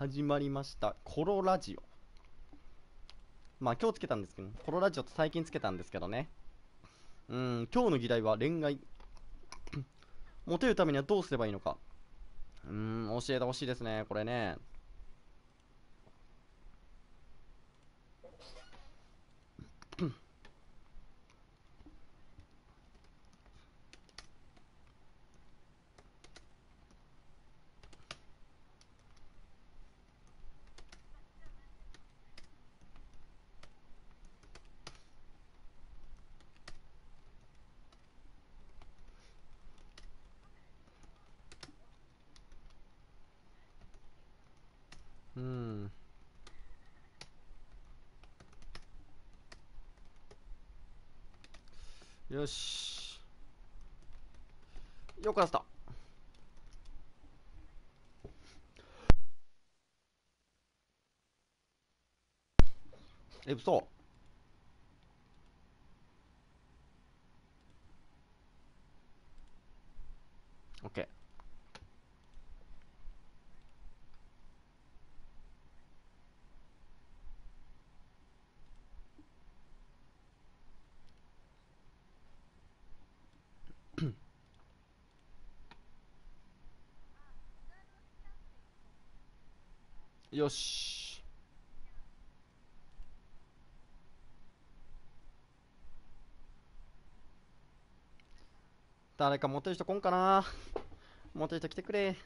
始まりましたコロラジオまあ今日つけたんですけどコロラジオって最近つけたんですけどねうん今日の議題は恋愛モテるためにはどうすればいいのかうん教えてほしいですねこれねよしよかったえ嘘よし誰かってる人来んかなってる人来てくれ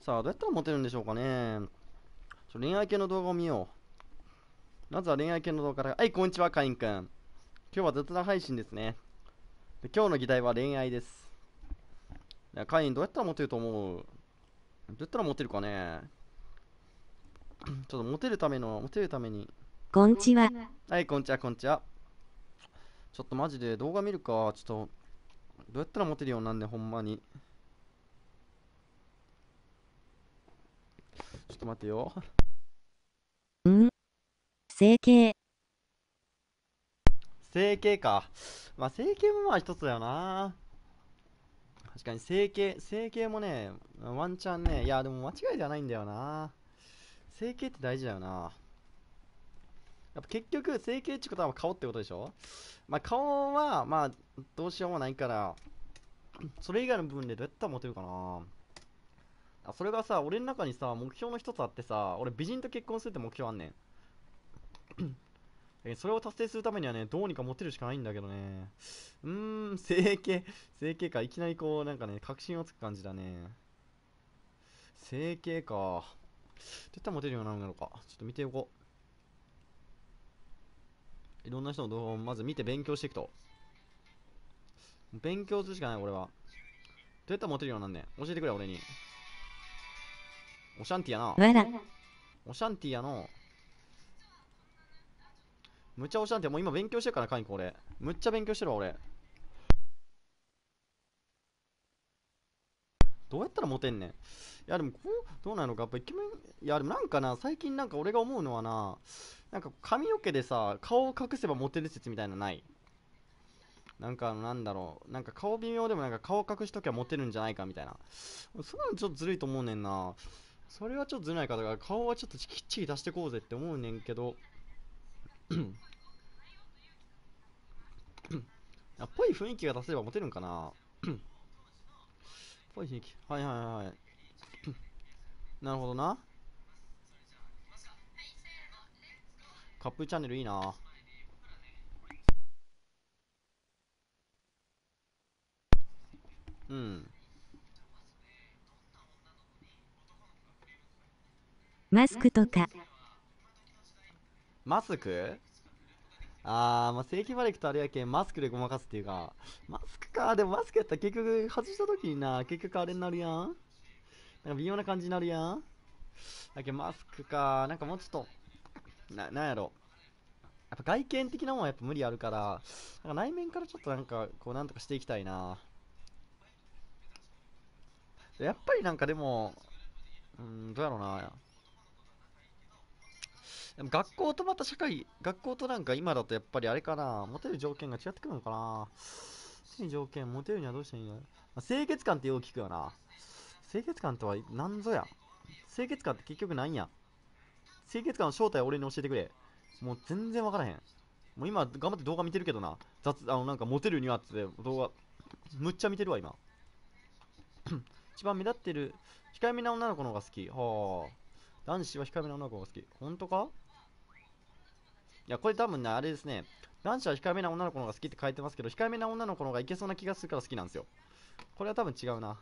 さあどうやったらモテるんでしょうかね恋愛系の動画を見ようまずは恋愛系の動画からはいこんにちはカインくん今日は雑談配信ですね今日の議題は恋愛ですや、カインどうやったらモテると思うどうやったらモテるかね ちょっとモテるための、モテるために。こんちは。はい、こんちは、こんちは。ちょっとマジで動画見るか。ちょっと、どうやったらモテるようになんねほんまに。ちょっと待ってよ。うん。整形。整形か。まあ、整形もまあ一つだよな。確かに整形、整形もね、ワンチャンね、いや、でも間違いではないんだよな。整形って大事だよな。やっぱ結局、整形ってことは顔ってことでしょまあ、顔は、まあ、どうしようもないから、それ以外の部分でどうやったら持てるかな。あそれがさ、俺の中にさ、目標の一つあってさ、俺美人と結婚するって目標あんねん。えー、それを達成するためにはね、どうにか持てるしかないんだけどね。うーん、整形、整形か。いきなりこう、なんかね、確信をつく感じだね。整形か。絶対モテるようになるのか。ちょっと見ておこう。いろんな人の動画をまず見て勉強していくと。勉強するしかない、俺は。どうやったらモテるようになんねん。教えてくれ、俺に。オシャンティやな。オシャンティやの。むっちゃおしゃんって、もう今勉強してるから、カニコ俺。むっちゃ勉強してるわ、俺。どうやったらモテんねん。いや、でもこう、どうなのか、やっぱイケメン、いや、でもなんかな、最近なんか俺が思うのはな、なんか髪の毛でさ、顔を隠せばモテる説みたいなのないなんか、なんだろう、なんか顔微妙でもなんか顔隠しときゃモテるんじゃないかみたいな。そんなのちょっとずるいと思うねんな。それはちょっとずるい方が顔はちょっときっちり出してこうぜって思うねんけど、っぽい雰囲気が出せればモテるんかなぽい雰囲気。はいはいはい。なるほどな。カップチャンネルいいな。うん。マスクとか。マスクあー、まあ、正規馬力とあれやけん、マスクでごまかすっていうか、マスクか、でもマスクやったら結局外した時にな、結局あれになるやん。なんか微妙な感じになるやん。だけマスクか、なんかもうちょっと、な、なんやろ。やっぱ外見的なもんはやっぱ無理あるから、なんか内面からちょっとなんか、こうなんとかしていきたいな。やっぱりなんかでも、うん、どうやろうな。でも学校とまた社会、学校となんか今だとやっぱりあれかな、モテる条件が違ってくるのかな。い条件、モテるにはどうしたらいいんだ、ま清潔感ってよう聞くよな。清潔感とは何ぞや。清潔感って結局なんや。清潔感の正体を俺に教えてくれ。もう全然わからへん。もう今、頑張って動画見てるけどな。雑、あの、なんかモテるにはって動画、むっちゃ見てるわ、今。一番目立ってる、控えめな女の子の方が好き。はあ。男子は控えめな女の子が好き。ほんとかいや、これ多分ね、あれですね、男子は控えめな女の子の方が好きって書いてますけど、控えめな女の子の方がいけそうな気がするから好きなんですよ。これは多分違うな。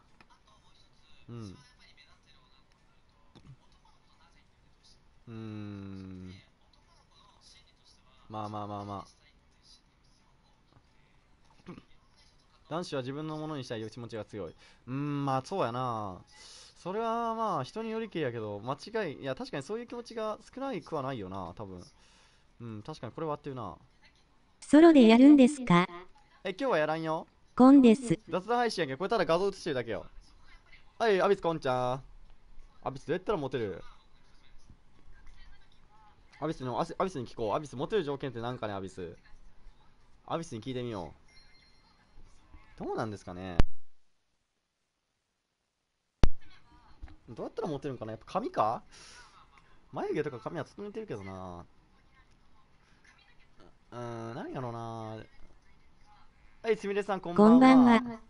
うん。うーん。まあまあまあまあ。男子は自分のものにしたい気持ちが強い。うーん、まあそうやな。それはまあ人によりけりやけど、間違い、いや確かにそういう気持ちが少ないくはないよな、多分。うん、確かにこれはっていうな。ソロでやるんですかえ、今日はやらんよ。コンです。雑談配信やけど、これただ画像映してるだけよ。はい、アビスコンちゃん。アビスどうやったらモテるアビスのアビスに聞こう。アビスモテる条件って何かね、アビス。アビスに聞いてみよう。どうなんですかねどうやったらモテるんかなやっぱ髪か眉毛とか髪は整えてるけどなうん、何やろうな。はい、すみれさん、こんばんは。こんばんは。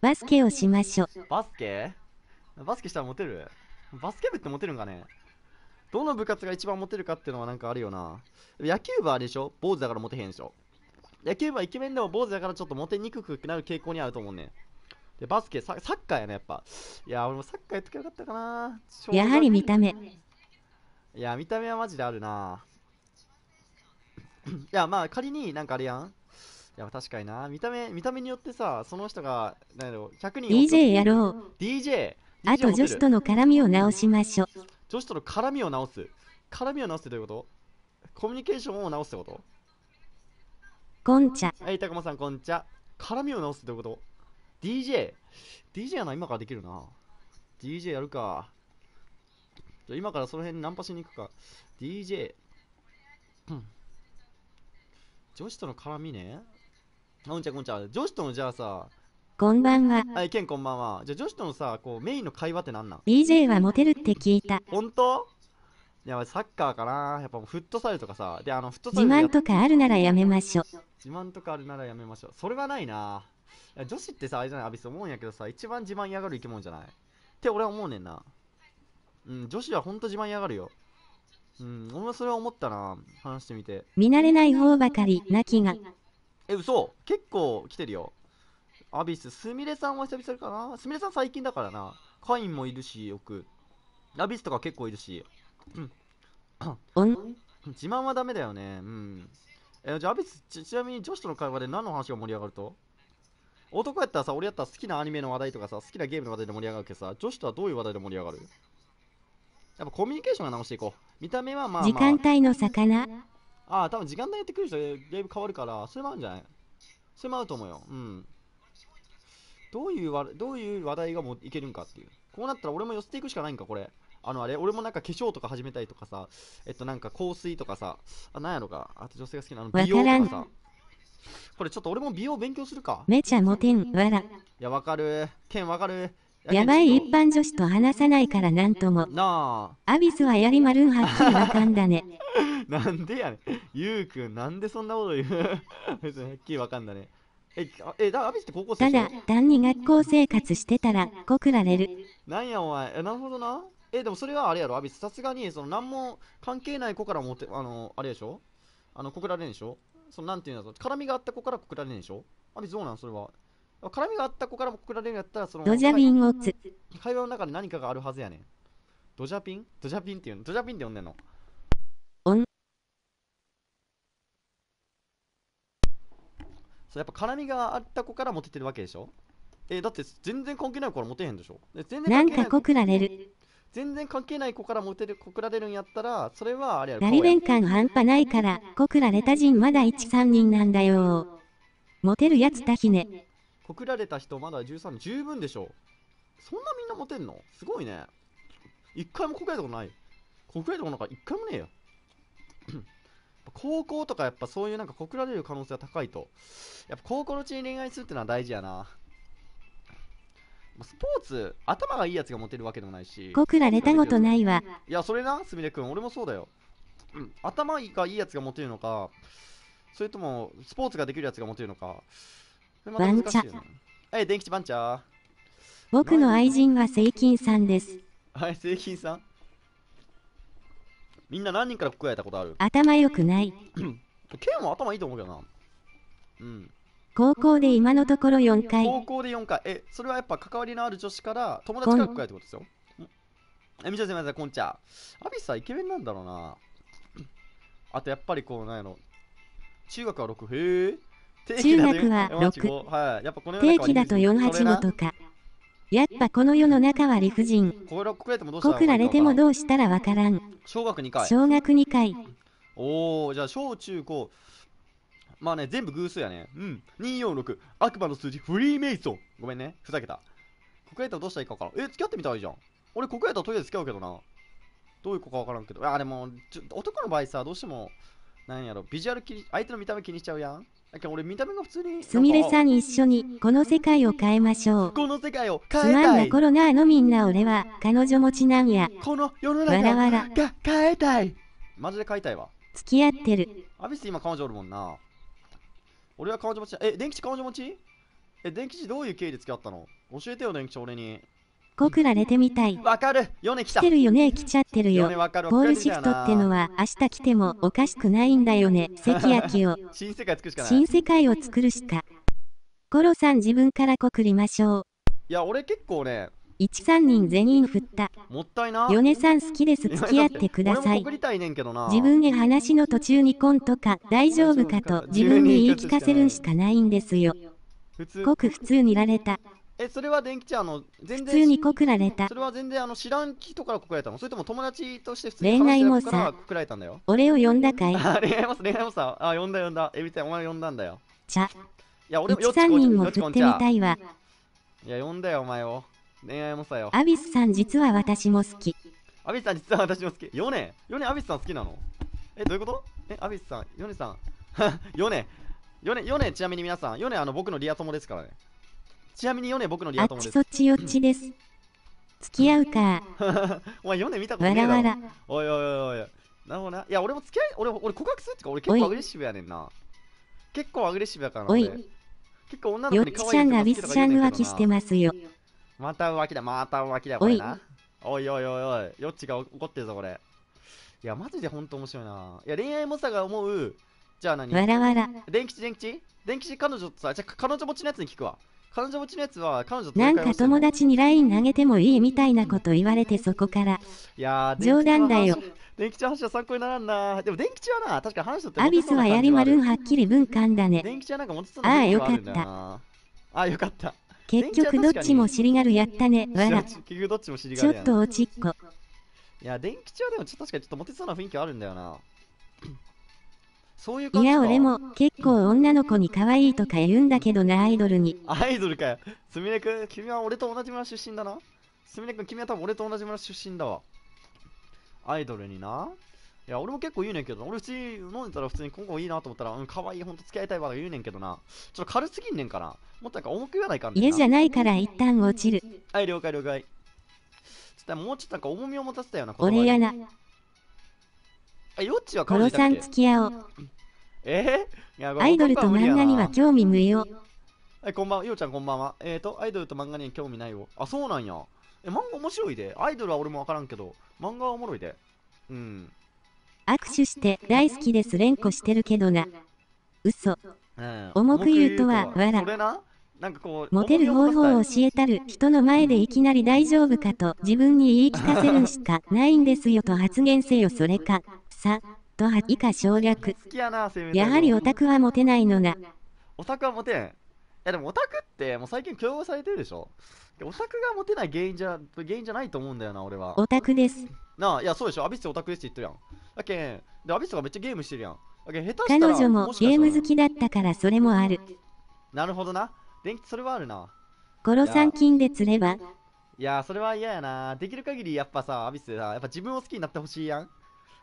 バスケをしましょう。バスケバスケしたらモテるバスケ部ってモテるんかねどの部活が一番モテるかっていうのはなんかあるよな。野球部はあれでしょ坊主だからモテへんでしょ野球部はイケメンでも坊主だからちょっとモテにくくなる傾向にあると思うね。で、バスケサ、サッカーやね、やっぱ。いや、俺もサッカーやっときゃよかったかな。やはり見た目。いや、見た目はマジであるな。いや、まあ仮になんかあれやん。いや、確かにな。見た目、見た目によってさ、その人が、なんやろ、100人 DJ やろう。DJ! あと女子との絡みを直しましょう。女子との絡みを直す。絡みを直すってどういうことコミュニケーションを直すってことこんちゃ。はい、高間さん、こんちゃ。絡みを直すってどういうこと ?DJ。DJ やな、今からできるな。DJ やるか。今からその辺ナンパしに行くか。DJ。うん。女子との絡みね。あ、うんちゃんこんちゃん。女子とのじゃあさ、こんばんは。はい、ケンこんばんは。じゃあ女子とのさ、こう、メインの会話って何なん ?BJ はモテるって聞いた。本当いや、サッカーかな。やっぱフットサルとかさ。で、あの、フットサル。自慢とかあるならやめましょう。自慢とかあるならやめましょう。それはないな。い女子ってさ、あれじゃない、アビス思うんやけどさ、一番自慢嫌がる生き物じゃないって俺は思うねんな。うん、女子はほんと自慢嫌がるよ。うん、俺はそれは思ったな。話してみて。見慣れない方ばかり、泣きが。え、嘘結構来てるよ。アビス、すみれさんは久々かなすみれさん最近だからな。カインもいるし、よく。アビスとか結構いるし。うん。自慢はダメだよね。うん。え、じゃあアビスち、ちなみに女子との会話で何の話が盛り上がると男やったらさ、俺やったら好きなアニメの話題とかさ、好きなゲームの話題で盛り上がるけどさ、女子とはどういう話題で盛り上がるやっぱコミュニケーションが直していこう。見た目はまあ、まあ、時間帯の魚ああ多分時間帯やってくる人だいぶ変わるからそれもあるんじゃないそれもあると思うようんどういうわどういう話題がもういけるんかっていうこうなったら俺も寄せていくしかないんかこれあのあれ俺もなんか化粧とか始めたりとかさえっとなんか香水とかさあなんやろうかあと女性が好きなの美容とかさこれちょっと俺も美容勉強するかめちゃモテんわらいやわかる剣わかるやばい一般女子と話さないからなんとも。なあ。アビスはやりまるんはっきりわかんだね。なんでやねん。ゆうくん、なんでそんなこと言う 別にはっきりわかんだね。え、え、だ、アビスって高校生ただ、単に学校生活してたら、告られる。なんやお前。え、なるほどな。え、でもそれはあれやろ、アビス。さすがに、その、なんも関係ない子からもて、あの、あれでしょあの、告られるでしょその、なんていうんだろう。絡みがあった子から告られるでしょアビスどうなんそれは。絡みがあった子からも告られるんやったら、その、ドジャピンをつ。会話の中で何かがあるはずやねん。ドジャピンドジャピンっていうのドジャピンって呼んでんのそうやっぱ絡みがあった子からモテてるわけでしょえー、だって全然関係ない子からモテへんでしょ全然なんかくられる。全然関係ない子からモテる告られるんやったら、それはあれやろ。ガリ弁感半端ないから、告られた人まだ1、3人なんだよ。モテるやつだひね。告られた人まだ13十分でしょ。そんなみんなモテんのすごいね。一回も告られたことない。告られたことなんか一回もねえよ。高校とかやっぱそういうなんか告られる可能性は高いと。やっぱ高校のうちに恋愛するってのは大事やな。スポーツ、頭がいいやつがモテるわけでもないし。告られたことないわ。いや、それな、すみれくん。俺もそうだよ。うん、頭がいいやつがモテるのか、それとも、スポーツができるやつがモテるのか。ワンチャ。え、電吉番茶。僕の愛人はセイさんです。はい、セイさんみんな何人からここやったことある頭良くない。ケンは頭いいと思うけどな。うん。高校で今のところ4回。高校で4回。え、それはやっぱ関わりのある女子から友達からここやっことですよ。え、みちゃんすみません、こんちゃ。アビスはイケメンなんだろうな。あとやっぱりこう、なんやろ。中学は6、へえ。中学は6。定期だと485とか。やっぱこの世の中は理不尽。告られてもどうしたらわからん。小学2回。小学2回。おお、じゃあ小中高。まあね、全部偶数やね。うん。246。悪魔の数字、フリーメイソン。ごめんね、ふざけた。告られたらどうしたらいいかかえ、付き合ってみたらいいじゃん。俺、告られたトとりあえず付き合うけどな。どういう子かわからんけど。あ、でも、ちょ男の場合さ、どうしても、なんやろ、ビジュアル気に、相手の見た目気にしちゃうやん。すみれさん一緒にこの世界を変えましょう。この世界を変えたい。つまんなコロナのみんな俺は彼女持ちなんや。この世の中わらわらが変えたい。マジで変えたいわ。付き合ってる。アビス今彼女おるもんな。俺は彼女持ちえ、電吉彼女持ちえ、電吉どういう経緯で付き合ったの教えてよ、電吉俺に。ごくられてみたい。わかる。ヨネ来た。来てるよね、来ちゃってるよ。ボールシフトってのは明日来てもおかしくないんだよね。関焼きを。新世界作るしかない。新世界を作るしか。コロさん自分から告りましょう。いや、俺結構ね。13人全員振った。もったいな。米さん好きです。付き合ってください。いね自分へ話の途中にコンとか大丈夫かと自分に言い聞かせるんしかないんですよ。ごく普通にられた。え、それは電気ちゃん、あの、全然。普通に告られた。それは全然、あの、知らん人から告られたのそれとも友達として普通に恋愛もさ、告られたんだよ。俺を呼んだかい恋愛もさ、恋愛もさ、あ、呼んだ呼んだ。えびちゃん、お前呼んだんだよ。ちゃ。いや、俺も、3人も振ってみたいわ。いや、呼んだよ、お前を。恋愛もさよ。アビスさん、実は私も好き。アビスさん、実は私も好き。ヨネ、ヨネ、アビスさん好きなのえ、どういうことえ、アビスさん、ヨネさん。ヨネ、ヨネ、ヨネ、ちなみに皆さん、ヨネ、あの、僕のリア友ですからね。ちなみにヨネ僕のリア友です。あっちそっちよちです。付き合うか。お前ヨネ見たことないわらわら。おいおいおいおい。なるほどな。いや、俺も付き合い、俺、俺告白するってか、俺結構アグレッシブやねんな。結構アグレッシブやからな。い。結構女の子に可愛いよっちゃんがウィスちゃん浮気してますよ。また浮気だ、また浮気だ、これな。おいおいおいおい。よっちが怒ってるぞ、これ。いや、マジでほんと面白いな。いや、恋愛もさが思う、じゃあ何わらわら。電吉、電吉電吉彼女とさ、じゃあ彼女持ちのやつに聞くわ。彼女持ちのやつは彼女なんか友達に LINE 投げてもいいみたいなこと言われてそこからいや冗談だよ電気吉話は参考にならんなでも電気吉はな確か話とってアビスはやりまるんはっきり文官だね電気吉はなんか持ってたのああよかったあよかった結局どっちも尻がるやったねわら結局どっちも尻がるちょっと落ちっこいや電気吉はでもちょっと確かにちょっとモてそうな雰囲気あるんだよなそういう感いじかや俺も結構女の子に可愛いとか言うんだけどなアイドルにアイドルかよすみれくん君は俺と同じ村出身だなすみれくん君は多分俺と同じ村出身だわアイドルにないや俺も結構言うねんけど俺普通に飲んでたら普通に今後いいなと思ったらうん可愛いほんと付き合いたいわ言うねんけどなちょっと軽すぎんねんかなもっとなんか重く言わないかんねんな家じゃないから一旦落ちるはい了解了解ちょっともうちょっとなんか重みを持たせたような言葉俺でやなあ、ヨッチはカオロさん付き合おう。えー、アイドルと漫画には興味無用。え、こんばんは。ようちゃんこんばんは。えっ、ー、と、アイドルと漫画には興味ないよ。あ、そうなんや。え、漫画面白いで。アイドルは俺もわからんけど、漫画はおもろいで。うん。握手して大好きです連呼してるけどな。嘘。うん、重く言うとは、わら。なんかこうモテる方法を教えたる人の前でいきなり大丈夫かと自分に言い聞かせるしかないんですよと発言せよそれかさ、とは以下省略。やはりオタクはモテないのが。オタクはモテん。いやでもオタクってもう最近強要されてるでしょ。オタクがモテない原因じゃ原因じゃないと思うんだよな、俺は。オタクです。なあ、いやそうでしょ。アビスオタクですって言ってるやん。だけん、でアビスがめっちゃゲームしてるやん。だけ下手した彼女もゲーム好きだったからそれもある。なるほどな。電気それはあるな。ゴロさん金で釣れば、いやそれは嫌やなできる限りやっぱさアビスさやっぱ自分を好きになってほしいやん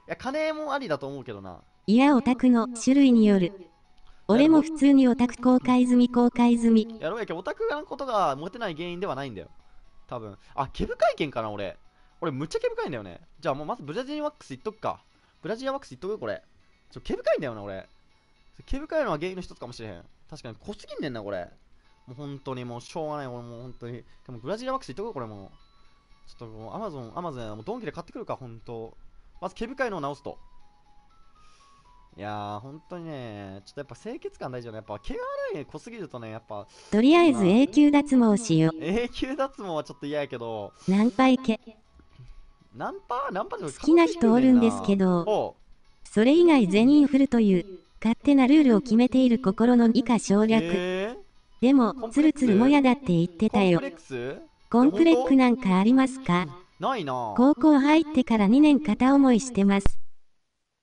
いや、金もありだと思うけどな。いや、オタクの種類による。俺も普通にオタク公開済み公開済み。やろうやけ、オタクのことがモテない原因ではないんだよ。多分。あ、毛深いけんかな、俺。俺、むっちゃ毛深いんだよね。じゃあもうまずブラジリンワックスいっとくか。ブラジリアワックスいっとくこれ。ちょ、毛深いんだよな、俺。毛深いのは原因の一つかもしれへん。確かに濃すぎんねんな、これ。もう本当にもうしょうがない、俺もう本当に。でもブラジリアワックスいっとくこれもう。ちょっともうアマゾン、アマゾン、もうドンキで買ってくるか、本当。まず毛深いのを直すと。いやー、本当にね、ちょっとやっぱ清潔感大事だね。やっぱ毛が洗い濃すぎるとね、やっぱ。とりあえず永久脱毛しよう。永久脱毛はちょっと嫌やけど。ナンパイケ。ナンパナンパ好きな人おるんですけど、それ以外全員振るという、勝手なルールを決めている心の以下省略。えー、でも、つるつるもやだって言ってたよ。コンプレックなんかありますかないな高校入ってから2年片思いしてます。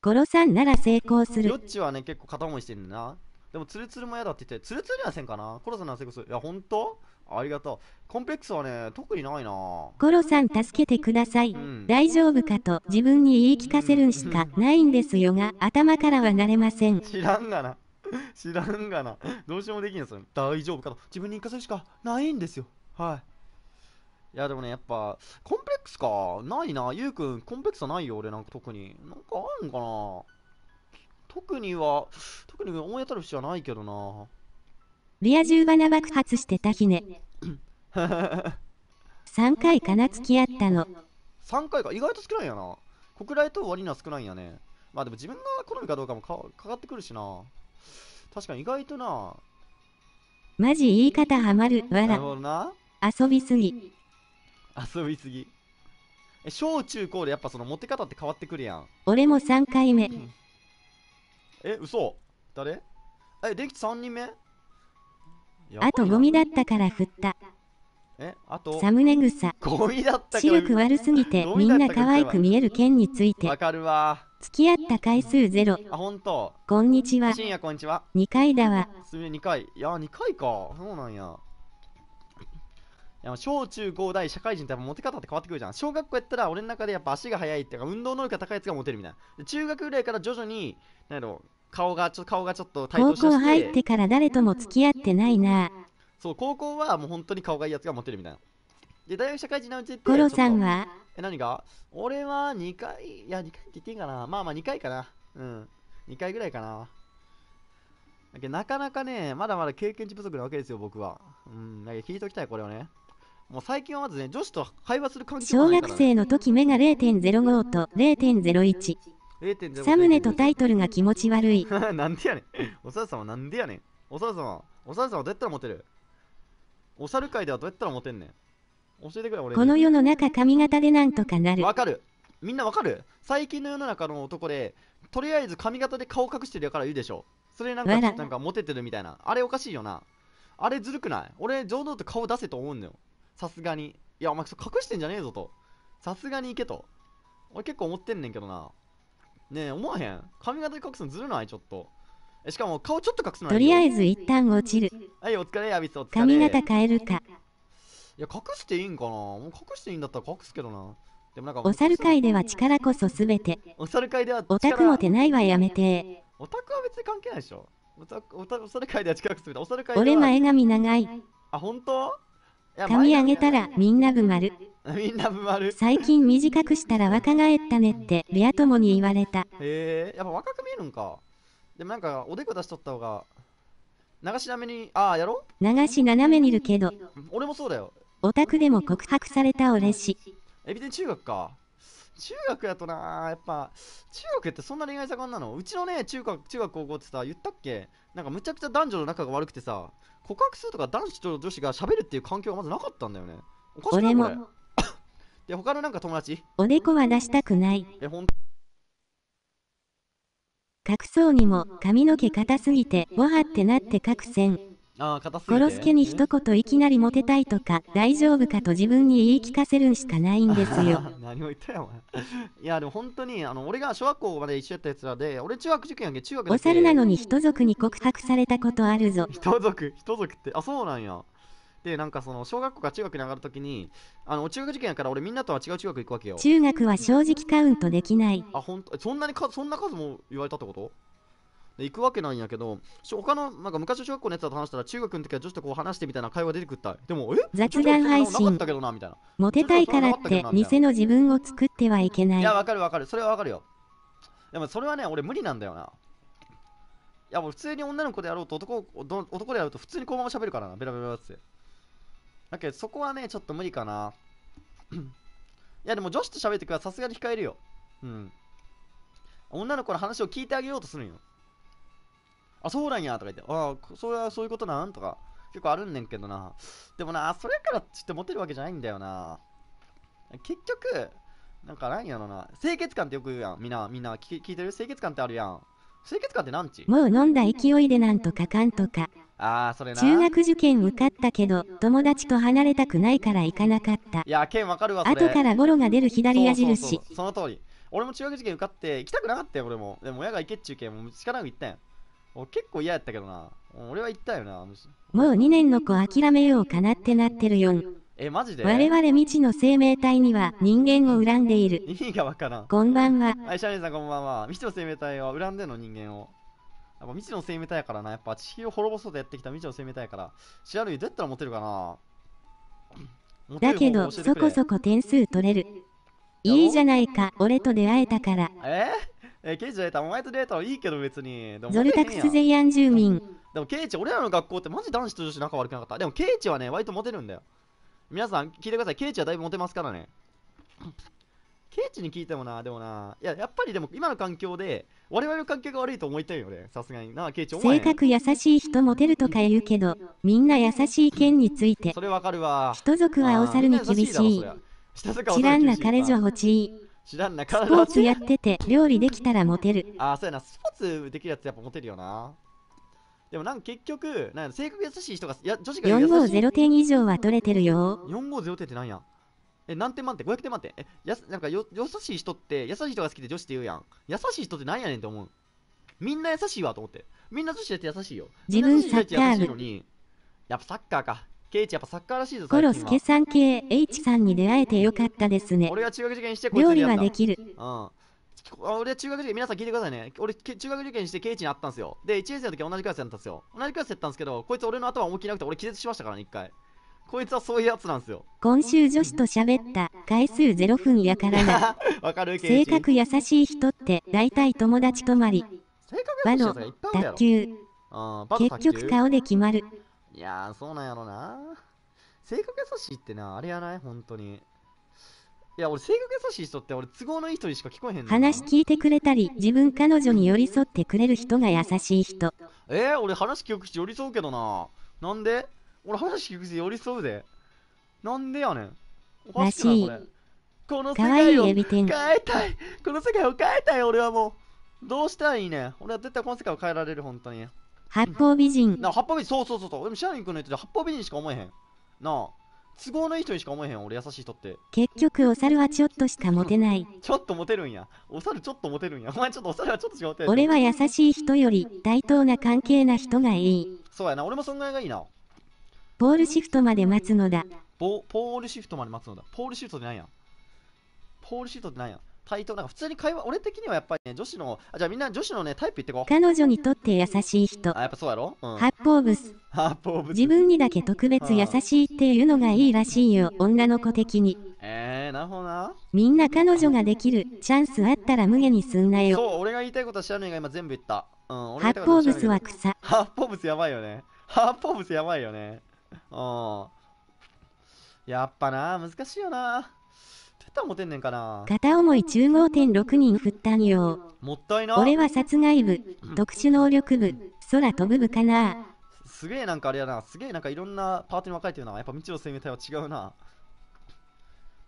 ゴロさんなら成功する。よっちはね、結構片思いしてるんだな。でも、ツルツルも嫌だって言って、ツルツルにはせんかな。コロさんなら成功する。いや、ほんとありがとう。コンプレックスはね、特にないな。ゴロさん助けてください。うん、大丈夫かと自分に言い聞かせるんしかないんですよが、頭からはなれません。知らんがな。知らんがな。どうしようもできんやつ。大丈夫かと自分に言い聞かせるしかないんですよ。はい。いやでもね、やっぱ、コンプレックスか。ないな。ゆうくん、コンプレックスはないよ、俺なんか特に。なんかあるんかな特には、特に思い当たる節はないけどな。リア充ナ爆発してたひね。3 回かな付き合ったの。3回か。意外と少ないやな。国内と割には少ないんやね。まあでも自分が好みかどうかもかかかってくるしな。確かに意外とな。マジ言い方ハマる。わら。遊びすぎ。遊びすぎ。え、小中高でやっぱその持って方って変わってくるやん。俺も3回目。え、嘘誰え、でき3人目あとゴミだったから振った。えあとサムネグサ。ゴミだった視力悪すぎてみんな可愛く見える件についてわかるわ付き合った回数ゼロあ本当こんにちは深夜こんにちは2回だわすみ2回いや2回かそうなんや小中高大社会人ってモテ方って変わってくるじゃん小学校やったら俺の中でやっぱ足が速いっていうか運動能力が高いやつがモテるみたいな中学ぐらいから徐々に何だろう顔がちょ顔がちょっと対高校入ってから誰とも付き合ってないなそう高校はもう本当に顔がいいやつがモテるみたいなで大学社会人のうちってゴロさんはえ何が俺は2回いや2回って言っていいかなまあまあ2回かなうん2回ぐらいかなだけなかなかね、まだまだ経験値不足なわけですよ、僕は。うん、聞いときたい、これをね。もう最近はまずね、女子と会話する関係が小ないから、ね、学生の時目が0.05と0.01。サムネとタイトルが気持ち悪い。なんでやねん。おさるはなんでやねん。おさるは、おさるはどうやったらモテるおさる会ではどうやったらモテんねん。教えてくれ、俺この世の中髪型でなんとかなる。わかる。みんなわかる最近の世の中の男で、とりあえず髪型で顔隠してるやから言うでしょ。それなんか、なんかモテてるみたいな。あれおかしいよな。あれずるくない俺、堂々と顔出せと思うんだよ。さすがに。いや、お前、隠してんじゃねえぞと。さすがに行けと。俺結構思ってんねんけどな。ねえ、思わへん。髪型で隠すのずるないちょっと。え、しかも顔ちょっと隠すのとりあえず一旦落ちる。はい、お疲れ、ヤビス、お疲れ。髪型変えるか。いや、隠していいんかなもう隠していいんだったら隠すけどな。でもなんかお猿界では力こそすべて。お猿界ではオタクもてないはやめて。オタクは別に関係ないでしょ。オタお猿界では力こそすべて。お猿界では。俺前髪長い。あ、本当髪上げたらみんなぶまる。みんなぶまる。最近短くしたら若返ったねってベア友に言われた。へえ、やっぱ若く見えるんか。でもなんかおでこ出しとった方が。流し斜めに、ああ、やろ流し斜めにいるけど。俺もそうだよ。オタクでも告白された俺し。エビデン中学か。中学やとなやっぱ、中学ってそんな恋愛盛んなのうちのね、中学、中学高校ってさ、言ったっけなんかむちゃくちゃ男女の仲が悪くてさ、告白するとか男子と女子が喋るっていう環境はまずなかったんだよね。おかしくな で、他のなんか友達おでこは出したくない。え、ほん隠そうにも髪の毛硬すぎて、ボハってなって隠せん。殺すけに一言いきなりモテたいとか大丈夫かと自分に言い聞かせるしかないんですよ 何を言ったよお前 いやでも本当にあの俺が小学校まで一緒やったやつらで俺中学受験やんけ中学お猿なのに人族に告白されたことあるぞ人族人族ってあそうなんやでなんかその小学校か中学に上がるときにあの中学受験やから俺みんなとは違う中学行くわけよ中学は正直カウントできないあ本当そんなにかそんな数も言われたってことで行くわけなんやけど他のなんか昔の小学校のやつと話したら中学の時は女子とこう話してみたいな会話出てくったでもえ雑談配信モテたいからって偽の自分を作ってはいけないいやわかるわかるそれはわかるよでもそれはね俺無理なんだよないやもう普通に女の子でやろうと男男でやろうと普通にこのまま喋るからなベラベラってだけどそこはねちょっと無理かな いやでも女子と喋ってくはさすがに控えるようん女の子の話を聞いてあげようとするんよあ、そうなんやとか言って、ああ、それはそういうことなんとか、結構あるんねんけどな。でもな、それからちょっとモテるわけじゃないんだよな。結局、なんかなんやろな。清潔感ってよく言うやん。みんな、みんな聞いてる清潔感ってあるやん。清潔感ってなんちもう飲んだ勢いでなんとかかんとか。ああ、それな。中学受験受かったけど、友達と離れたくないから行かなかった。いや、剣わかるわ、それ。後からゴロが出る左矢印。その通り。俺も中学受験受かって、行きたくなかったよ、俺も。でも親が行けっちゅうけん、もう力が行ったやん。結構嫌やったけどな。俺は言ったよな。もう2年の子諦めようかなってなってるよん。え、マジで我々未知の生命体には人間を恨んでいる。意味がわからん。こんばんは。はい、シャリーさんこんばんは。未知の生命体は恨んでんの人間を。やっぱ未知の生命体やからな。やっぱ地球を滅ぼそうとやってきた未知の生命体やから。シャリーどうやったらモテるかなだけど、そこそこ点数取れる。いいじゃないか、俺と出会えたから。えーえー、ケイチお前と会えたらいいけど別に。でもゾルタクス全員住民。でもケイチ、俺らの学校ってマジ男子と女子仲悪くなかった。でもケイチはね、割とモテるんだよ。皆さん聞いてください。ケイチはだいぶモテますからね。ケイチに聞いてもな、でもな、いや、やっぱりでも今の環境で、我々の環境が悪いと思いたいよね、さすがに。なあ、ケイチ、お前、性格優しい人モテるとか言うけど、みんな優しい件について。それわかるわ。人族はお猿に厳しい。知らんな彼女欲しい。知らんな、スポーツやってて、料理できたらモテる。ああ、そうやな、スポーツできるやつやっぱモテるよな。でもなんか結局、なん性格優しい人が、いや女子が優しい。450点以上は取れてるよ。450点ってなんやえ、何点満点 ?500 点満点え、やなんかよ優しい人って、優しい人が好きで女子って言うやん。優しい人ってなんやねんって思う。みんな優しいわと思って。みんな女子だって優しいよ。自分サッカーやっぱサッカーか。ケイチやっぱサッカーらしいぞ、コロスケさん KH さんに出会えてよかったですね。俺は中学受験して、こ料理はできる。うん。俺は中学受験、皆さん聞いてくださいね。俺、中学受験して、ケイチに会ったんですよ。で、1年生の時同じクラスやったんですよ。同じクラスやったんですけど、こいつ俺の頭思いっきりなくて、俺気絶しましたからね、一回。こいつはそういうやつなんですよ。今週女子と喋った回数ゼロ分やからな。わかる性格優しい人って大体友達止まり。性格優しい人がいっぱいあるやろ。結局顔で決まる。いやー、そうなんやろな。性格優しいってな、あれやない本当に。いや、俺、性格優しい人って、俺、都合のいい人にしか聞こえへん話聞いてくれたり、自分彼女に寄り添ってくれる人が優しい人。えー、俺、話聞くし寄り添うけどな。なんで俺、話聞くし寄り添うで。なんでやねん。らしい。この世界を変えたい。この世界を変えたい、俺はもう。どうしたらいいね俺は絶対この世界を変えられる、本当に。八方美人。な八方美人、そうそうそうそう。でも白木君の言ってた八方美人しか思えへん。なあ。都合のいい人にしか思えへん俺優しい人って結局お猿はちょっとしかモテない ちょっとモテるんやお猿ちょっとモテるんやお前ちょっとお猿はちょっとしかモテない俺は優しい人より対等な関係な人がいいそうやな俺もそんぐらいがいいなポールシフトまで待つのだポポールシフトまで待つのだポールシフトってないやポールシフトってないや対等なんか普通に会話俺的にはやっぱりね女子のあじゃあみんな女子のねタイプ言ってこう彼女にとって優しい人あやっぱそうやろ、うん、八方ブス八方ブス自分にだけ特別優しいっていうのがいいらしいよ女の子的にえー、なるほどなみんな彼女ができるチャンスあったら無下にすんなよそう俺が言いたいことは知らないが今全部言った、うん、俺八方ブスは草八方ブスやばいよね八方ブスやばいよねうんやっぱな難しいよなった思てんねんかな片思い15.6人振ったんよもったいな俺は殺害部、特殊能力部空飛ぶ部かなすげえなんかあれやなすげえなんかいろんなパートに分かれてるなやっぱ道の生命体は違うな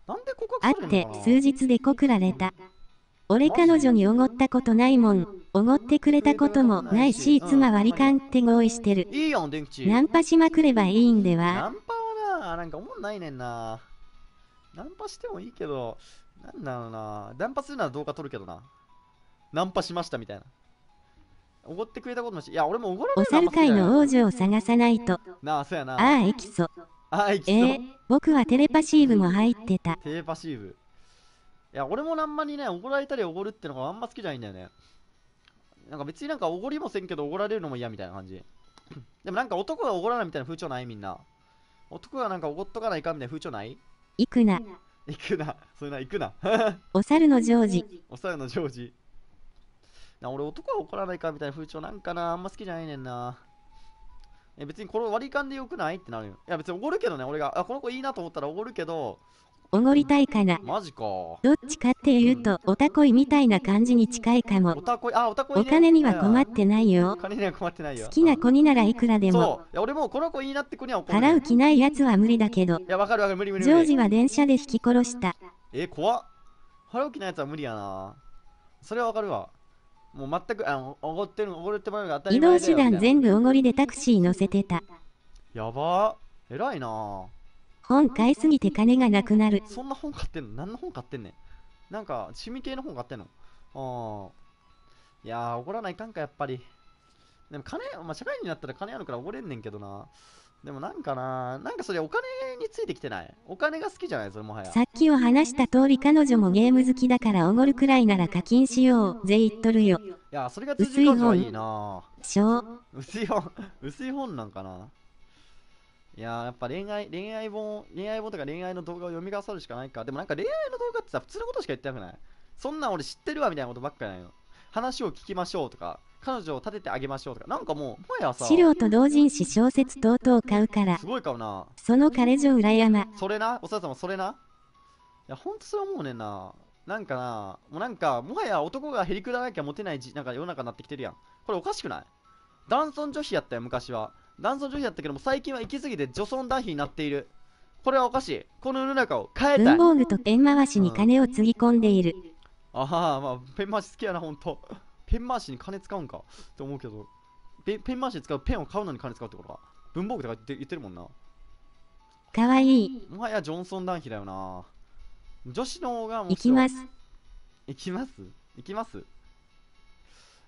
なんで告白されるのかなあって数日で告られた俺彼女におごったことないもんおごってくれたこともないし妻割り勘って合意してるいいやん電気ナンパしまくればいいんではナンパはななんかおもんないねんなナンパしてもいいけど、なんだろうな。ナンパするなら動画撮るけどな。ナンパしましたみたいな。おごってくれたこともし、いや、俺もおごらないお猿界の王女を探さないと。なあ、そうやな。ああ、エキソ。ああ、エキソ。えー、僕はテレパシーブも入ってた。テレパシーブ。いや、俺もあんまりね、おごられたりおごるってのがあんま好きじゃないんだよね。なんか別になんかおごりもせんけど、おごられるのも嫌みたいな感じ。でもなんか男がおごらないみたいな風潮ないみんな。男がなんかおごっとかないかみたいな風潮ない行くな。行くな。それな、行くな。お猿のジョージ。お猿のジョージ。な俺、男は怒らないかみたいな風潮なんかな。あんま好きじゃないねんな。え別にこの割り勘でよくないってなるよ。いや別におごるけどね、俺が。あ、この子いいなと思ったらおごるけど、おごりたいかな。マジか。どっちかっていうと、おたこいみたいな感じに近いかも。おたこい、あ、おたこい、お金には困ってないよ。好きな子にならいくらでも。いや、俺もこの子いいなって子には払う気ないやつは無理だけど。いや、わかるわかる、無理無理ジョージは電車で引き殺した。え、怖っ。払う気ないやつは無理やな。それはわかるわ。もう全く、あおごってる、おごってもらうが当たり前移動手段全部おごりでタクシー乗せてた。やば。偉いな。本買いすぎて金がなくなる。そんな本買ってんの何の本買ってんねん。なんか、趣味系の本買ってんの。あいやー、怒らないかんか、やっぱり。でも金、まあ、社会人になったら金あるから怒れんねんけどな。でもなんかな、なんかそれお金についてきてない。お金が好きじゃないそれもはや。さっきを話した通り彼女もゲーム好きだからおごるくらいなら課金しよう。ぜ言っとるよ。いや、それが薄いいな。薄い本。薄い本なんかな。いやーやっぱ恋愛、恋愛本、恋愛本とか恋愛の動画を読みがさるしかないか。でもなんか恋愛の動画ってさ、普通のことしか言ってなくないそんなん俺知ってるわみたいなことばっかないの。話を聞きましょうとか、彼女を立ててあげましょうとか、なんかもう、もやさ。資料と同人誌小説等々買うから。すごい買うな。その彼女羨ま。それな、おさら様それな。いや、ほんとそれ思うねんな。なんかな、もうなんか、もはや男がへりくだなきゃモテないじ、なんか世の中になってきてるやん。これおかしくない男尊女卑やったよ、昔は。男尊女卑だったけども、最近は行き過ぎて女尊男卑になっている。これはおかしい。この世の中を変えたい。文房具とペン回しに金をつぎ込んでいる。うん、ああ、まあ、ペン回し好きやな、ほんと。ペン回しに金使うんかって思うけどペ、ペン回し使うペンを買うのに金使うってことか。文房具とか言ってるもんな。かわいい。もはやジョンソン男卑だよな。女子の方がい行きます。行きます行きます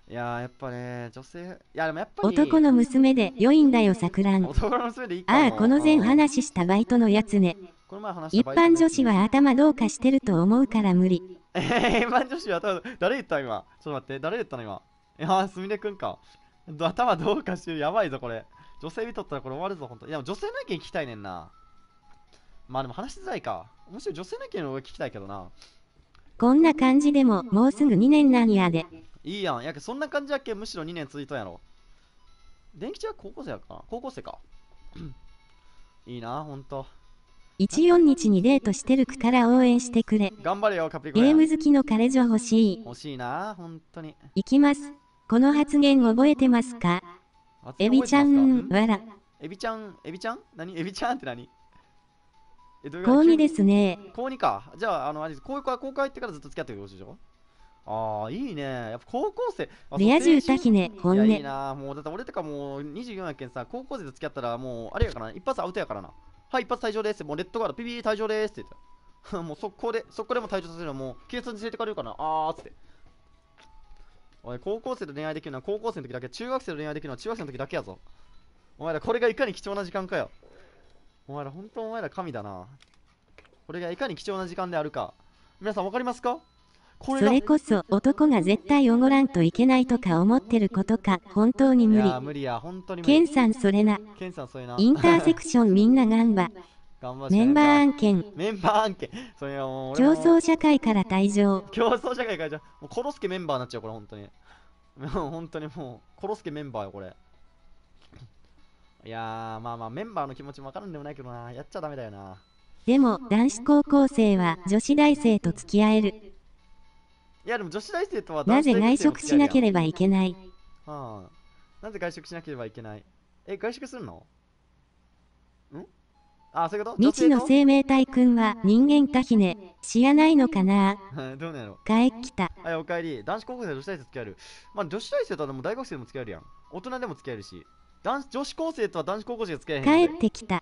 いややっぱね、女性、いやでもやっぱ男の娘で良いんだよ、さくらん。男の娘でいいああ、この前話したバイトのやつね。一般女子は頭どうかしてると思うから無理。えー、一般女子は頭、誰言った今。ちょっと待って、誰言ったの今。いやすみれくんか。頭どうかしてる、やばいぞ、これ。女性見とったらこれ終わるぞ、ほんと。いや、女性の意見聞きたいねんな。まあでも話しづらいか。むしろ女性の意見の方が聞きたいけどな。こんな感じでも、もうすぐ2年なんやで。いいやん。やけそんな感じやっけむしろ2年続いたんやろ。電気吉は高校生やか高校生か。いいな、ほんと。14日にデートしてるくから応援してくれ。頑張れよ、カプコゲーム好きの彼女欲しい。欲しいな、ほんとに。いきます。この発言覚えてますかエビちゃん、わら。エビちゃん、エビちゃん何エビちゃんって何え、高2ですね。高2か。じゃあ、あの、あれ、高校は高校入ってからずっと付き合ってるでしょああ、いいね。やっぱ高校生。レア充歌姫、本音。いいな。もう、だって俺とかもう24やけんさ、高校生と付き合ったら、もう、あれやからな、一発アウトやからな。はい、一発退場です。もう、レッドカード、ピピー退場ですって言った。もう、速攻で、速攻でも退場させるのもう、警察に連れてかれるかな。あーつって。おい、高校生と恋愛できるのは高校生の時だけ、中学生と恋愛できるのは中学生の時だけやぞ。お前ら、これがいかに貴重な時間かよ。お前ら、本当お前ら神だな。これがいかに貴重な時間であるか。皆さん、わかりますかそれこそ男が絶対おごらんといけないとか思ってることか本当に無理無理や本当ケンさんそれなさんそれなインターセクションみんながんば メンバー案件メンバー案件それはもう競争社会から退場競争社会からじゃもうコロスケメンバーになっちゃうこれ本当に もう本当にもうコロスケメンバーよこれいやまあまあメンバーの気持ちもわかるんでもないけどなやっちゃダメだよなでも男子高校生は女子大生と付き合えるいやでも女子大生とはなぜ外食しなければいけないはあ、なぜ外食しなければいけないえ、外食するのんあ、そういうこと未知の生命体くんは人間かひね、知らないのかな どうなんやろ帰ってきた。はい、おかえり。男子高校生と女子大生付き合える。まあ女子大生とはでも大学生でも付き合えるやん。大人でも付き合えるし。男子女子高生とは男子高校生が付き合えへん。帰ってきた。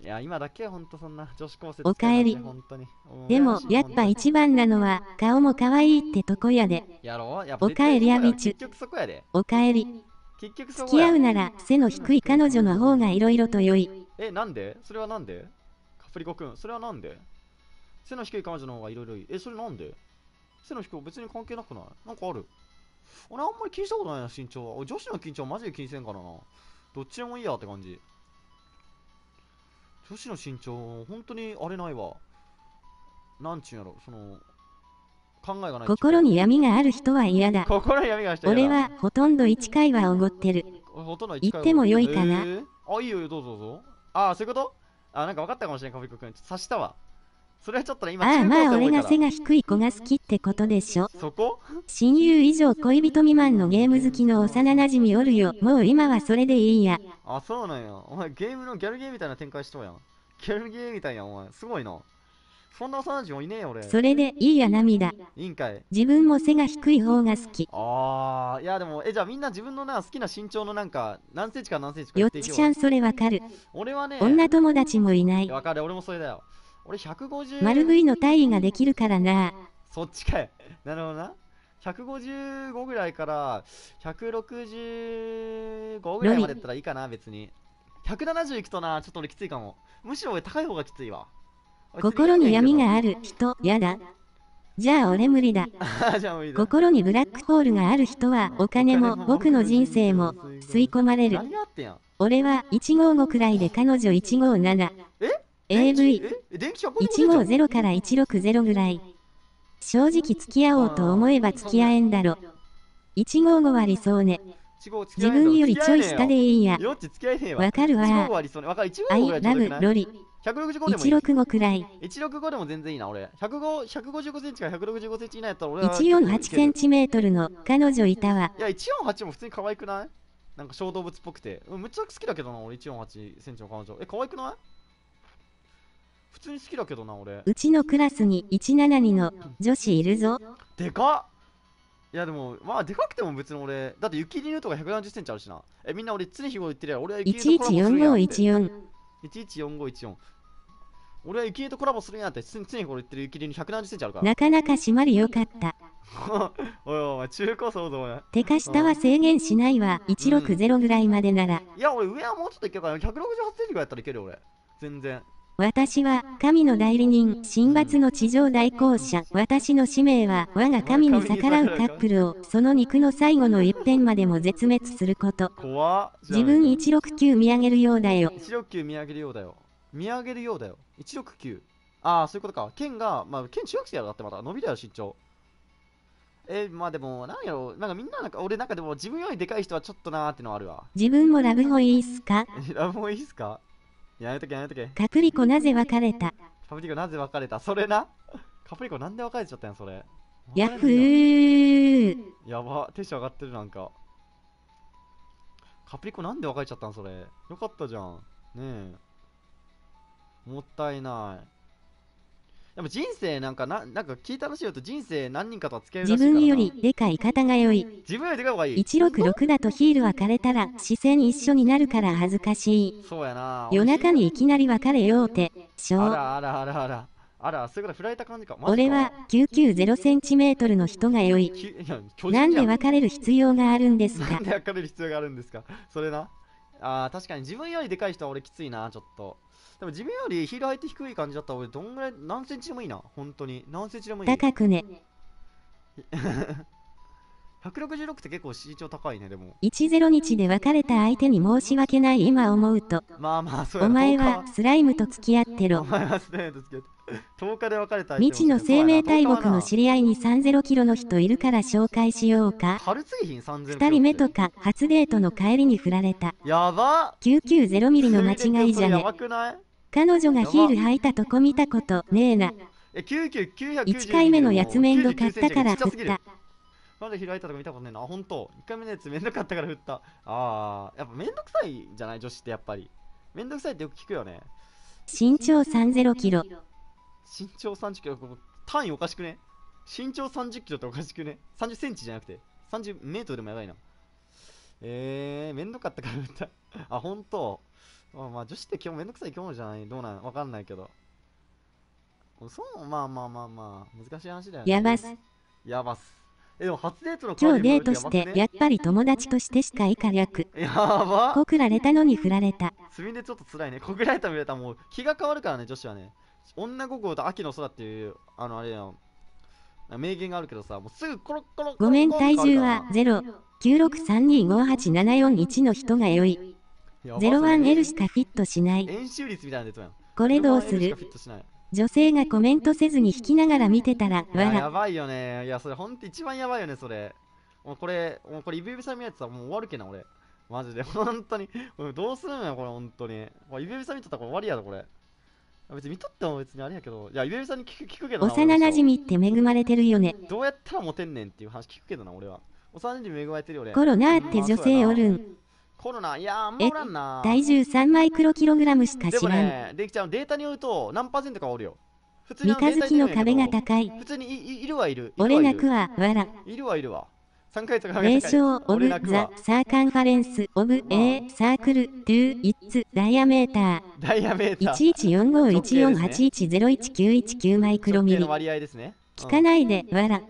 いや、今だけはほんとそんな女子高生おかえり。本当にでも、やっぱ一番なのは、顔も可愛いってとこやで。やろやおかえりやびちおかえり。結局付き合うなら、背の低い彼女の方がいろいろと良い。え、なんでそれはなんでカプリコくん、それはなんで背の低い彼女の方がいろいろいい。え、それなんで背の低い別に関係なくないなんかある俺あんまり気にしたことないな、身長は。女子の緊張マジで気にせんからな。どっちでもいいやって感じ。女子の身長、本当にあれないわ。なんちゅうやろ、その、考えがない。心に闇がある人は嫌だ。心に闇が俺はほとんど1回はおごってる。ほとんど1回言ってもよいかな。えー、あ、いいよ、どうぞどうぞ。あ、そういうことあ、なんか分かったかもしれん、かカフこくん。察したわ。それはちょっと今ああまあ俺が背が低い子が好きってことでしょ。そこ親友以上恋人未満のゲーム好きの幼馴染おるよ。もう今はそれでいいや。あ、そうなんや。お前ゲームのギャルゲーみたいな展開しとうやん。ギャルゲーみたいやん、お前。すごいな。そんな幼馴染いねえよ、俺。それでいいや涙。いいんかい。自分も背が低い方が好き。ああ、いやでも、え、じゃあみんな自分のな、好きな身長のなんか、何センチか何センチかよっちちゃんそれわかる。俺はね、女友達もいない。わかる、俺もそれだよ。俺150丸 V の体位ができるからなそっちかなるほどな155ぐらいから165ぐらいまでだったらいいかな別に170いくとなちょっと俺きついかもむしろ俺高い方がきついわ心に闇がある人やだじゃあ俺無理だ 心にブラックホールがある人はお金も僕の人生も吸い込まれる俺は155くらいで彼女157え AV150 から160ぐらい。正直付き合おうと思えば付き合えんだろ。155は理想ね。自分よりちょい下でいいや。わかるわ。アイラブロリ。165くらい。165でも全然いいな、俺。155センチか165センチ以内やったら俺148センチメートルの彼女いたわ。いや、148も普通に可愛くないなんか小動物っぽくて。ゃっちゃ好きだけどな、俺148センチの彼女。え、可愛くない普通に好きだけどな俺うちのクラスに172の女子いるぞでかっいやでもまあでかくても別に俺だって雪犬とか1 7 0ンチあるしなえみんな俺常日頃言ってるや俺は雪犬とコラボするやん114514俺は雪とコラボするやんって常日頃言ってる雪犬1 7 0ンチあるからなかなか締まりよかった おいおい中高層だお前手か下は制限しないわ160ぐらいまでなら、うん、いや俺上はもうちょっといけるから1 6 8ンチぐらいやったらいけるよ俺全然私は神の代理人、神罰の地上代行者。私の使命は我が神に逆らうカップルをその肉の最後の一辺までも絶滅すること。自分169見上げるようだよ。169見上げるようだよ。見上げるようだよ。169。ああ、そういうことか。剣が、まあ、剣中学生やろだってまた伸びだよ、身長。えー、まあでも、なんやろう、なんかみんな、なんか俺なんかでも自分よりでかい人はちょっとなーってのはあるわ。自分もラブホいいっすか ラブホいいっすかやめとけやめとけ。カプリコなぜ別れたカプリコなぜ別れたそれな。カプリコなんで別れちゃったんそれ。ヤフーやば、テンション上がってるなんか。カプリコなんで別れちゃったんそれ。よかったじゃん。ねえ。もったいない。でも人生なんかな、なんか聞いたいよと人生何人かとは付き合い自分よりでかい方が良い。自分よりでかい方がいい。166だとヒールは枯れたら視線一緒になるから恥ずかしい。そうやな。夜中にいきなり別れようて、しょう。あらあらあらあら。あら、それから振られた感じか。俺は990センチメートルの人が良い。なんで別れる必要があるんですか。なんで別れる必要があるんですか。それな。ああ、確かに自分よりでかい人は俺きついな、ちょっと。でも地分よりヒール入って低い感じだったら俺どんぐらい何センチでもいいな本当に何センチでもいい高くね166 って結構身長高いねでも10日で別れた相手に申し訳ない今思うとまあまあそうお前はスライムと付き合ってろお前はスライムと付き合って10日で別れた未知の生命大木の知り合いに30キロの人いるから紹介しようか春製品3000 2人目とか初デートの帰りに振られたやば990ミリの間違いじゃねやばくない彼女がヒール履いたとこ見たことねえな。1回目のやつめんどかったから振った。まだ開いたとこ見たことないな。本当。一回目のやつめんどかったから振った。あー、やっぱめんどくさいじゃない女子ってやっぱり。めんどくさいってよく聞くよね。身長30キロ。身長30キロ、単位おかしくね身長30キロっておかしくね ?30 センチじゃなくて。30メートルでもやばいな。えー、めんどかったから振った。あ、本当。まあまあ、女子って基本めんどくさい今日じゃないどうなんわかんないけど。そう、まあまあまあまあ、難しい話だよね。やばす。やばす。え、でも初デートの今日デートして、やっぱり友達としてしかいかやく。やば告られたのに振られた。すみれちょっと辛いね。告られた見れたもう気が変わるからね、女子はね。女心と秋の空っていう、あのあれやん。名言があるけどさ、もうすぐコロコロコロコロごめん、体重は0。963258741の人がよい。ゼロ 01L しかフィットしない。円周率みたいな出やこれどうする女性がコメントせずに引きながら見てたら、わら。やばいよね。いや、それほんと一番やばいよね、それ。もうこれ、もうこれ、イブイブさん見やつはもう終わるけな、俺。マジで、本当に。どうするんや、これ、本当に。これイベさん見とったら終わりやろ、これ。別に見とっても別にあれやけど、いや、イベビさんに聞く聞くけど幼馴染って恵まれてるよね。どうやったらモテんねんっていう話聞くけどな、俺は。幼馴染恵まれてるよね。コロナって女性おるん。コロナ、いやあんまおらんな。体重3マイクロキログラムしか知らん。でね、ちゃデータによると何パーセントかおるよ。普通に三日月の壁が高い。普通にいいるはいる。俺泣くわ、わら。いるはいる名称オブザサーカンファレンスオブエー・サークルトゥイッツダイヤメーター。ダイヤメーター。1 1 4 5 1 4 8 1 0 1 9 1 9マイクロミリ。ね。聞かないで、わら。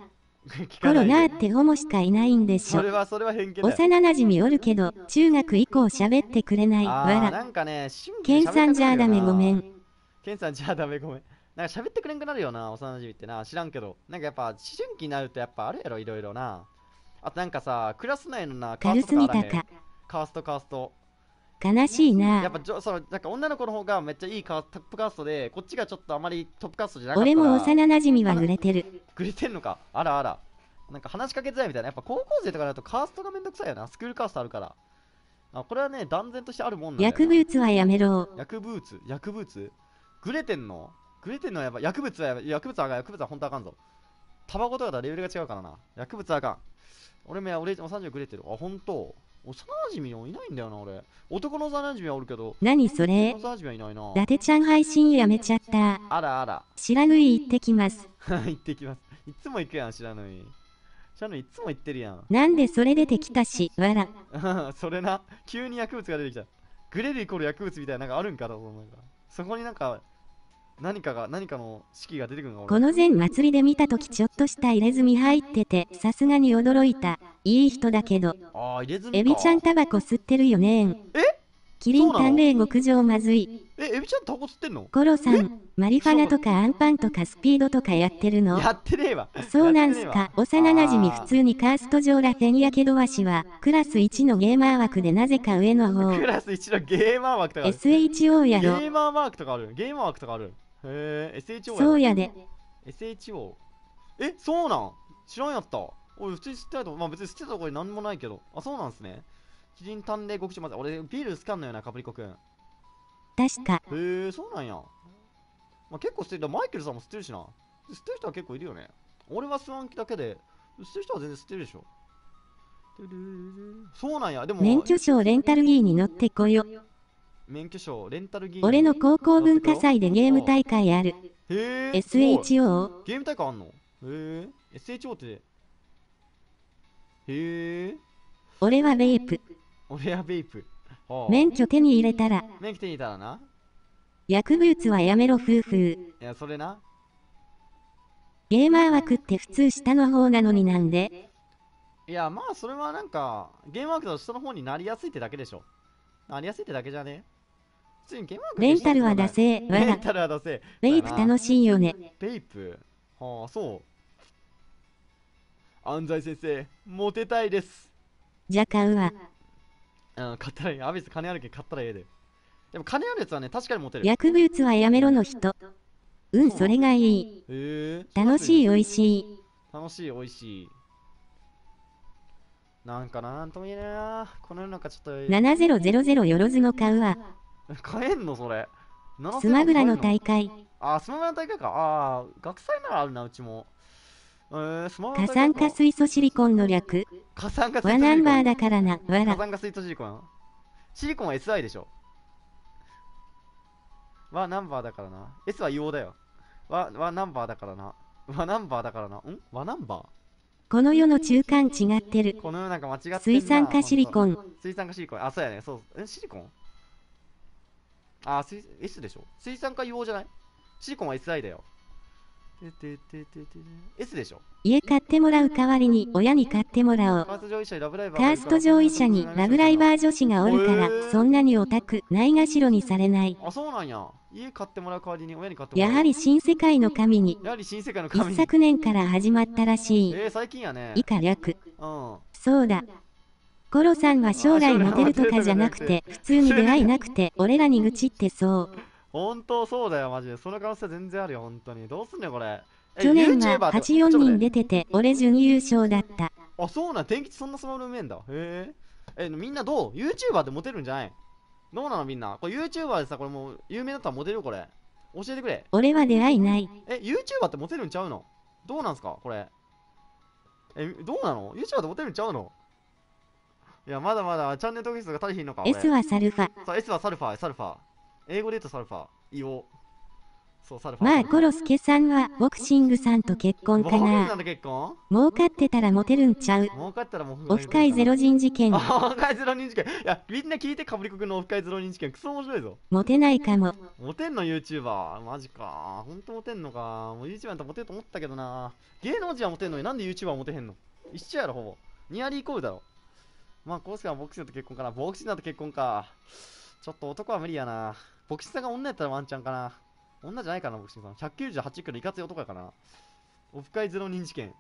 コロナーってホモしかいないんでしょ。それはそれは偏見幼馴染おるけど、中学以降喋ってくれない。わら。なんかね、ケンさんじゃダメごめん。ケンさんじゃダメごめん。なんか喋ってくれんくなるよな、幼馴染ってな。知らんけど。なんかやっぱ、思春期になるとやっぱあるやろ、いろいろな。あとなんかさ、クラス内のな、カーストカースト。カーストカースト。悲しいなやっぱじょそのなんか女の子の方がめっちゃいいカトップカーストでこっちがちょっとあまりトップカーストじゃなかった俺も幼馴染は濡れてるくれてんのかあらあらなんか話しかけづらいみたいなやっぱ高校生とかだとカーストがめんどくさいよなスクールカーストあるからあこれはね断然としてあるもんなんだ薬物はやめろ薬物薬物グレてんのグレてんのはやっぱ薬物はや薬物は薬物は本当あかんぞタバコとかとレベルが違うからな薬物はあかん俺も俺お、30グレてるあ本当幼馴染はいないんだよな、俺。男の幼馴染はおるけど。何それ幼馴染はいないな。伊達ちゃん配信やめちゃった。あらあら。白縫い行ってきます。行ってきます。いつも行くやん、知ら縫い。白縫いいつも行ってるやん。なんでそれ出てきたし、わら。それな。急に薬物が出てきた。グレるイコール薬物みたいな、なんかあるんかとそのんか。そこになんか、何かが、何かの式が出てくるのこの前祭りで見たときちょっとした入れ墨入ってて、さすがに驚いた。いい人だけど。ああ、入れ墨エビちゃんタバコ吸ってるよねえキリン寒冷極上まずい。え、エビちゃんタバコ吸ってんのコロさん、マリファナとかアンパンとかスピードとかやってるのやってねえわ。そうなんすか。幼馴染普通にカースト上らへんやけどわしは、クラス1のゲーマー枠でなぜか上の方。クラス1のゲーマー枠とかある。SHO やろ。ゲーマー枠とかある。ゲーマー枠とかある。へえ、SHO や。そうやで。SHO? え、そうなん知らんやった。俺、普通に知ってたと、まあ別に知ってたとこに何もないけど。あ、そうなんすね。キリン探偵極中まで。俺、ビール好かんのよな、カプリコくん。確か。へえ、そうなんや。まあ、結構知ってる。マイケルさんも知ってるしな。知ってる人は結構いるよね。俺はスワンキだけで、知ってる人は全然知ってるでしょ。そうなんや。でも。免許証レンタルギーに乗ってこよ。免許証レンタルゲ俺の高校文化祭でゲーム大会ある。へえ。SHO。ゲーム大会あんのへえ。SHO って。へえ。俺はベイプ。俺はベイプ。はあ、免許手に入れたら。免許手に入れたらな。薬物はやめろ夫婦。いや、それな。ゲーマー枠って普通下の方なのになんでいや、まあ、それはなんか、ゲーム枠の下の方になりやすいってだけでしょ。なりやすいってだけじゃねレンタルは出せわレンタルはイプ楽しいよね。ベイプはあ、そう。安西先生、モテたいです。じゃ買うわ。うん、買ったらいい。アビス金あるけ買ったらええで。でも金あるやつはね、確かにモテる。薬物はやめろの人。うん、それがいい。えー、楽しい、おいしい。楽しい、おいしい。なんかなんとも言えないな。この世の中ちょっと。7000よろずご買うわ。買えんのそれスマブラの大会あスマブラの大会かあ学祭ならあるなうちもえー、スマ過酸化水素シリコンの略過酸化水素シリコンナンバーだからなわら過酸化水素シリコンシリコンは SI でしょはナンバーだからな S は硫黄だよははナンバーだからなはナンバーだからなんはナンバーこの世の中間違ってる。この世なんか間違ってる水酸化シリコン。水酸化シリコン。あ、そうやね。そう。え、シリコンあ、水、S でしょ水酸化硫黄じゃないシリコンは SI だよ。ててててて S でしょ家買ってもらう代わりに親に買ってもらおう。カースト上位者にラブライバー女子がおるから、そんなにオタク、ないがしろにされない。あ、そうなんや。家買ってもらう代わりに親に買ってもらう。やはり新世界の神に。やはり新世界の神に。一昨年から始まったらしい。えー、最近やね。以下略。うん。そうだ。ゴロさんは将来モテるとかじゃなくて、普通に出会いなくて、俺らに愚痴ってそう。本当そうだよ、マジで。その可能性全然あるよ、本当に。どうすんねん、これ。去年は y o 84人出てて、俺準優勝だった。あ、そうなん、天吉そんなスマブラうめえんだ。へえ。え、みんなどう ?YouTuber っモテるんじゃないどうなのみんな。これ YouTuber でさ、これもう有名だったらモテるこれ。教えてくれ。俺は出会いない。え、YouTuber ってモテるんちゃうのどうなんすかこれ。え、どうなの ?YouTuber ってモテるんちゃうのいや、まだまだチャンネル登録数が足りひんのか。S はサルファ。そう、S はサルファ、サルファ。英語で言うとサルファ。イオ。そう、サルファ。まあ、コロスケさんはボクシングさんと結婚かな。ボク結婚儲かってたらモテるんちゃう。儲かったらもう。オフ会ゼロ人事件。オフ会ゼロ人事件。いや、みんな聞いて、かぶりこくんのオフ会ゼロ人事件。くそ面白いぞ。モテないかも。モテんの ?YouTuber。マジか。ほんとモテんのか。もう YouTuber なんてモテると思ったけどな。芸能人はモテんのになんで YouTuber はモテへんの一緒やろ、ほぼ。ニアリーイコールだろ。まあ、コースケはボクシングと結婚かな。ボクシングだと結婚か。ちょっと男は無理やな。ボクシングが女やったらワンチャンかな。女じゃないかな、ボクシングさん。198くらいかつい男やかな。オフ会ゼロ人事件。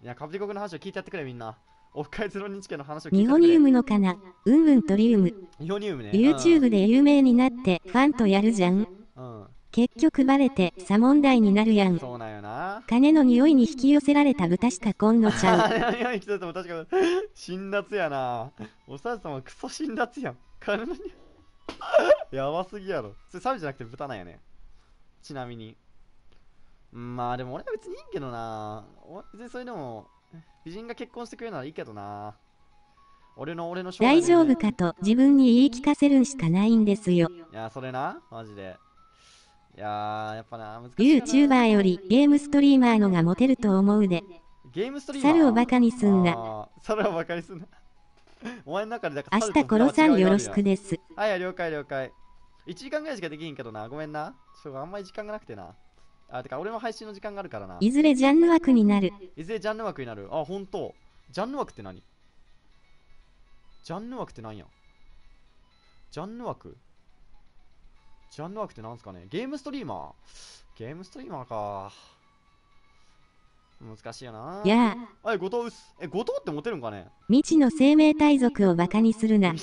いや、カプリコ君の話を聞いてやってくれ、みんな。オフ会ゼロ人事件の話を聞いてくれ。ニホニウムのかな。うんうんトリウム。ニホニウムね。YouTube で有名になって、ファンとやるじゃん。うん。結局バレて、さ問題になるやん。そうなんよな。金の匂いに引き寄せられた豚しかこんのちゃう。金の匂いに引き寄せ辛辣やな。おさじさんはクソ辛辣やん。金の匂い。やばすぎやろ。それサビじゃなくて豚なんやね。ちなみに。まあでも俺は別にいいけどな。別にそれでも、美人が結婚してくれるならいいけどな。俺の俺の、ね、大丈夫かと自分に言い聞かせるんしかないんですよ。いや、それな、マジで。いややっぱな、難しい。YouTuber よりゲームストリーマーのがモテると思うで。ゲームストリーマー猿をバカにすんな。猿をバカにすんな。お前の中でだから明日殺さんよろしくです。あや、了解了解。1時間ぐらいしかできんけどな。ごめんな。ちょ、あんまり時間がなくてな。あ、てか俺も配信の時間があるからな。いずれジャンヌ枠になる。いずれジャンヌ枠になる。あ、ほんと。ジャンヌ枠って何ジャンヌ枠って何やジャンヌ枠ジャンル枠ってなんですかねゲームストリーマー。ゲームストリーマーか。難しいよな。いやあ。え、後藤す。え、後藤ってモテるんかね未知の生命体族をバカにするな。い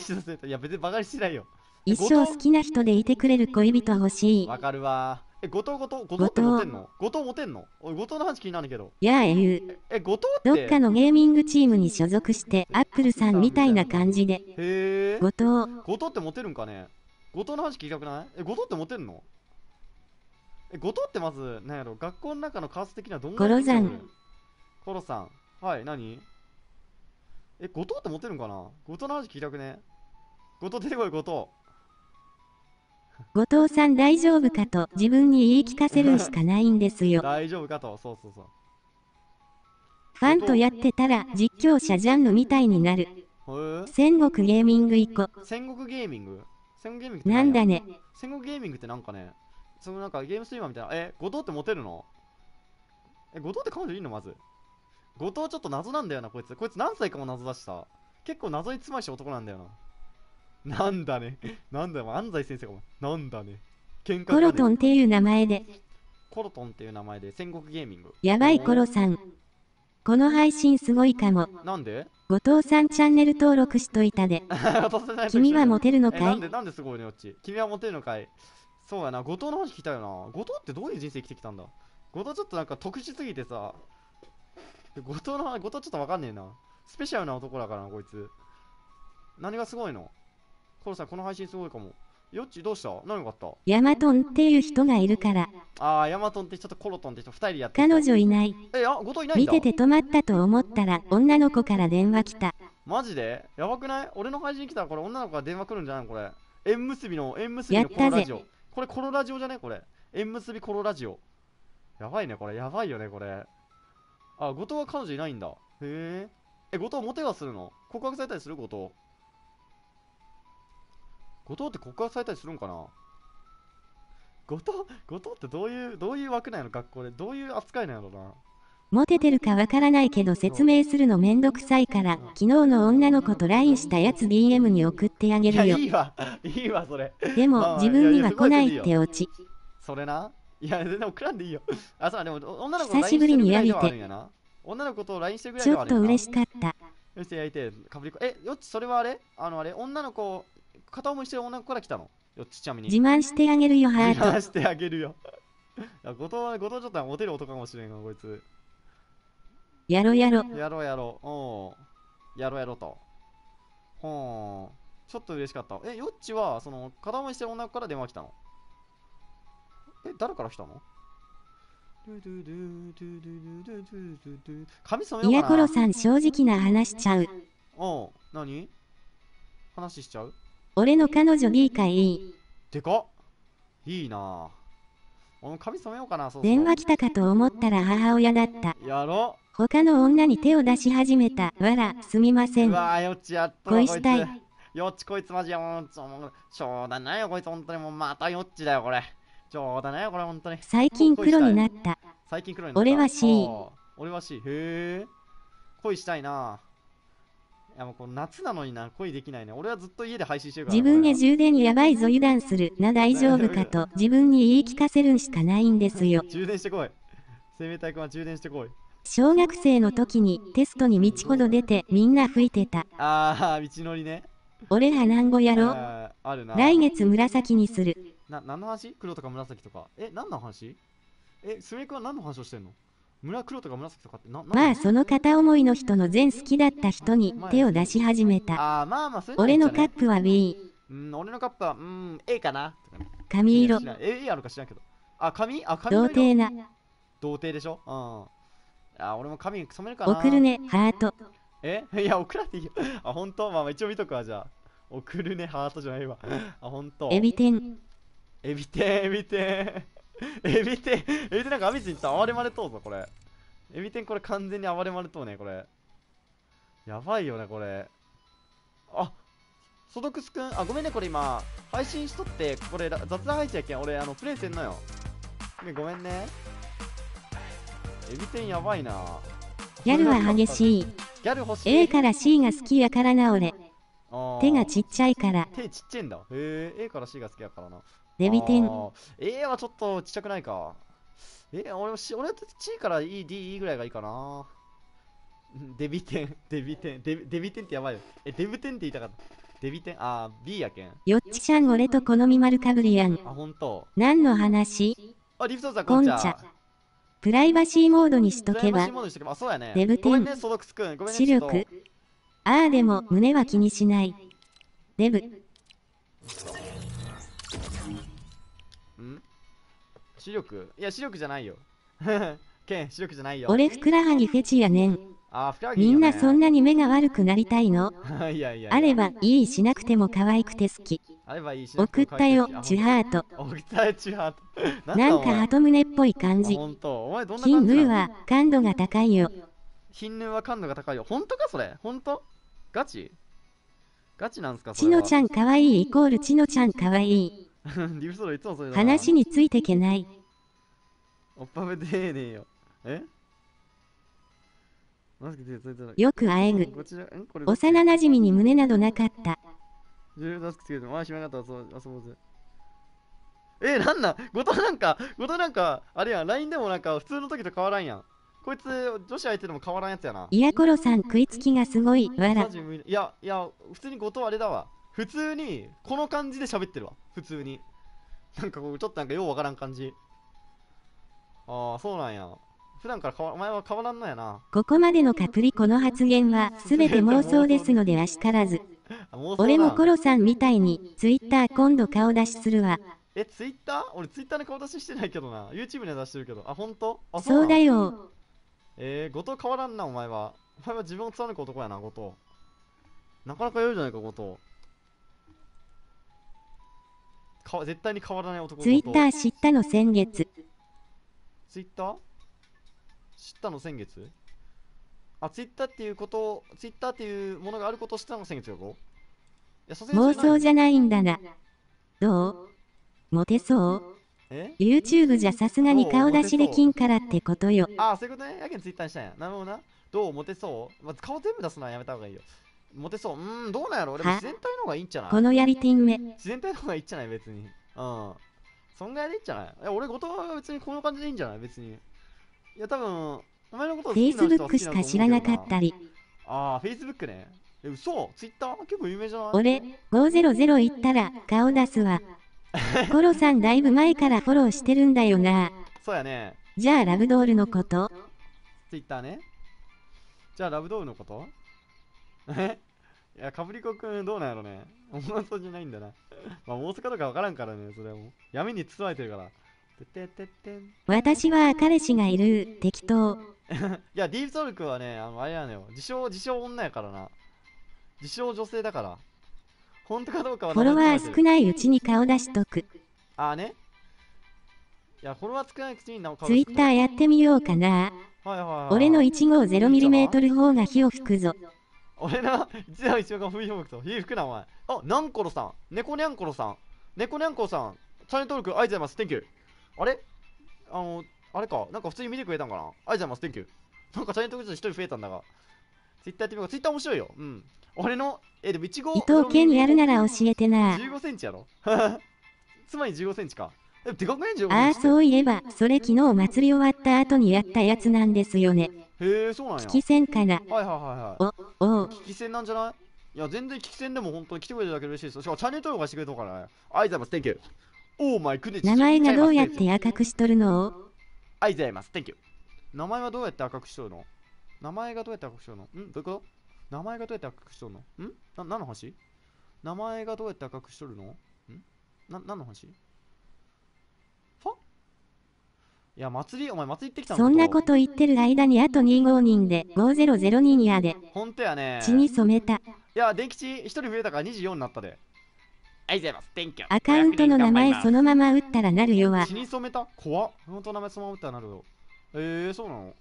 や、別にバカにしないよ。一生好きな人でいてくれる恋人欲しい。わかるわ。え、後藤後藤後藤ってモテんの後藤モテんの後藤の話気になるけど。いやあ、えゆ。え、後藤どっかのゲーミングチームに所属して、アップルさんみたいな感じで。へえ。後藤。後藤ってモテるんかね後藤の話聞きたくないえ、後藤ってモテんのえ、後藤ってまず、なんやろ、学校の中のカース的にはどんなゴロさん。ゴロさん。はい、何え、後藤ってモテるんかな後藤の話聞きたくね後藤出てこい、後藤。後藤さん大丈夫かと自分に言い聞かせるしかないんですよ。大丈夫かと、そうそうそう。ファンとやってたら実況者ジャンヌみたいになる。戦国ゲーミング行こ。戦国ゲーミング戦後ゲーミングってなんだね戦後ゲーミングってなんかねそのなんかゲームストリマーみたいなえ後藤ってモテるのえ後藤って彼女いいのまず後藤ちょっと謎なんだよなこいつこいつ何歳かも謎だしさ結構謎に詰まし男なんだよななんだねなんだよ安西先生かもなんだね喧嘩コロトンっていう名前でコロトンっていう名前で戦国ゲーミングやばいコロさんこの配信すごいかも。なんで後藤さんチャンネル登録しといたで。君はモテるのかいなんでなんですごいね、オっち。君はモテるのかいそうやな、後藤の話聞きたいよな。後藤ってどういう人生生きてきたんだ後藤ちょっとなんか特殊すぎてさ。後藤の話、後藤ちょっとわかんねえな。スペシャルな男だからな、こいつ。何がすごいのコロさん、この配信すごいかも。よっちどうした何があったヤマトンっていう人がいるからああヤマトンってちょっとコロトンって人2人でやって彼女いないえあ後藤いない見てて止まったと思ったら女の子から電話来たマジでやばくない俺の配信来たらこれ女の子が電話来るんじゃないこれ縁結びの縁結びのコロラジオこれコロラジオじゃねこれ縁結びコロラジオやばいねこれやばいよねこれあ後藤は彼女いないんだへええ後藤モテはするの告白されたりする後藤後藤って告発されたりするんかな後藤後藤ってどういうどういう枠なの学校でどういう扱いなんやろうなモテてるかわからないけど説明するのめんどくさいから昨日の女の子と LINE したやつ DM に送ってあげるよいいわ いいわそれでも自分には来ないってオチそれないや全然送らんでいいよ あそうでも女の子久しぶりにやりて女の子と l i n してるぐちょっと嬉しかったよし焼いてかぶりこえよっちそれはあれあのあれ女の子片思いしてる女の子から来たのよちなみに自慢してあげるよハート自慢してあげるよ 後藤は後ちょっとモテる男かもしれんがこいつやろやろやろやろおやろやろとほうちょっと嬉しかったえよっちはその片思いしてる女の子から電話来たのえ誰から来たの髪染めようかな。イヤコロさん正直な話しちゃう。おう、何話しちゃう俺の彼女 D かいい。でかいいな俺も髪染めようかな、そう電話来たかと思ったら母親だった。やろ他の女に手を出し始めた。わら、すみませうん。わぁ、よっちやった恋したい。よっちこいつマジやちょしょうだないよ、こいつ本当にもうまたよっちだよ、これ。冗談だよ、これ本当に。最近黒になった。最近黒になった俺は C 俺は C。へえ。恋したいな。やもうこの夏なのにな、恋できないね。俺はずっと家で配信してるから。自分へ充電やばいぞ油断するな大丈夫かと 自分に言い聞かせるんしかないんですよ。充電してこい。生命体君は充電してこい。小学生の時にテストに道ほど出てみんな吹いてた。ああ、道のりね。俺はなんごやろあるな。来月紫にする。な、何の話黒とか紫とか。え、何の話え、すみくは何の話をしてんの村黒とか紫とかってなまあその片思いの人の全好きだった人に手を出し始めた。俺のカップは B。うん、俺のカップは、うん、A かな。髪色。A, あか知らんけど。あ、髪あ、髪童貞な。童貞でしょうん。あ、俺も髪染めるかな。送るね、ハート。え いや、送らんでいいよ。あ、ほんとまあ一応見とくわ、じゃあ。送るね、ハートじゃないわ。あ、ほんと。エビ天。エビ天、エビ天。エビ天、エビ天なんかあ。みスに行った暴れまれとうぞ、これ。エビ天これ完全に暴れまれとうね、これ。やばいよね、これ。あ、ソドクスくん、あ、ごめんね、これ今、配信しとって、これ雑談配ゃやけん、俺、あの、プレイせんのよ。ね、ごめんね。エビ天やばいな。ギャルは激しい。ギャル欲しい。A から C が好きやからな、俺。手がちっちゃいから。手ちっちゃいんだ。へえ、A から C が好きやからな。デビテン。A はちょっとちっちゃくないか。え、俺、俺ち、C から E、D、E ぐらいがいいかな。デビテン、デビテン、デビデビテンってやばいよ。え、デブテンって言いたかった。デビテン、あ B やけん。よっちちゃん、俺と好み丸かぶりやん。あ、ほんと。何の話あ、リフトザ、こんちゃ。プライバシーモードにしとけば。デブテン、視力。ああでも、胸は気にしない。デブ。視力いや、視力じゃないよ。ケン、視力じゃないよ。俺、ふくらはぎフェチやねん。あふくらはぎいみんなそんなに目が悪くなりたいの いやいやあいや。ればいいしなくても可愛くて好き。あればいいし送ったよ、チュハート。送ったよ、チュハート。なんか鳩胸っぽい感じ。本当お前どんな感じーなのは感度が高いよ。ヌーは感度が高いよ。本当かそれ本当ガチガチなんすかそちれのはちゃん可愛いイコールチノちゃん可愛い。リブソロいつもそれだ話についてけないおっぱべでねえよえマスクついてよくあえぐん幼馴染に胸などなかった重要マスクつけてあしまなかった遊遊ぼうぜえなんなご後藤なんか後藤なんかあれやん LINE でもなんか普通の時と変わらんやんこいつ女子相手でも変わらんやつやないやコロさん食いつきがすごいわらいやいや普通に後藤あれだわ普通に、この感じで喋ってるわ。普通に。なんかこう、ちょっとなんかようわからん感じ。ああ、そうなんや。普段からわ、お前は変わらんのやな。ここまでのカプリコの発言は、すべて妄想ですのではしからず。俺もコロさんみたいに、ツイッター今度顔出しするわ。え、ツイッター俺ツイッターの顔出ししてないけどな。YouTube には出してるけど。あ、ほんとそうだよ。えー、後藤変わらんな、お前は。お前は自分を貫く男やな、後藤。なかなか良いじゃないか、後藤。か絶対に変わらない男ツイッター知ったの先月ツイッター知ったの先月あツイッターっていうことツイッターっていうものがあることを知ったの先月よこ妄想じゃないんだなどうモテそうえ ?YouTube じゃさすがに顔出しできんからってことよ。ああ、そういうことね。やけんツイッターにしたんや。なるほどな。どうモテそう、まず顔全部出すのはやめた方がいいよ。モテそううんどうなんやろ俺も自然体の方がいいんじゃないこのやりてんめ自然体の方がいいんじゃない別にうんそんぐらいでいいんじゃないいや俺後藤は別にこの感じでいいんじゃない別にいや多分お前のこと好き Facebook しか知らなかったりああ Facebook ねえ嘘ツイッター結構有名じゃない俺500行ったら顔出すわ コロさんだいぶ前からフォローしてるんだよなそうやねじゃあラブドールのことツイッターねじゃあラブドールのことえ いや、かぶりこくんどうなんやろね。重そうじゃないんだな。まあ、大阪とかわからんからね、それも闇に包まれてるから。ててて私は彼氏がいる、適当。いや、ディープソルクはね、あの、あれなのよ。自称、自称女やからな。自称女性だから。本当かどうかはフォロワー少ないうちに顔出しとく。ああね。いや、フォロワー少ないうちに顔出ツイッターやってみようかな。はいはい、はい、俺の 150mm 砲が火を吹くぞ。俺な、一代一生が不評と。ひい服な、お前。あ、ナンコロさん。猫ニャンコロさん。猫ニャンコロさん。チャンネル登録、ありがとうございます。Thank you。あれあの、あれか。なんか普通に見てくれたんかな。ありがとうございます。Thank you。なんかチャンネル登録者一人増えたんだが。ツイッターやってみようか。ツイッター面白いよ。うん。俺の、え、でもいちご。伊藤健やるなら教えてな。15センチやろ。つまり15センチか。でかくないんじゃああ、そういえば、それ昨日祭り終わった後にやったやつなんですよね。へえ、そうなんや。聞き戦かな。はいはいはいはい。お、おう。聞き戦なんじゃないいや、全然聞き戦でも本当に来てくれただけ嬉しいです。しかもチャンネル登録はしてくれたからね。ありがとざます。Thank you。オーマイクネ名前がどうやって赤くしとるのあいざいます。Thank you。名前はどうやって赤くしとるの名前がどうやって赤くしとるのうんどういうこと名前がどうやって赤くしとるのんな、何の話名前がどうやって赤くしとるのんな、何の話いや、祭り、お前祭り行ってきたそんなこと言ってる間にあと25人で、500人やで。本当やね。血に染めた。いや、電吉一人増えたから24になったで。ありがとうございます。アカウントの名前そのまま打ったらなるよわ。血に染めた怖っ。本当ウ名前そのまま打ったらなるよ。えー、そうなの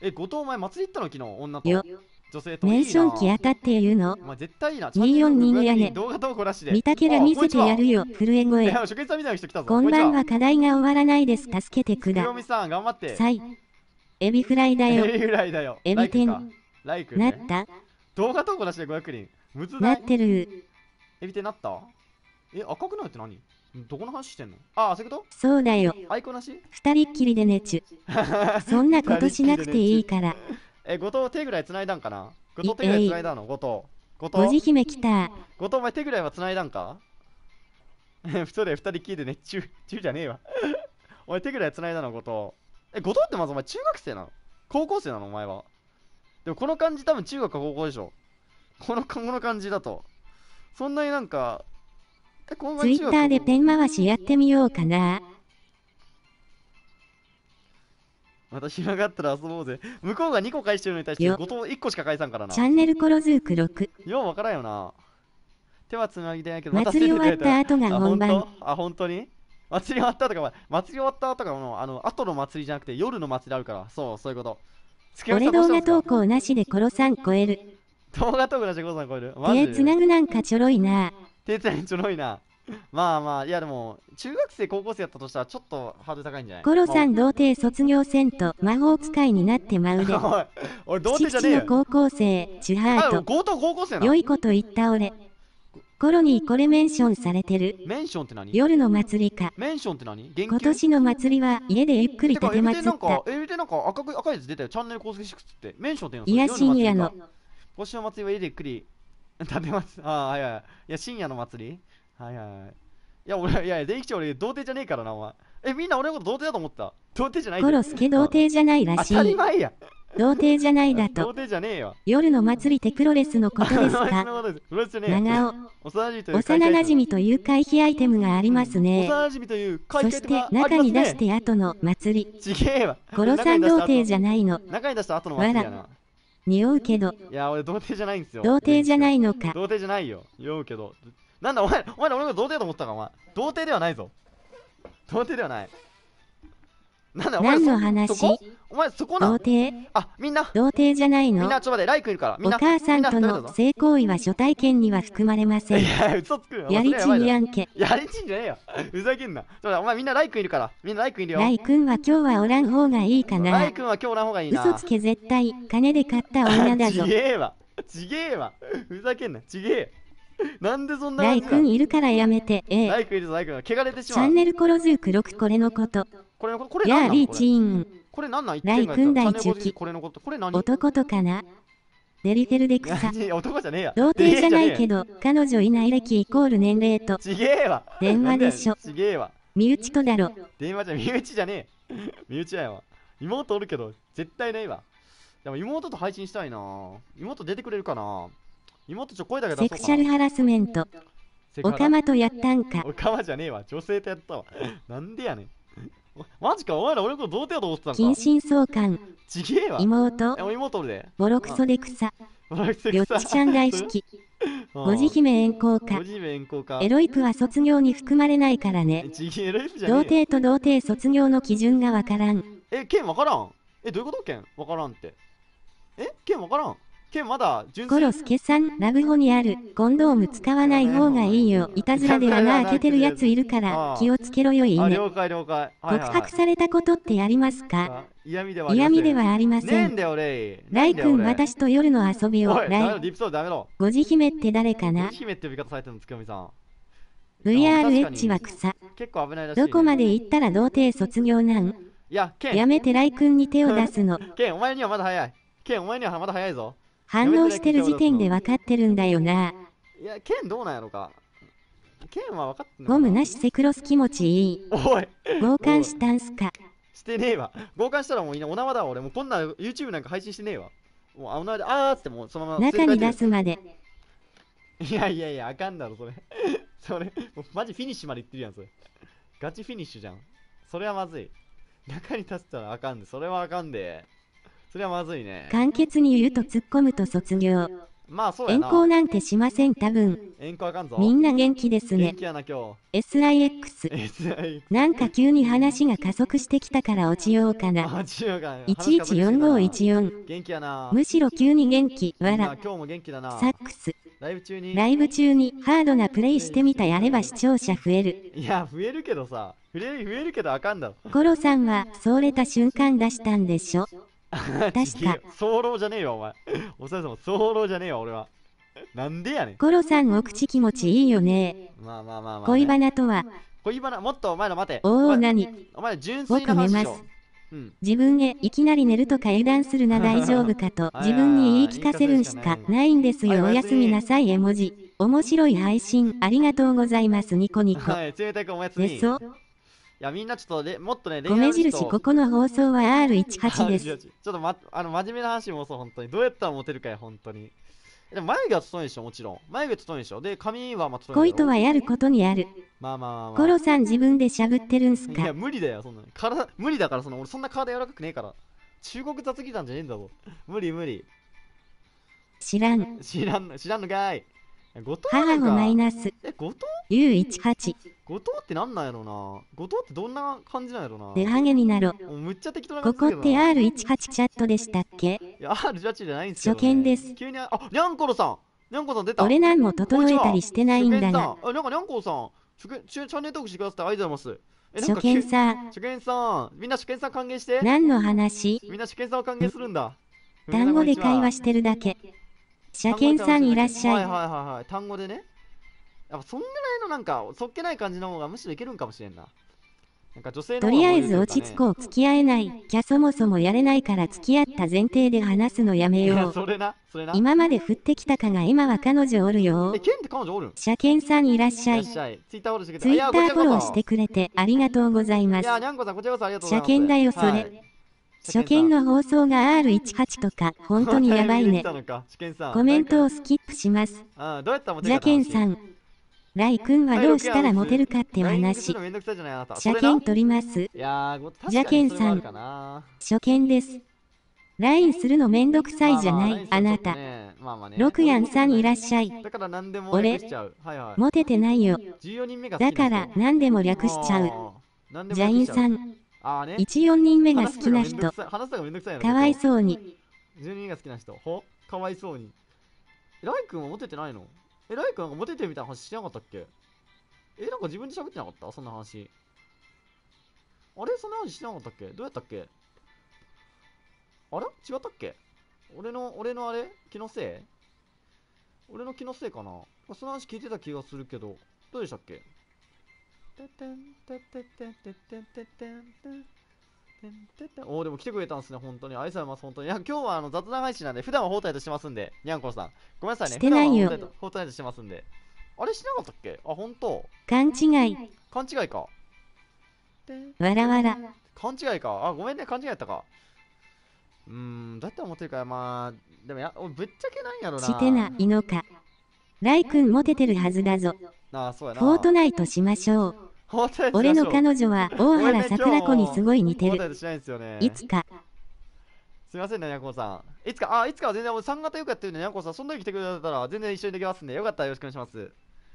え、後藤お前祭り行ったの昨日、女と。よ。メンション期当たって言うの。まあ、絶対な。2 4人やね。動画投稿しで。見たけら見せてやるよ。震え声。こ んばんは課題が終わらないです。助けてくだ。さん、頑張って。さい。エビフライだよ。エビフライだよ。エビ天。ライク、なった動画投稿なしで500人。むずなってる。エビ天なったえ、赤くなって何どこの話してんのああ、そういうことそうだよ。アイコなし二人っきりでねちゅ。そんなことしなくていいから。え、後藤手ぐらい繋いだんかな後藤手ぐらい繋いだの後藤。後藤。後藤、姫来た。後藤お前手ぐらいは繋いだんか 通で二人聞いて熱中、中じゃねえわ お前手ぐらい繋いだの後藤。え、後藤ってまずお前中学生なの高校生なのお前は。でもこの感じ多分中学か高校でしょ。この、この感じだと。そんなになんか、ツイッターでペン回しやってみようかな。また暇があったら遊ぼうぜ。向こうが2個返してるのに対して、後藤1個しか返さんからな。チャンネルコロズーク6。ようわからんよな。手はつなぎでやけど、祭り終わった後が本番。あ、本当に祭り終わったとか、祭り終わった後がもあの、後の祭りじゃなくて、夜の祭りあるから。そう、そういうこと。俺動画投稿なしでコロさん超える。動画投稿なしでコロさん超える。手つなぐなんかちょろいな。手つなぐちょろいな。まあまあ、いやでも、中学生、高校生やったとしたら、ちょっとハードル高いんじゃないゴロさん、童貞卒業せんと、魔法使いになってまうで。おい、俺、童貞じゃねえよ。の高校生、チュハート。強盗高校生な良いこと言った俺。ゴロにこれメンションされてる。メンションって何夜の祭りか。メンションって何今年の祭りは家でゆっくり立てまつった。なんか、なんか赤く赤いやつ出たよ。チャンネル公式しくつって。メンションって言いや、深夜の。今年の祭りは家でゆっくり立てます。ああ、はいはい。いや、深夜の祭りはいはいい。や、俺、いや、電気長俺、童貞じゃねえからな、お前。え、みんな俺のこと童貞だと思った。童貞じゃないコロスケ童貞じゃないら当したりい。前や。童貞じゃないだと。童貞じゃねえよ。夜の祭りテクロレスのことです そか。長尾、幼馴染という回避アイテムがありますね。幼馴染という会そ計しとてかあ中に出して後の祭り。ちげえわ。ロさん童貞じゃないの。中に出した後の祭りやな。匂うけど、いや、俺童貞じゃないんですよ。童貞じゃないのか。童貞じゃないよ。酔うけど。なんだお前、お前ら俺が童貞と思ったかお前。童貞ではないぞ。童貞ではない。なんだお前の話お前そこな童貞あ、みんな。童貞じゃないのみんなちょっと待って、ライクいるから。みんな。お母さんとの性行為は初体験には含まれません。いや、嘘つくよ。やりちんやんけ。やりちんじゃねえよ。ふざけんな。ちょお前みんなライクいるから。みんなライクいるよ。ライくは今日はおらん方がいいかな。ライクは今日おらん方がいいな。嘘つけ絶対、金で買った女だぞ。ちげえわ。ちげえわ。ふざけんな。ちげえ。なんでそんなライ君いるからやめて、ええ。ライ君いるぞ、ライ君。汚れてしまう。チャンネルコロズーク6これのこと。これのこと、これやーリーチーン。これなんなんライ君大中期。これのこと、これ何男とかなデリフェルで草。男じゃねえや。童貞じゃないけど、彼女いない歴イコール年齢と。ちげえわ。電話でしょ。ちげえわ。身内とだろ。電話じゃ、身内じゃねえ。身内やわ。妹おるけど、絶対ないわ。でも妹と配信したいな妹出てくれるかな妹ちょ声だけセクシャルハラスメント。オカマとやったんか。オカマじゃねえわ。女性とやったわ。なんでやねん。マジか、お前ら俺のこと童貞だと思ってたんか。謹慎相関。ちげえわ。妹。妹俺で。ボロクソで草。ボロクソで草。よっちゃん大好き。五 じ姫遠行か。五姫かエロイプは卒業に含まれないからね。童貞と童貞卒業の基準がわからん。え、剣わからんえ、どういうこと剣わからんって。え、剣わからんけまだ純ゴロスケさん、ラブホにある、コンドーム使わない方がいいよ。いたずらで穴開けてるやついるから、気をつけろよ、い了解了解。告白されたことってありますか嫌味ではありません。ではありません。ライ君、私と夜の遊びを、ライ。ごじ姫って誰かな姫って呼び方されてるの、つくみさん。VRH は草。結構危ないらしい、ね。どこまで行ったら童貞卒業なんいや、ケン。やめてライ君に手を出すの。ケン、お前にはまだ早い。ケン、お前にはまだ早いぞ。反応してる時点で分かってるんだよな。いや、剣どうなんやろか。剣は分かってんのゴムなしセクロス気持ちいい。おい交換したんすか。してねえわ。合換したらもういいな。お縄だわ。俺もうこんな YouTube なんか配信してねえわ。もうあお縄で、あーってもうそのまま。中に出すまで。いやいやいや、あかんだろ、それ。それ、もうマジフィニッシュまでいってるやん、それ。ガチフィニッシュじゃん。それはまずい。中に立つたらあかんで、それはあかんで。それはまずいね。簡潔に言うと突っ込むと卒業。まあそうやな。遠行なんてしません多分。遠行あかんぞ。みんな元気ですね。元気やな今日。SIX。なんか急に話が加速してきたから落ちようかな。114514。元気やな。むしろ急に元気。わら。今日も元気だな。サックス。ライブ中に。ライブ中にハードなプレイしてみたやれば視聴者増える。いや、増えるけどさ。増える、増えるけどあかんだろ。コロさんは、そうれた瞬間出したんでしょ。出 した。早漏じゃねえよ、お前。おさえさん、早漏じゃねえよ、俺は。なんでやねん。ゴロさん、お口気持ちいいよね。まあまあまあまあ、ね、恋バナとは。恋バナ、もっとお前待て。おお、何お前純粋な話僕寝ます。うん、自分へいきなり寝るとか英断するな大丈夫かと自分に言い聞かせるんしかないんですよおやすみなさい絵文字面白い配信ありがとうございますニコニコ。はい、冷たくおやそう。いや、みんなちょっとで、もっとね、米印ここの放送は R18 です。ちょっと、ま、あの、真面目な話もそう、本当に。どうやったらモテるかよ、本当に。でも眉毛は整えでしょ、もちろん。眉毛整えでしょ。で、髪はまあ整え恋とはやることにある。まあまあまあ、まあ、コロさん自分でしゃぶってるんすかいや、無理だよ、そんな。体、無理だから、その、俺そんな体柔らかくねえから。中国雑技団じゃねえんだぞ。無理無理。知らん。知らん、知らんのかい。後藤母子マイナス。え、後藤 ?U18。後藤ってなんなんやろな後藤ってどんな感じなんやろな出ハゲになろうむっちゃ適当なここって R18 チャットでしたっけいや R18 じゃないんですね、初見です急にあさんさん出た俺なんも整えたりしてないんだがあなんかさん初見チャンネル登録してくださってありがとうございます初見さん初見さんみんな初見さん歓迎して何の話みんな初見さんを歓迎するんだ単語で会話してるだけ車検さんいらっしゃいはいはいはい、はい、単語でねやっぱそんぐらいのなんか、そっけない感じの方がむしろいけるんかもしれんな。なんか女性の、ね、とりあえず落ち着こう。付き合えない。キャそもそもやれないから付き合った前提で話すのやめよう。それな、それな。今まで降ってきたかが今は彼女おるよ。え、ケンって彼女おるん車検さんいらっしゃい。いゃいツイッターフォローしてくれてありがとうございます。いや、にゃんこさんこちらこそありがとうございます。車検だよ、それ。はい初見の放送が R18 とか、本当にやばいね。コメントをスキップします。じゃけんさん、ライ君はどうしたらモテるかって話。車検取ります。じゃけんさん。初見です。ラインするのめんどくさいじゃない、あなた。ロクヤさんいらっしゃい。俺、モテてないよ。だから何でも略しちゃう。ジャインさん。14人目が好きな人。かわいそうに。人が好きな人。かわいそうに。ライ君はモテてないのえ、ライクなんかモテてみたいな話してなかったっけえ、なんか自分で喋ってなかったそんな話。あれそんな話してなかったっけどうやったっけあれ違ったっけ俺の、俺のあれ気のせい俺の気のせいかなその話聞いてた気がするけど、どうでしたっけ おでも来てくれたんですね、本当に。ありがとうございます、本当に。いや、今日はあの雑談配信なんで、普段は放題としてますんで、にゃんこさん。ごめんなさいね。してないよ。放題としてますんで。あれしなかったっけあ、本当勘違い。勘違いか。わらわら。勘違いか。あ、ごめんね、勘違いやったか。うーん、だって思ってるから、まあ、でもや、ぶっちゃけないんやろな。してないのか。ライ君モテてるはずだぞ。ああ、そうやな。フォートナイトしましょう。俺の彼女は大原桜子にすごい似てる。いつか。すみませんね、にゃんこさん。いつか、あ、いつかは全然俺参加とよくやってるね、ヤにゃんこさん、そんなに来てくれたら全然一緒にできますんで、よかったらよろしくお願いします。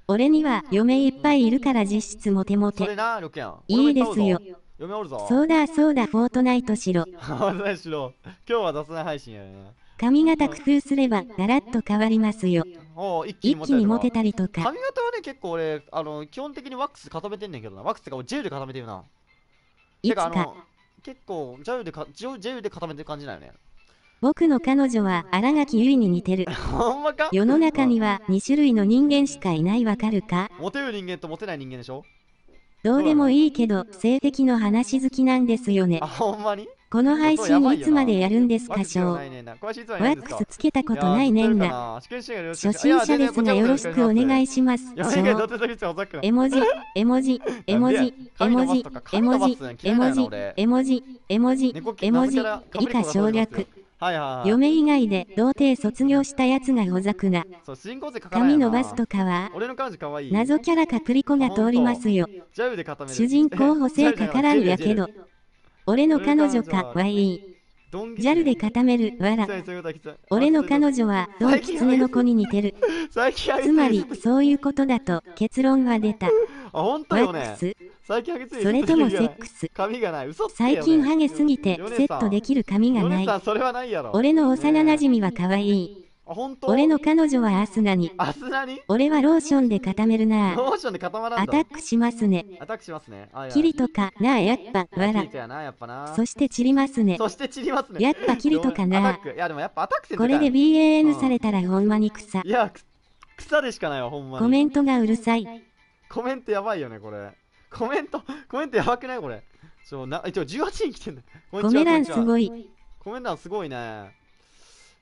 俺には嫁いっぱいいるから実質モテモテ。いいですよ。嫁おるぞ。そうだそうだ、フォートナイトしろ。フォートナイトしろ。今日は雑談配信やね。髪型工夫すればガラッと変わりますよ。一気にモテたりとか。髪型はね、結構俺、あの、基本的にワックス固めてんねんけどな。ワックスがジェルで固めてるな。いつか。か結構ジェルでかジェルで固めてる感じだよね。僕の彼女は新垣結衣に似てる。ほんまか世の中には2種類の人間しかいないわかるかモテる人間とモテない人間でしょどうでもいいけど、性的の話好きなんですよね。あ、ほんまにこの配信いつまでやるんですかしょう。ワックスつけたことないねんな。初心者ですがよろしくお願いします。しょう。絵文字、絵文字、絵文字、絵文字、絵文字、絵文字、絵文字、絵文字、絵文字、以下省略。はいはいはい、嫁以外で童貞卒業したやつがほざくな髪伸ばすとかは謎キャラかり子が通りますよ主人公補正かからんやけど俺の彼女か、わいい。ジャルで固める、わら。俺の彼女は、ドンキツネの子に似てる。つまり、そういうことだと、結論は出た。あ、本当よね。それともセックス。髪がない。嘘つけ最近ハゲすぎて、セットできる髪がない。俺の幼馴染は可愛い。俺の彼女はアスナに。アスナに俺はローションで固めるなローションで固まらんアタックしますね。アタックしますね。キリとかなあやっぱ、わら。そして散りますね。そして散りますね。やっぱキリとかなあ。いやでもやっぱアタックこれで BAN されたらほんまに草。いや、草でしかないわ、ほんまに。コメントがうるさい。コメントやばいよね、これ。コメント、コメントやばくないこれ。そう、な、一応18人来てんだ。コメ欄すごい。コメン欄すごいね。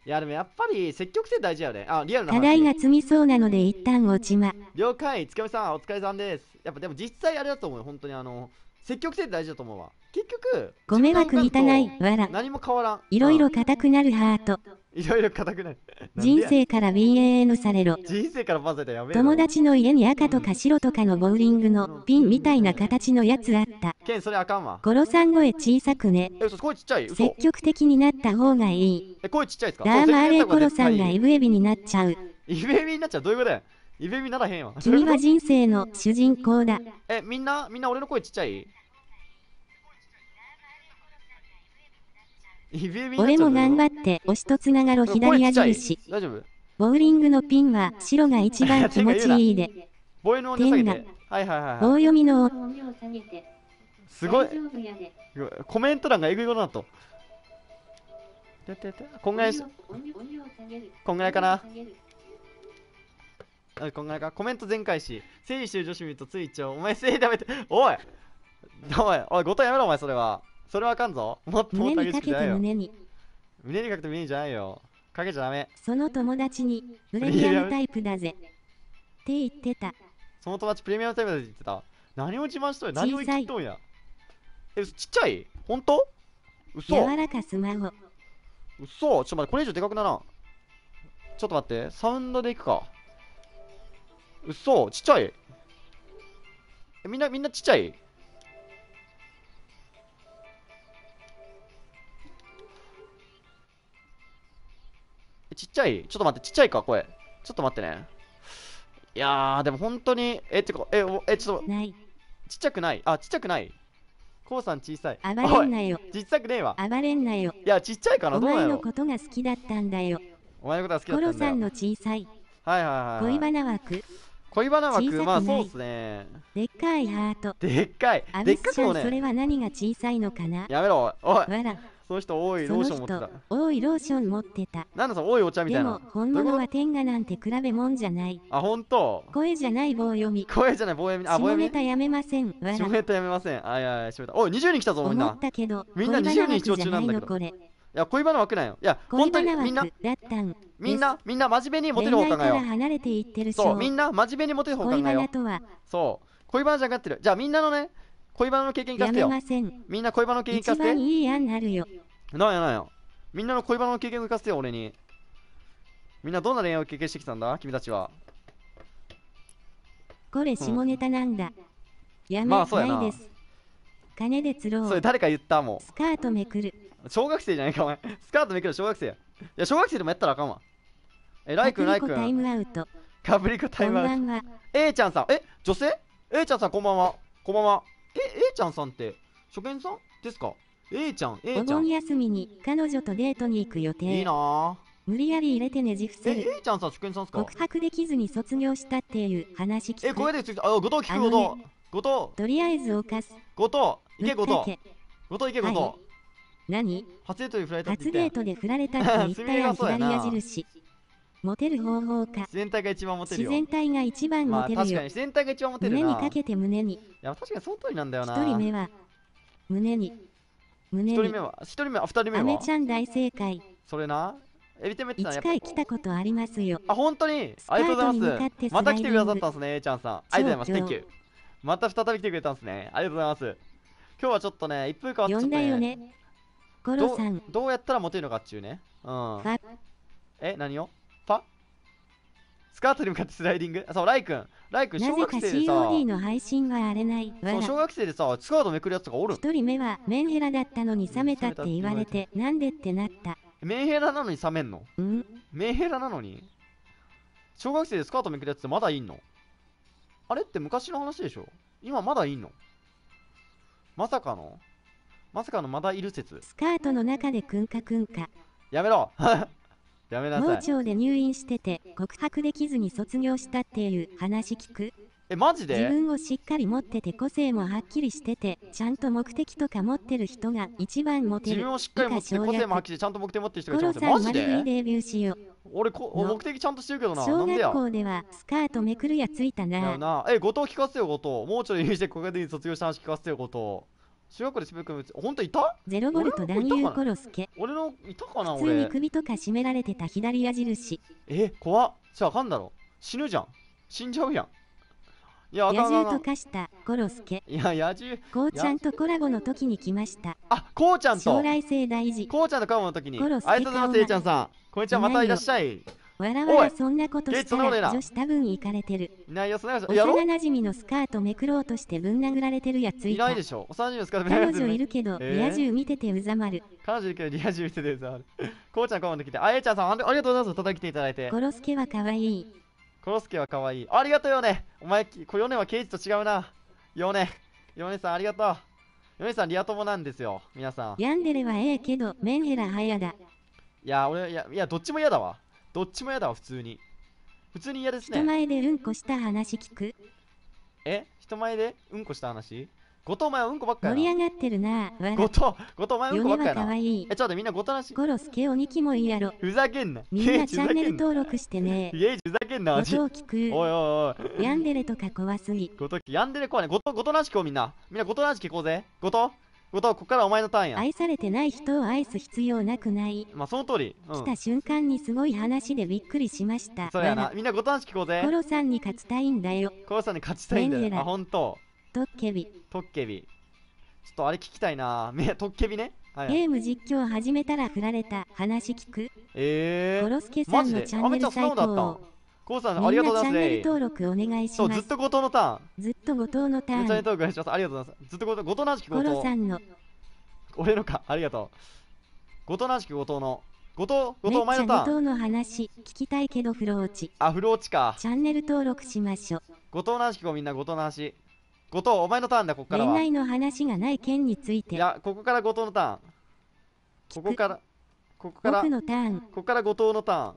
いやでもやっぱり積極性大事よね。あ、リアルな話。課題が積みそうなので一旦落ちま。了解、つかみさん、お疲れさんです。やっぱでも実際あれだと思う、よ、本当にあの、積極性大事だと思うわ。結局、ご迷惑いたない、わら。何も変わらん。いろいろ硬くなるハート。いろいろ硬くない。人生から BAN されろ。人生から混ぜたやめ友達の家に赤とか白とかのボウリングのピンみたいな形のやつあった。けん、それあかんわ。ゴロさん声小さくね。え、声ちっちゃい積極的になった方がいい。え、声ちっちゃいですかダーマーレコロさんがイブエビになっちゃう。イブエビになっちゃうどういうことやイベミならへんわ。君は人生の主人公だ。え、みんな、みんな俺の声ちっちゃい俺も頑張って押しとつながろ左矢印。大丈夫ボウリングのピンは白が一番気持ちいいで。ボイの音下げて。はいはいはい、はい。棒読みのすごい。コメント欄がえぐいことだと。こんぐらい、こんぐらいかな。あこんぐらいか。コメント全開し、整理してる女子見るとついちゃう。お前、せいだめて、おいおい、おい、ごとやめろ、お前、それは。それはあかんぞ。もっともっと上げてよ。胸に胸にかけて胸にじゃないよ。かけちゃダメ。その友達に、プレミアムタイプだぜ。って言ってた。その友達プレミアムタイプだぜって言ってた。何を自慢しとんや何を言っとんやえ、ちっちゃいほんと嘘柔らかスマホ。嘘ちょっと待って、これ以上でかくならん。ちょっと待って、サウンドでいくか。嘘ちっちゃいえ、みんな、みんなちっちゃいちっちゃいちょっと待って、ちっちゃいか、声。ちょっと待ってね。いやー、でも本当に、え、ちょっと、え、え、ちょっと、ちっちゃくない。あ、ちっちゃくない。こうさん小さい。暴れんなよ。ちっちゃくねえわ。暴れんなよ。いや、ちっちゃいかな、どうなのお前のことが好きだったんだよ。お前のことが好きだったんだよ。コロさんの小さい。はいはいはい、恋バナ枠。恋バナ枠、まあそうっすね。でっかいハート。でっかい。でっかくもね。それは何が小さいのかなやめろ。おい。わら。その人多いローション持ってた多いローション持ってたなんだその多いお茶みたいなでも本物は天下なんて比べもんじゃないあ本当声じゃない棒読み声じゃない棒読みあ棒読み下ネやめませんわ下めたやめませんあいやいや下ネタおい二十人来たぞみんな思ったけどみんな二十人視聴中なんだけどいや、恋バナ枠なんよ。いや、本当にみんな、みんな、みんな真面目にモテる方考えよう。そう、みんな真面目にモテる方考えよう。そう、恋バナじゃなくってる。じゃあみんなのね、恋バナの経験聞かせてよ。みんな恋バナの経験聞かせて。いい案なるよ。なんやなんや。みんなの恋バナの経験を聞かせてよ、俺に。みんなどんな恋愛を経験してきたんだ君たちは。これ下ネタなんだ。うん、やめまあ、そうやな。金で釣ろう。それ誰か言ったもん。スカートめくる。小学生じゃないか、お前。スカートめくる小学生。いや、小学生でもやったらあかんわ。え、ライクライク。タイムアウト。カブリコタイムアウト。A ちゃんさん。え、女性 ?A ちゃんさん、こんばんは。こんばんは。え、A ちゃんさんって、初見さんですか ?A ちゃん、A ちゃん。お盆休みに彼女とデートに行く予定。いいな無理やり入れてねじ伏せる。え、A ちゃんさん、初見さんですか告白できずに卒業したっていう話聞く。え、声でついて、あ、後藤聞く、後藤。後藤。とりあえず犯す。後藤、行け、後藤。後藤行け、後藤。何初デートで振られたって言ったや ん左矢印モテる方法か。自然体が一番モテるよ。自然体が一番モテるよ。まあ、確かに自然体が一番モテるな。胸にかけて胸に。いや、確かにその通りなんだよな。一人目は、胸に。胸に。一人目は、一人目は、二人目は。アメちゃん大正解。それな。エビテメってのはやっぱ1回来たことありますよ。あ、本当にありがとうございます。また来てくださったんですね、A ちゃんさん。ありがとうございます。Thank you。また再び来てくれたんですね。ありがとうございます。今日はちょっとね、一風変わってちょっね、よね。ゴロさんど。どうやったらモテるのかっちゅうね。うん。え、何をスカートに向かってスライディングそう、ライ君。ライ君、小学生でさ。COD の配信が荒れない。そう、小学生でさ、スカートめくるやつがおる一人目は、メンヘラだったのに冷めたって言われて、なんでってなった。メンヘラなのに冷めんのんメンヘラなのに小学生でスカートめくるやつってまだいんのあれって昔の話でしょ今まだいんのまさかのまさかのまだいる説スカートの中でくんかくんかやめろやめな盲さい。腸で入院してて告白できずに卒業したっていう話聞くえ、マジ自分をしっかり持ってて個性もはっきりしててちゃんと目的とか持ってる人が一番モテる自分をしっかり持って、個性もはっきりちゃんと目的持ってる人が一番モテるマジでデビューしよう俺こ、目的ちゃんとしてるけどな。小学校ではスカートめくるやついただななえ、後藤聞かせてよ、後藤。盲腸でょい入院して、ここで卒業した話聞かせてよ、後藤修学で渋谷君、ほんといたゼロボルト男優コロスケ。俺の、いたかな俺。普通に首とか絞められてた左矢印。え、怖っ。じゃあかんだろ。死ぬじゃん。死んじゃうやん。いや、野獣と化したコロスケ。いや、野獣。こうちゃんとコラボの時に来ました。あ、こうちゃんと。将来性大事。こうちゃんとコラボの時に。コロスケ。ありがとうございます、えいちゃんさん。こんにゃは、またいらっしゃい。わらわらそんなことしたら女子多分行かれてる。いないよ、そんなこと幼馴染のスカートめくろうとしてぶん殴られてるやついないでしょ。幼馴染のスカートめく彼女いるけど、リア充見ててうざまる。彼女いるけど、リア充見ててうざまる。こうちゃんコメンで来て、あやちゃんさん、ありがとうございます。叩きていただいて。コロスケは可愛い。コロスケは可愛い。ありがとうよね。お前、こヨネは刑事と違うな。ヨネ。ヨネさん、ありがとう。ヨネさん、リア友なんですよ。皆さん。ヤンデレはええけど、メンヘラはやだ。いや、俺、いや、いやどっちも嫌だわ。どっちも嫌だわ普通に普通に嫌ですね人前でうんこした話聞くえ人前でうんこした話ごとお前はうんこばっかや盛り上がってるなごと、ごとごお前うんこばっかやなえちょっとと。ごと。みんなと。ごなしゴロスケと。ごと。いやろふざけんなみんなチャンネル登録してねと。ご と。ふざけんなと。ご聞くおいおいおいヤンデレとか怖すぎごと、ヤンデレ怖いねと。ごと。ごなし聞こうみんなみんなごとなし聞こうぜごと。ことはここからお前のターンや愛されてない人を愛す必要なくないまあその通り、うん、来た瞬間にすごい話でびっくりしましたそうやなみんなごと話聞こうぜコロさんに勝ちたいんだよコロさんに勝ちたいんだよあ本当トッケビトッケビちょっとあれ聞きたいなめトッケビねはいゲーム実況始めたら振られた話聞くええー、コロスケさんのチャンネル最高コウさん、ありがとうございます、ル登録お願いします。ずっと後藤のターン。ずっと後藤のターン。チャンネル登録お願いします。ありがとうございます。ずっと後藤、後藤なしき後藤。さんの。俺のか、ありがとう。後藤なしき後藤の。後藤、後藤、お前のターン。後藤の話、聞きたいけど、フローチ。あ、フローチか。チャンネル登録しましょう。後藤なしき子みんな、後藤の話。後藤、お前のターンだ、ここからは。恋愛の話がない件について。いや、ここから後藤のターン。ここから、ここから、ここから後藤のターン。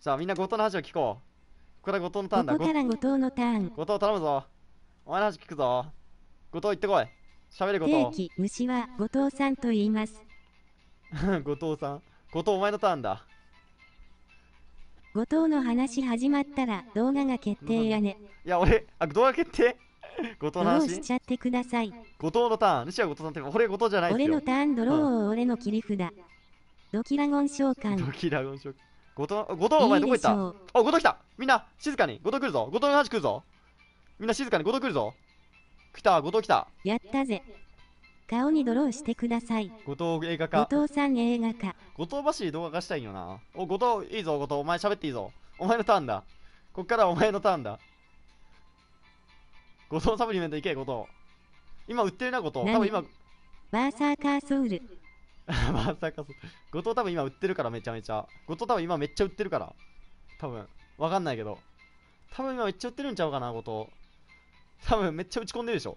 さあみんな後藤の話を聞こう。これは後藤のターンだ。ここから後藤のターン。後藤頼むぞ。お前の話聞くぞ。後藤行ってこい。喋れ後藤。虫は後藤さんと言います。後藤さん。後藤お前のターンだ。後藤の話始まったら動画が決定やね。いや俺、あ、動画決定後藤の話。しちゃってください。後藤のターン。西は後藤さんって俺後藤じゃないですよ。俺のターンドロー、う俺の切り札。ドキラゴン召喚。ドキラゴン召喚。後藤、後藤、お前どこ行ったあ、後藤来たみんな、静かに、後藤来るぞ後藤の話来るぞみんな静かに後藤来るぞ来た、後藤来たやったぜ。顔にドローしてください。後藤映画化。後藤さん映画化。後藤橋動画化したいよな。お、後藤、いいぞ、後藤、お前喋っていいぞ。お前のターンだ。こっからお前のターンだ。後藤サプリメント行け、後藤。今売ってるな、後藤。多分今。バーサーカーソウル。まさかそう。後藤多分今売ってるから、めちゃめちゃ。後藤多分今めっちゃ売ってるから。多分。わかんないけど。多分今めっちゃ売ってるんちゃうかな、後藤。多分めっちゃ打ち込んでるでしょ。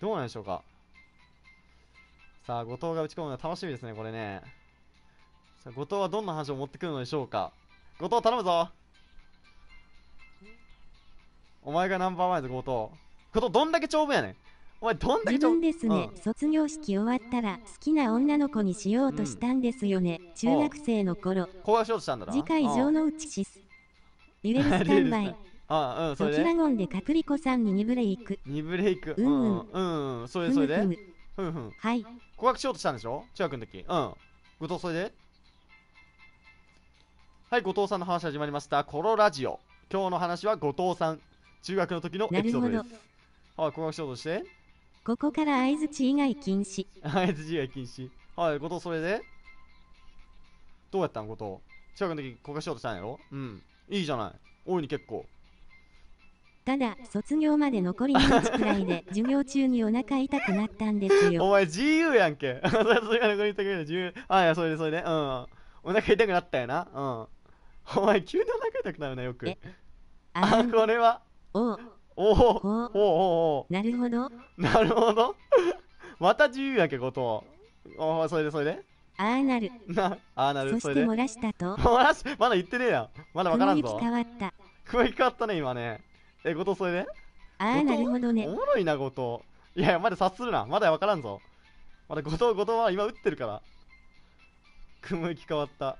どうなんでしょうか。さあ、後藤が打ち込むの楽しみですね、これね。さあ、後藤はどんな話を持ってくるのでしょうか。後藤頼むぞお前がナンバーワンやぞ、後藤。後藤どんだけ長文やねん。前どんだけ自分ですね、うん、卒業式終わったら好きな女の子にしようとしたんですよね、うん、中学生の頃高学しようとしたんだな次回城之内シスリレルスタンバイあうん、それで。ラゴンでカプリコさんに2ブレイク。2ブレイク。うん、うん。うん、それそれで。ふむふむ。はい。告白しようとしたんでしょ中学の時。うん。後藤、それではい、後藤さんの話始まりました。コロラジオ。今日の話は後藤さん。中学の時のエピソードです。はい、告白しようとして。ここから相槌以外禁止相槌以外禁止はい後藤それでどうやったん後藤中学の時こがしようとしたんやろうんいいじゃない大いに結構ただ卒業まで残り2日くらいで 授業中にお腹痛くなったんですよお前自由やんけそれが残り2日くらいで自由あいやそれでそれでうんお腹痛くなったよなうんお前急にお腹痛くなるなよくあこれはおうおおおおおなるほどなるほど また自由やけことおおそれでそれでああなるなああなるそして漏らしたと漏らしまだ言ってねえやんまだわからんぞ変わった雲行き変わったね今ねえことそれでああなるほどねおもろいなこといやまだ察するなまだわからんぞまだ後藤後藤は今打ってるから雲行き変わった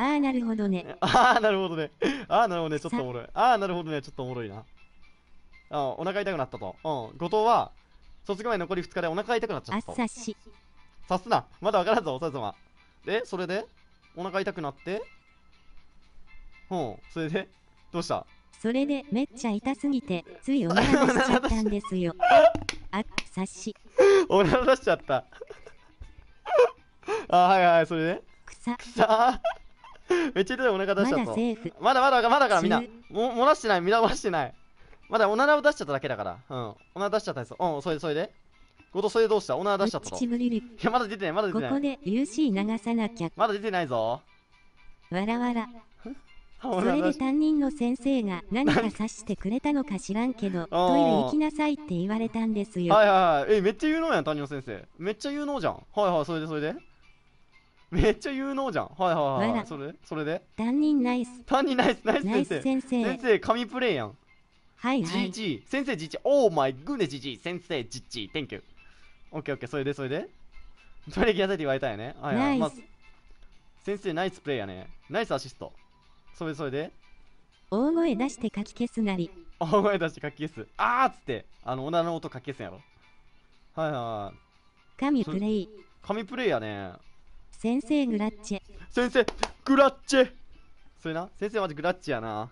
ああ、なるほどね。ああ、なるほどね。ああ、なるほどね。ちょっとおもろい。ああ、なるほどね。ちょっとおもろいな。ああ、お腹痛くなったと。うん。後藤は、卒業前残り2日でお腹痛くなっちゃったと。さし。さすな。まだわからんぞ、おされ様。で、それで、お腹痛くなって、うん。それで、どうしたそれでめっちゃ痛すぎて、ついおなら出しちゃったんですよ。あ っさし。おな出しちゃった。あーはいはい、それで、くさ。さ めっちゃ痛いお腹出しちゃったまだまだまだからみんなも漏らしてないみんな漏らしてないまだおならを出しちゃっただけだからうんおなら出しちゃったんですうんそれでそれでごとそれでどうしたおなら出しちゃったといやまだ出てないまだ出てないここで UC 流さなきゃまだ出てないぞわらわ らそれで担任の先生が何か指してくれたのか知らんけど、トイレ行きなさいって言われたんですよ。はいはいはい。え、めっちゃ有能やん、担任の先生。めっちゃ有能じゃん。はいはい、それでそれで。めっちゃ有能じゃん。はいはいはい。それそれで担任ナイス。担任ナイス、ナイス先生。先生。先生、神プレイやん。はいはい。GG。先生 GG。オーマイグーネ GG。先生 GG。Thank you。オッケーオッケー。それでそれで取り消させて言われたよね。はいはい。まあ、先生ナイスプレイやね。ナイスアシスト。それそれで大声出してかき消すなり。大声出してかき消す。あーっつって、あの、女の音かき消すんやろ。はいはい。神プレイ。神プレイやね。先生グラッチェ先生グラッチェそれな先生マジグラッチェやな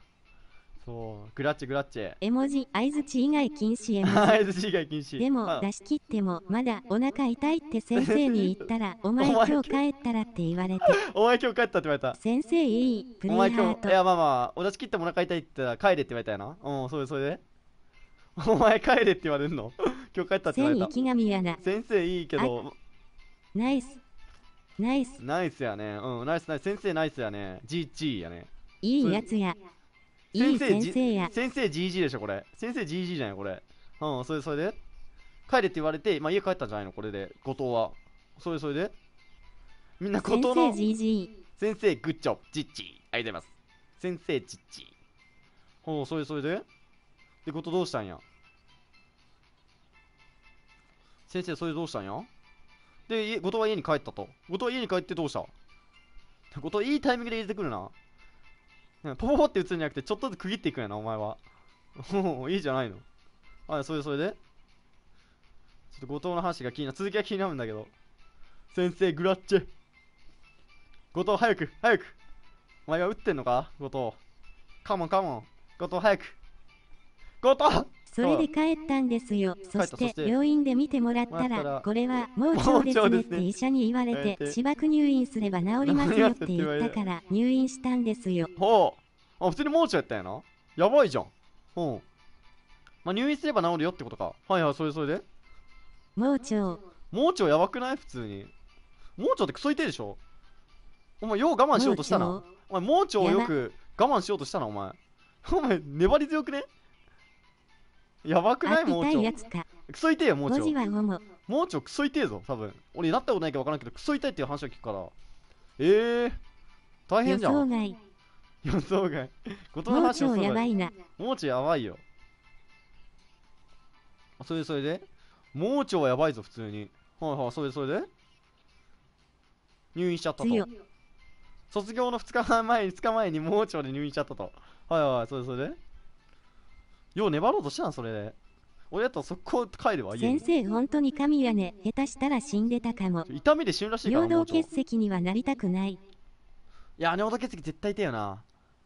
そうグラッチェグラッチェ絵文字相づち以外禁止絵文字相づ以外禁止でも出し切ってもまだお腹痛いって先生に言ったら お前今日帰ったらって言われて お前今日帰ったって言われた先生いいプレイヤートいやまあまあお出し切ってもお腹痛いって言ったら帰れって言われたよなうんそれそれで お前帰れって言われるの今日帰ったって言われた先生いいけどナイスナイス。ナイスやね。うん、ナイスナイス。先生ナイスやね。GG やね。いいやつや。いい先生や。先生 GG でしょ、これ。先生 GG じゃない、これ。うん、それそれで帰れって言われて、まあ、家帰ったんじゃないの、これで。後藤は。それそれでみんな後藤の。先生 GG。先生グッチョジッありがとうございます。先生ジッチ。ほう、それそれでで、後藤どうしたんや先生、それどうしたんやで、後藤は家に帰ったと。後藤は家に帰ってどうした後藤いいタイミングで入れてくるな。ポポポって打つんじゃなくて、ちょっとずつ区切っていくんやな、お前は。う、いいじゃないの。あ、それでそれでちょっと後藤の話が気になる。続きが気になるんだけど。先生、グラッチェ。後藤、早く、早く。お前が打ってんのか後藤。カモン、カモン。後藤、早く。後藤それで帰ったんですよ。そして病院で見てもらったら、これは 盲腸ですねって医者に言われて、しばく入院すれば治りますよって言ったから、入院したんですよ。ほう。あ、普通に盲腸やったやな。やばいじゃん。うん。まあ、入院すれば治るよってことか。はいはい、それそれで。盲腸。盲腸やばくない普通に。盲腸ってクソ痛いでしょお前、よう我慢しようとしたな。お前、盲腸をよく我慢しようとしたな、お前。お前、粘り強くねやばくない盲腸クソ痛えよ盲腸盲腸クソ痛えぞ多分俺なったことないか分からんけどクソ痛いっていう話を聞くからええー、大変じゃん予想外予想外言葉の話をやばいな盲腸やばいよそれでそれで盲腸はやばいぞ普通にはいはいそれでそれで入院しちゃったと卒業の2日前に2日前に盲腸で入院しちゃったとはいはいそれでそれでよう粘ろうとしたん、それで。俺速攻帰ればいい。先生、本当に神やね。下手したら死んでたかも。痛みで死ぬらしいから。尿道結石にはなりたくない。いや、尿道結石絶対痛いよな。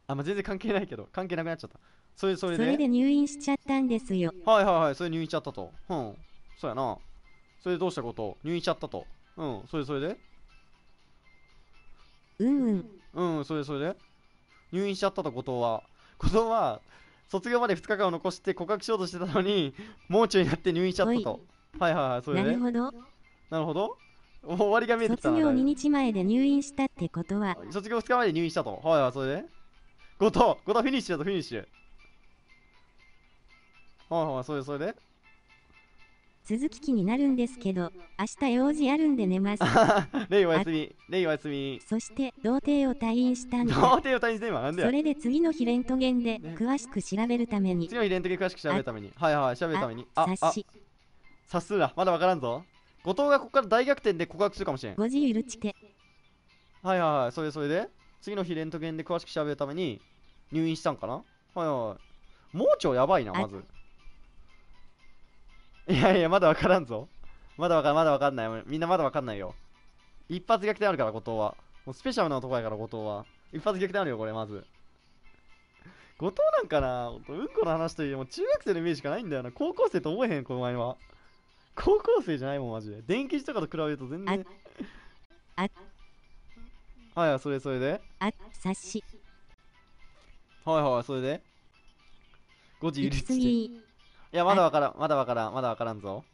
あ、まあ、全然関係ないけど、関係なくなっちゃった。それ、それで。それで入院しちゃったんですよ。はいはいはい、それ入院しちゃったと。うん。そうやな。それでどうしたこと入院しちゃったと。うん、それそれでうんうん。うん、それそれで入院しちゃったと、後藤は。後藤は、卒業まで2日間を残して告白しようとしてたのに、盲腸になって入院しちゃったと。はいはいはい、そうで、ね。なるほど。なるほど。終わりが見えてきた卒業2日前で入院したってことは。卒業2日前で入院したと。はいはい、それで、後藤、後藤フィニッシュだと、フィニッシュ。はいはい、それで、それで。続き気になるんですけど、明日用事あるんで寝ます。レイおやすみ。レイおやすみ。そして、童貞を退院したんだ。童貞を退院して今なんでそれで次の日レントゲンで、詳しく調べるために。次の日レントゲン詳しく調べるために。はいはい、調べるために。あ、察し。察すな。まだわからんぞ。後藤がここから大逆転で告白するかもしれん。ご自由るちて。はいはいはい、それそれで、次の日レントゲンで詳しく調べるために、入院したんかなはいはい。盲腸やばいな、まず。いやいや、まだわからんぞ。まだわかん、まだわかんない。みんなまだわかんないよ。一発逆転あるから、後藤は。もうスペシャルな男やから、後藤は。一発逆転あるよ、これ、まず。後藤なんかな、うんこの話というよりも中学生のイメージしかないんだよな。高校生と思えへん、この前は。高校生じゃないもん、マジで。電気自とかと比べると全然。あ、あ、はいはい、それそれで。あ、さし。はいはい、それで。5時入りつ。いや、まだわからん、まだわからん、まだわからんぞ。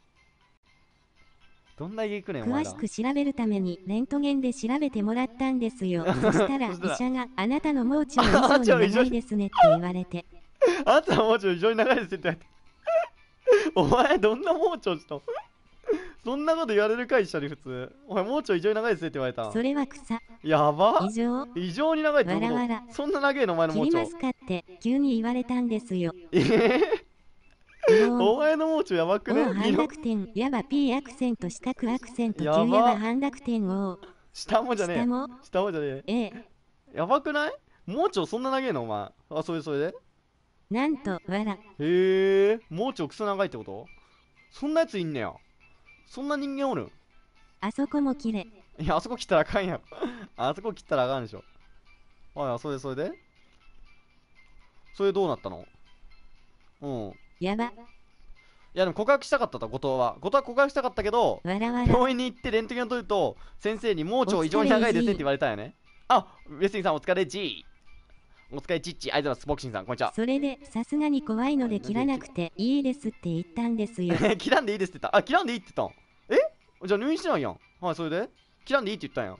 どんな家行くねん、詳しく調べるためにレントゲンで調べてもらったんですよ。そしたら医者があなたの盲腸は 異常に長いですねって言われて。あなたの盲腸異常に長いですって言われて。お前どんな盲腸したのそんなこと言われるか一緒に普通。お前盲腸異常に長いですって言われた。それは草。やば異常異常に長いってことわらわらそんな長いのお前の盲腸。切りますかって急に言われたんですよ。えーお前のもうちょやばくね半濁点、やば P アクセント、四角アクセント、中やば半濁点を。下もじゃねえ。下も下もじゃねえ。えやばくないもうちょそんな長えのお前。あ、それそれでなんと、わら。へえ、もうちょくそ長いってことそんなやついんねや。そんな人間おるあそこも切れ。いや、あそこ切ったらあかんやろ。あそこ切ったらあかんでしょ。あいや、それそれでそれどうなったのうん。やば。いやでも告白したかったと後藤は後藤は告白したかったけどわらわら病院に行ってレントゲンを取ると先生に盲腸異常に長いですねって言われたんよねあウェスティンさんお疲れ G お疲れちっちあいざますボクシンさんこんにちはそれでさすがに怖いので切らなくていいですって言ったんですよ 切らんでいいですって言ったあ切らんでいいって言ったんえじゃあ入院してないやんはいそれで切らんでいいって言ったんや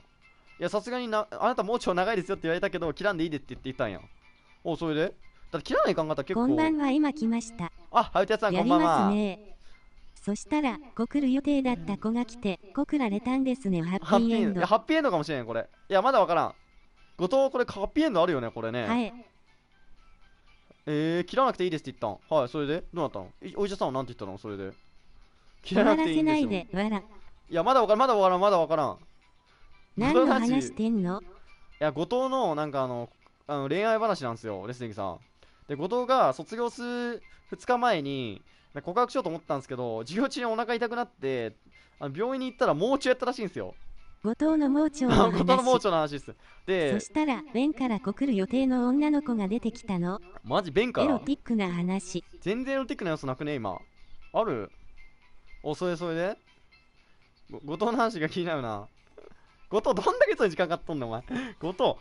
いやさすがになあなた盲腸長いですよって言われたけど切らんでいいですって言って言ったんやおそれでただ切らない考え方結構こんばんは今来ましたあはゆてさんこんばんはねそしたら告る予定だった子が来て告られたんですねハッピーエンドハッピーエンドかもしれんこれいやまだわからん後藤これハッピーエンドあるよねこれねはいえー、切らなくていいですって言ったんはいそれでどうなったのお医者さんは何て言ったのそれで切らなくていいんですよいでわいやまだわからんまだわからんまだわからん何の話してんのいや後藤のなんかあのあの恋愛話なんですよレスリングさんで後藤が卒業する2日前に告白しようと思ったんですけど授業中にお腹痛くなってあの病院に行ったら盲腸やったらしいんですよ後藤の盲腸の話後藤の盲腸の話ですでそしたらンから告る予定の女の子が出てきたのマジンからエロティックな話全然エロティックな要素なくね今あるおそれそれで後藤の話が気になるな後藤どんだけそれ時間かかっとんのお前後藤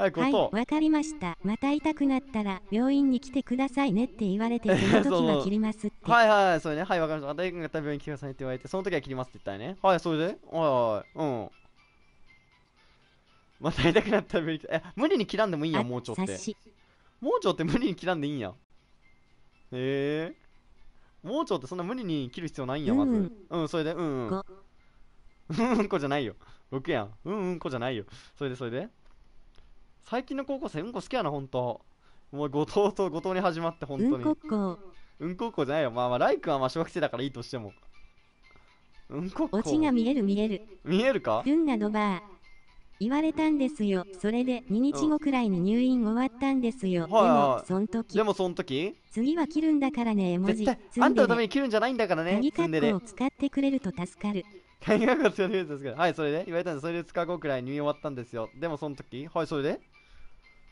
はい後藤はいわかりましたまた痛くなったら病院に来てくださいねって言われて その時は切りますってはいはいそうねはいわかりましたまた痛くなったら病院に来てくださいって言われてその時は切りますって言ったよねはいそれではいはいうんまた痛くなったら無理え無理に切らんでもいいや盲腸って盲腸って無理に切らんでいいんやへえ盲腸ってそんな無理に切る必要ないんやまず、うん、うん、それでうんうん うんこじゃないよ6やんうんうんこじゃないよそれでそれで最近の高校生、うんこ好きやな、本当と。もう後藤と後藤に始まって、本当に。うんこっこ。うんこっこじゃないよ。まあまあ、ライクはまあ小学生だからいいとしても。うんこっおちが見える見える。見えるか群馬のバー。言われたんですよ。それで2日後くらいに入院終わったんですよ。でも、そん時。でも、そん時次は切るんだからね、絵文字。あんたのために切るんじゃないんだからね。鍵括弧を使ってくれると助かる。鍵括弧を使ってくれると助かる。はい、それで言われたんでそれで2日後くらい入院終わったんですよ。でも、その時はい、それで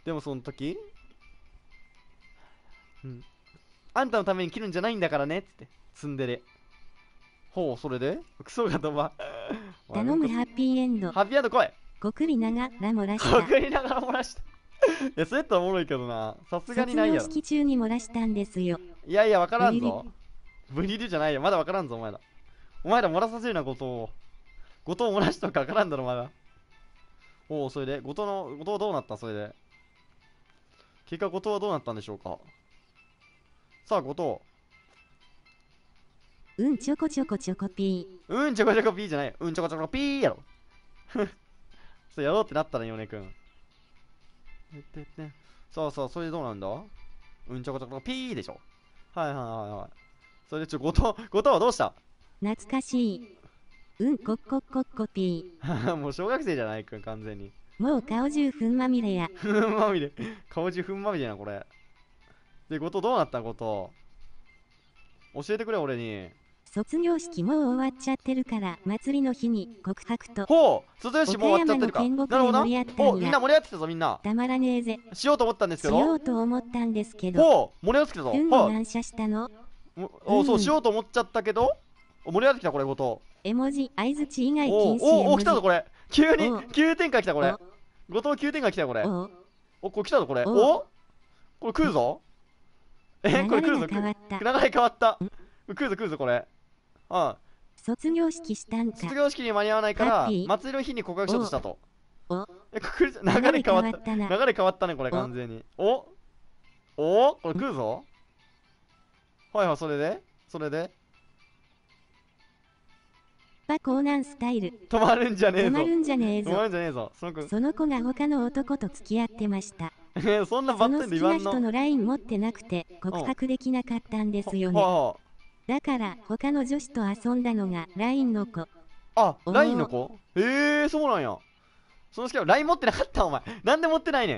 でもその時、うん。あんたのために切るんじゃないんだからね、つって。ツンデレ。ほう、それでクソがとば。頼む、ハッピーエンド。ハッピーエンド来いりながら漏らした。極利長ら漏らした。いや、それっておもろいけどな。さすがにないやろ。卒業式中に漏らしたんですよ。いやいや、わからんぞ。ブリルじゃないよ。まだわからんぞ、お前ら。お前ら漏らさせるな、ことを。後藤漏らしとかわからんだろ、まだ。おお、それで、後藤の、後藤どうなったそれで。結果、後藤はどうなったんでしょうか。さあ、後藤。うん、ちょこちょこちょこピー。うん、ちょこちょこピーじゃない。うん、ちょこちょこピーやろ。そう、やろうってなったら、ヨネくん。そうそう、それでどうなんだうんちょこちょこピーでしょ。はいはいはいはい。それでちょ、後藤、後藤はどうした懐かしい。うん、こっこっこっこピー。もう小学生じゃないくん、完全に。もう顔中ふんまみれや。ふんまみれ。顔中ふんまみれやな、これ。で、後藤どうなった後藤。教えてくれ、俺に。卒業式もう終わっちゃってるから祭りの日に告白とほう卒業式もう終わっちゃってるからなるほどみんな盛り上がってきたぞみんなたまらねえぜしようと思ったんですけどしようと思ったんですけどほう盛り上がってきたぞ運ん乱射したのおそうしようと思っちゃったけど盛り上がってきたこれ後藤絵文字相づ以外禁止おおお来たぞこれ急に急展開来たこれ後藤急展開来たこれおこれ来たぞこれおこれ食うぞえこれ来るぞ流れ変わった来るぞ来るぞこれうん卒業式したんか卒業式に間に合わないから祭りの日に告白しようとしたとえ流れ変わった流れ変わったねこれ完全におおこれ来るぞはいはいそれでそれでぱコーナンスタイル止まるんじゃねえぞ止まるんじゃねえぞ止まるんじゃねえぞその子その子が他の男と付き合ってました そんなバッテンで言んその好きな人のライン持ってなくて告白できなかったんですよね、うん、だから他の女子と遊んだのがラインの子あラインの子えー、そうなんやその好きなライン持ってなかったお前なんで持ってないねん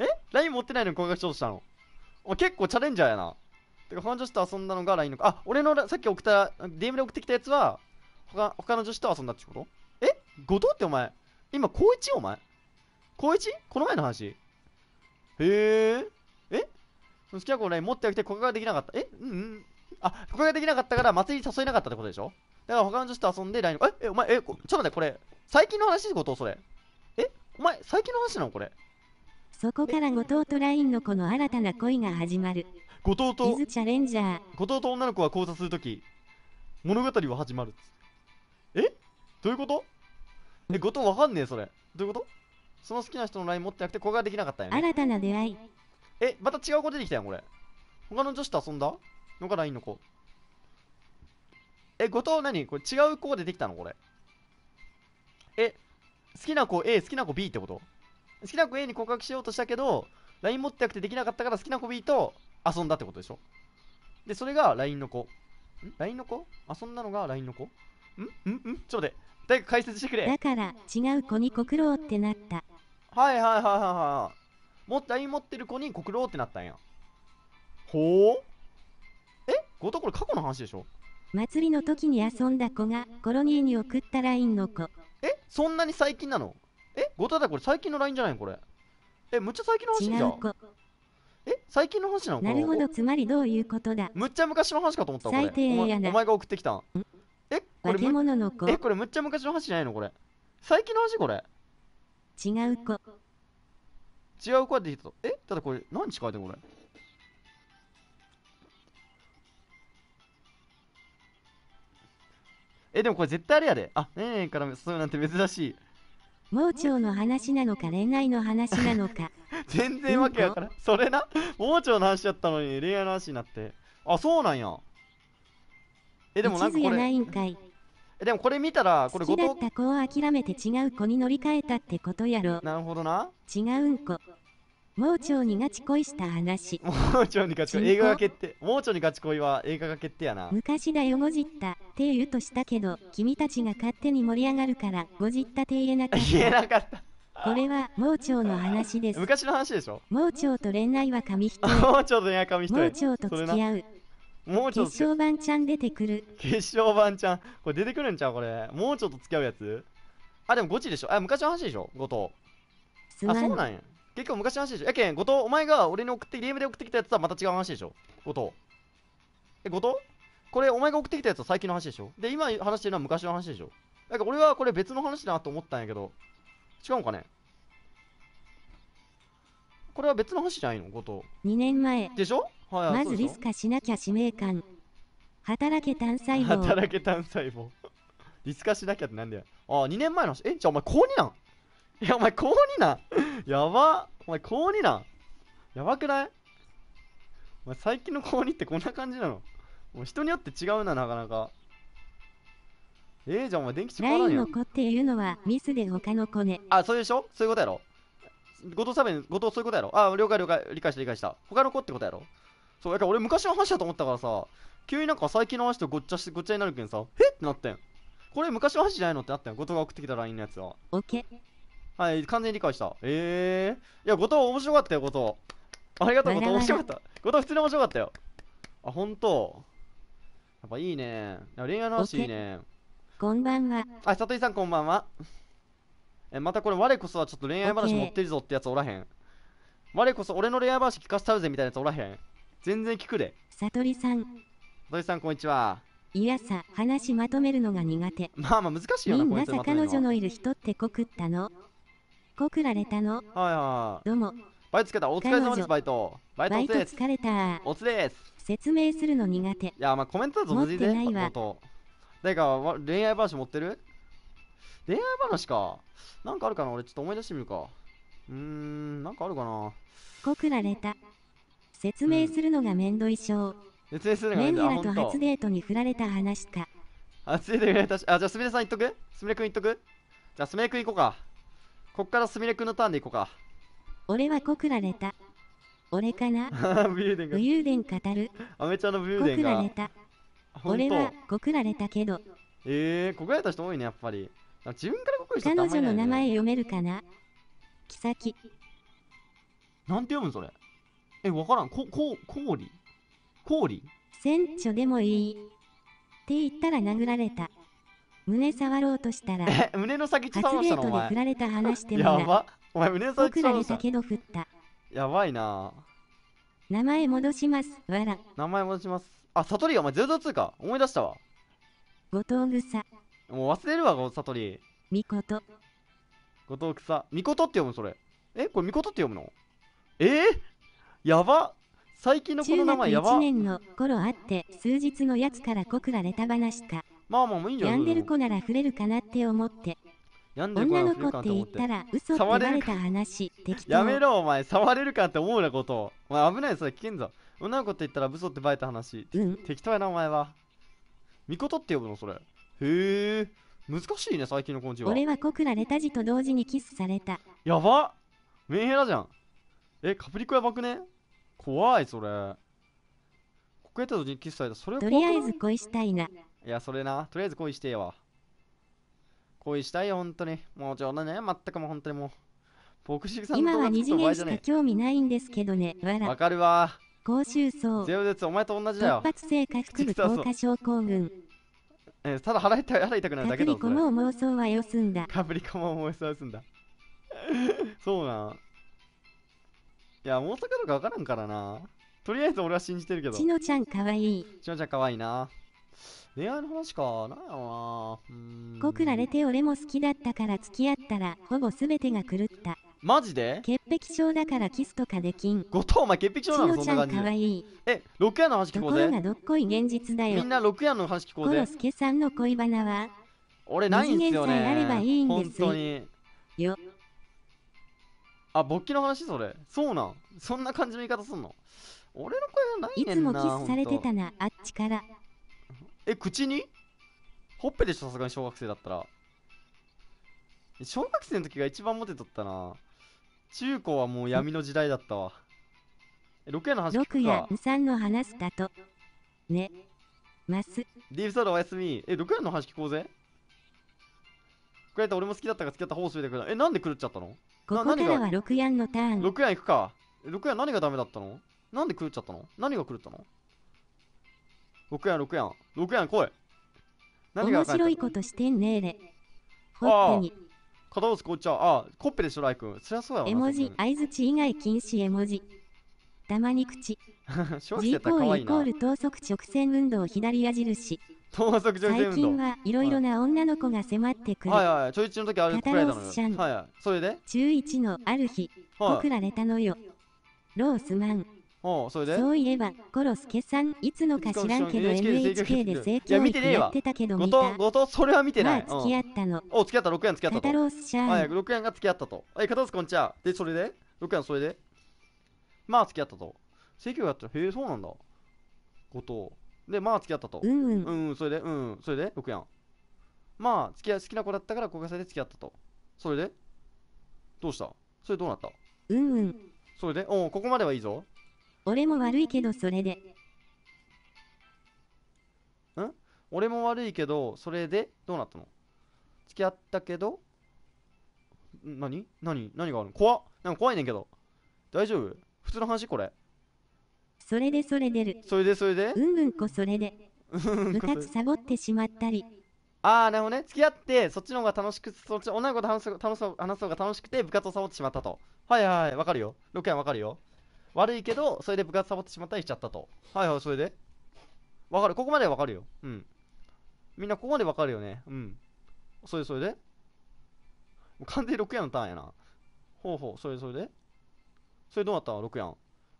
えライン持ってないのに告白しようとしたの結構チャレンジャーやなてか、他の女子と遊んだのが LINE の子あ、俺のさっき送った DM で送ってきたやつは他、他の女子と遊んだってことえ後藤ってお前、今高 1? お前。高 1? この前の話。へえ。え好きな子を、持っておいて告白ができなかった。えうんうん。あ、告白ができなかったから祭りに誘えなかったってことでしょだから他の女子と遊んで LINE、え、え、お前、え、ちょっと待って、これ、最近の話後藤それ。えお前、最近の話なのこれ。そこから後藤と LINE の子の新たな恋が始まる。後藤と、後藤と女の子が交差するとき、物語は始まるっつ。どういうことえ、後藤わかんねえ、それ。どういうことその好きな人のライン持ってなくて、ここができなかったよね。新たな出会い。え、また違う子出てきたよ、これ。他の女子と遊んだのがラインの子。え、後藤何これ違う子が出てきたのこれ。え、好きな子 A、好きな子 B ってこと好きな子 A に告白しようとしたけど、LINE 持ってなくてできなかったから好きな子 B と遊んだってことでしょで、それが LINE の子。ん ?LINE の子遊んだのが LINE の子んんんちょっと待って。誰か解説してくれだから違う子に告ろうってなったはいはいはいはいはいもっと歩持ってる子に告ろうってなったんやほうえごとこれ過去の話でしょ祭りの時に遊んだ子がコロニーに送った LINE の子えそんなに最近なのえごとだこれ最近の LINE じゃないのこれえむっちゃ最近の話じゃん違う子え最近の話なのなるほどつまりどういうことだむっちゃ昔の話かと思った最低やなお前が送ってきたんえこれ化物の子えこれむっちゃ昔の話じゃないのこれ最近の話これ違う子違う子は出てきたえただこれ何日書いでこれえでもこれ絶対あれやであねえねえからそうなんて珍しい盲腸の話なのか恋愛の話なのか 全然わけわからんそれな盲腸の話やったのに恋愛の話になってあそうなんやえでもなんかこれないんかいえでもこれ見たらこれ後藤好きだった子を諦めて違う子に乗り換えたってことやろなるほどな違うんこ盲腸にガチ恋した話盲腸にガチ恋映画が決定盲腸にガチ恋は映画が決定やな昔だよごじったって言うとしたけど君たちが勝手に盛り上がるからごじったって言えなかった言えなかったこれは盲腸の話です昔の話でしょ盲腸と恋愛は紙一重 盲腸と恋愛は紙一重盲腸と付き合うもうちょっと決勝版ちゃん出てくる決勝版ちゃんこれ出てくるんちゃうこれもうちょっと付き合うやつあでもゴチでしょあ昔の話でしょ後藤あそうなんや結構昔の話でしょやけん後藤お前が俺に送ってゲームで送ってきたやつとはまた違う話でしょ後藤え後藤これお前が送ってきたやつは最近の話でしょで今話してるのは昔の話でしょなんか俺はこれ別の話だなと思ったんやけど違うんかねこれは別の話じゃないの後藤2年前でしょはい、まずリスカしなきゃ使命感。働け単細胞。働け単細胞。リスカしなきゃってなんだよ。ああ、2年前の話。え、じゃあお前高2なん いや、お前高2なん やば。お前高2なんやばくないお前最近の高2ってこんな感じなのもう人によって違うな、なかなか。えー、じゃあお前電気使わないよ。ラインの子っていうのはミスで他の子ね。あ、そうでしょそういうことやろ後藤サベン、後藤そういうことやろあ、了解了解、理解した理解した。他の子ってことやろそう、だから俺昔の話だと思ったからさ、急になんか最近の話とごっちゃしごっちゃになるけんさ、えってなってん。これ昔の話じゃないのってなったよ。後藤が送ってきた LINE のやつは。オッケー。はい、完全に理解した。えぇ、ー。いや、後藤面白かったよ、後藤。ありがとう、後藤面白かった。後藤普通に面白かったよ。あ、ほんと。やっぱいいね。恋愛の話いいね。こんばんは。あ、さとりさんこんばんは。え、またこれ我こそはちょっと恋愛話持ってるぞってやつおらへん。我こそ俺の恋愛話聞かせたるぜみたいなやつおらへん。全然聞くで。さとりさん。さとりさん、こんにちは。いやさ、話まとめるのが苦手。まあまあ難しいよな、みんなさ、彼女のいる人って告ったの告られたのはいはい。どうも。バイト疲れた。お疲れ様です、バイト。バイト疲れた。おつです。説明するの苦手。いや、まあコメントだと無事で。持ってないわ。んか恋愛話持ってる恋愛話か。なんかあるかな俺ちょっと思い出してみるか。うーん、なんかあるかな告られた。説明するのがめんどい症。説明するのがめんどい。メンヘラと初デートに振られた話か。あ、ついてくれたし。あ、じゃあすみれさんいっとくすみれくんいっとくじゃあすみれくんいこうか。こっからすみれくんのターンで行こうか。俺はくられた。俺かな武勇伝が。武勇伝語る。アメちゃんの武勇伝が。告られた。俺はくられたけど。ええこくられた人多いね、やっぱり。自分から告る人ってあんまね、彼女の名前読めるかなキサキ。なんて読むそれ。え、わからん。こ、こ、氷氷船長でもいい。って言ったら殴られた。胸触ろうとしたら、え、胸の先ち触したので振られた話してもらやば。お前胸の触られたけど振った。やばいな名前戻します。わら。名前戻します。あ、サりリお前0 0通か。思い出したわ。後藤草。もう忘れるわ、サトリ。みこと。後藤草。みことって読むそれ。え、これみことって読むのえー、やば最近のこの名前やば中学1年の頃あって数日のやつから告られた話かまあまあもういいんじゃない病んでる子なら触れるかなって思って女の子って言ったら嘘って言われた話やめろお前触れるかって思うなことお前危ないそれ危険ぞ女の子って言ったら嘘ってバレた話、うん、適当やなお前はみことって呼ぶのそれへえ難しいね最近の根性は俺は告られた字と同時にキスされたやばメンヘラじゃんえカプリコやばくね怖い、それ。こけたスそれとりあえず恋したいな。いや、それな。とりあえず恋してよ。恋したいよ、本当に。もう冗談ね。全くも本当にもう。僕しさん今は二次元しか興味ないんですけどね。わら。わかるわ。高収層。ゼロでつお前と同じだよ。突発性下腹部硬症候群。えただ腹痛腹痛くなるだけだカプリコも妄想はよすんだ。カプリコも妄想はよすんだ。そうなん。いや、大阪とかわからんからな。とりあえず俺は信じてるけど。ちのちゃんかわいい。しのちゃんかわいいな。恋愛の話か。なんやろな。うん。告られて俺も好きだったから付き合ったら、ほぼ全てが狂った。マジで潔癖症だからキスとかできん。後藤お前潔癖症なのそんな感じ。かわいい。え、六夜の話聞こうぜ。ところがどっこい現実だよ。みんな六夜の話聞こうぜ。コロスケさんの恋バナは俺ないんすよね。本当に。よ。あ、勃起の話それ。そうなん。そんな感じの言い方すんの俺の声はないねんな。いつもキスされてたな、あっちから。え、口にほっぺでしょ、さすがに小学生だったら。小学生の時が一番モテとったな。中高はもう闇の時代だったわ。え、6夜の話聞くか。6さんの話だと。ね。ます。ディープソードおやすみ。え、6夜の話聞こうぜ。くれた俺も好きだったから付き合った方をすべてくれたえなんで狂っちゃったのここからは六ヤンのターン六ヤン行くか六ヤン何がダメだったのなんで狂っちゃったの何が狂ったの6ヤン六ヤン六ヤン来い何が面白いことしてんねえでほっぺに片押す紅茶ああコッペでしょライ君そりゃそうやわ絵文字相づち以外禁止絵文字たまに口 G 行イコール等速直線運動左矢印等速ジョイ最近はいろいろな女の子が迫ってくる。はいはい、ちょいちの時あれくらいなのよ。はいはい。それで中一のある日、告られたのよ。ロースマン。おそれでそういえば、コロスケさん、いつのか知らんけど NHK で性教育やってたけど見た。後と、それは見てない。付き合ったの。お、付き合った、6円付き合ったと。はい、6円が付き合ったと。え、片付こんちゃ。で、それで ?6 円それでまあ付き合ったと。性教やったら、へえ、そうなんだ。後藤。で、まあ付き合ったと。うんうん。うん、それで、うん、それで、6やん。まあ、付き合好きな子だったから、高架で付き合ったと。それで、どうしたそれどうなったうんうん。それで、おここまではいいぞ。俺も悪いけど、それで。ん俺も悪いけど、それで、どうなったの付き合ったけど、何何何があるの怖なんか怖いねんけど。大丈夫普通の話これ。それでそれでる。それでそれでうんうんこそれで。部活サボってしまったり。ああ、なるほどね。付き合って、そっちの方が楽しく、そっち、女の子と話す楽し話す方が楽しくて、部活をサボってしまったと。はいはい、わかるよ。6やわかるよ。悪いけど、それで部活サボってしまったりしちゃったと。はいはい、それでわかる。ここまではわかるよ。うん。みんなここまでわかるよね。うん。それそれで完全6やのターンやな。ほうほう、それそれでそれどうなったの ?6 やん。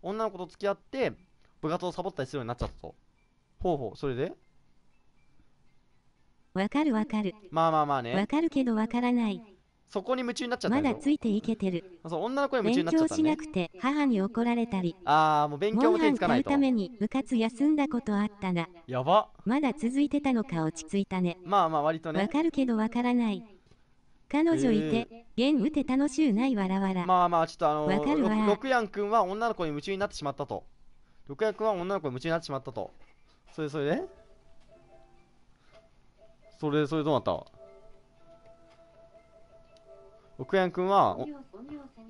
女の子と付き合って、部活をサボったりするようになっちゃったと。ほうほう、それでわかるわかる。まあまあまあね。わかるけどわからない。そこに夢中になっちゃったまだついていけてる。そう、女の子に夢中になっちゃった、ね、勉強しなくて母に怒られたり。ああ、もう勉強も手つかないと。ために部活休んだことあったな。やば。まだ続いてたのか落ち着いたね。まあまあ割とね。わかるけどわからない。彼女いて、現打て楽しゅうないわらわら。まあまあ、ちょっとあのー、わかるわ。六ヤンんは女の子に夢中になってしまったと。六ヤンんは女の子に夢中になってしまったと。それそれでそれそれどうなった六ヤンんは、女の子に夢中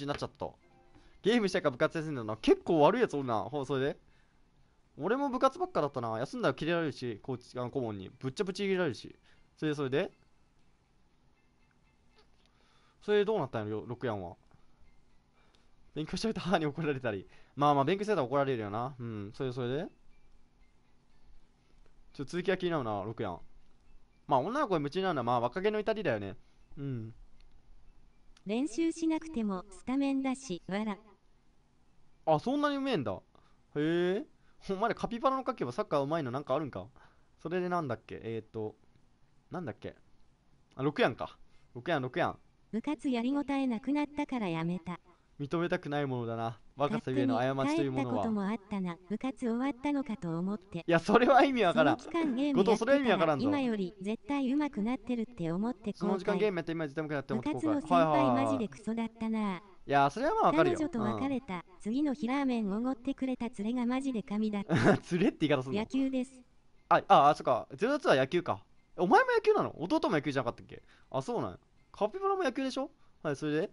になっちゃったと。ゲームしたか部活休んだの結構悪いやつおるな。ほう、それで俺も部活ばっかだったな。休んだら切れられるし、コーチ、あの顧問に。ぶっちゃぶち切れられるし。それで、それでそれでどうなったんよ、6やんは。勉強しゃうと母に怒られたり。まあまあ、勉強してたら怒られるよな。うん。それで、それでちょ、続きは気になるな、6やん。まあ、女の子に夢中になるのは、まあ、若気の至りだよね。うん。練習しなくてもスタメンだし、わら。あ、そんなにうめえんだ。へえ。ほんまらカピバラの書けばサッカーうまいのなんかあるんかそれでなんだっけえー、っと、なんだっけあ、6やんか。6やん、6やん。部活やりごたえなくなったからやめた。認めたくないものだな。若さゆえの過ちというものは。こともあったな。部活終わったのかと思って。いや、それは意味わからん。そのそれゲームやってたら今より絶対上手くなってるって思ってその時間ゲームやって今絶対上手くなって思って後悔。部活の先輩マジでクソだったな。はいはいはいいやそれはまあわかるよ彼女と別れた、うん、次の日ラーメンおごってくれた連れがマジで神だった 連れって言い方すんの野球ですああそっか02は野球かお前も野球なの弟も野球じゃなかったっけあそうなんカピバラも野球でしょはいそれで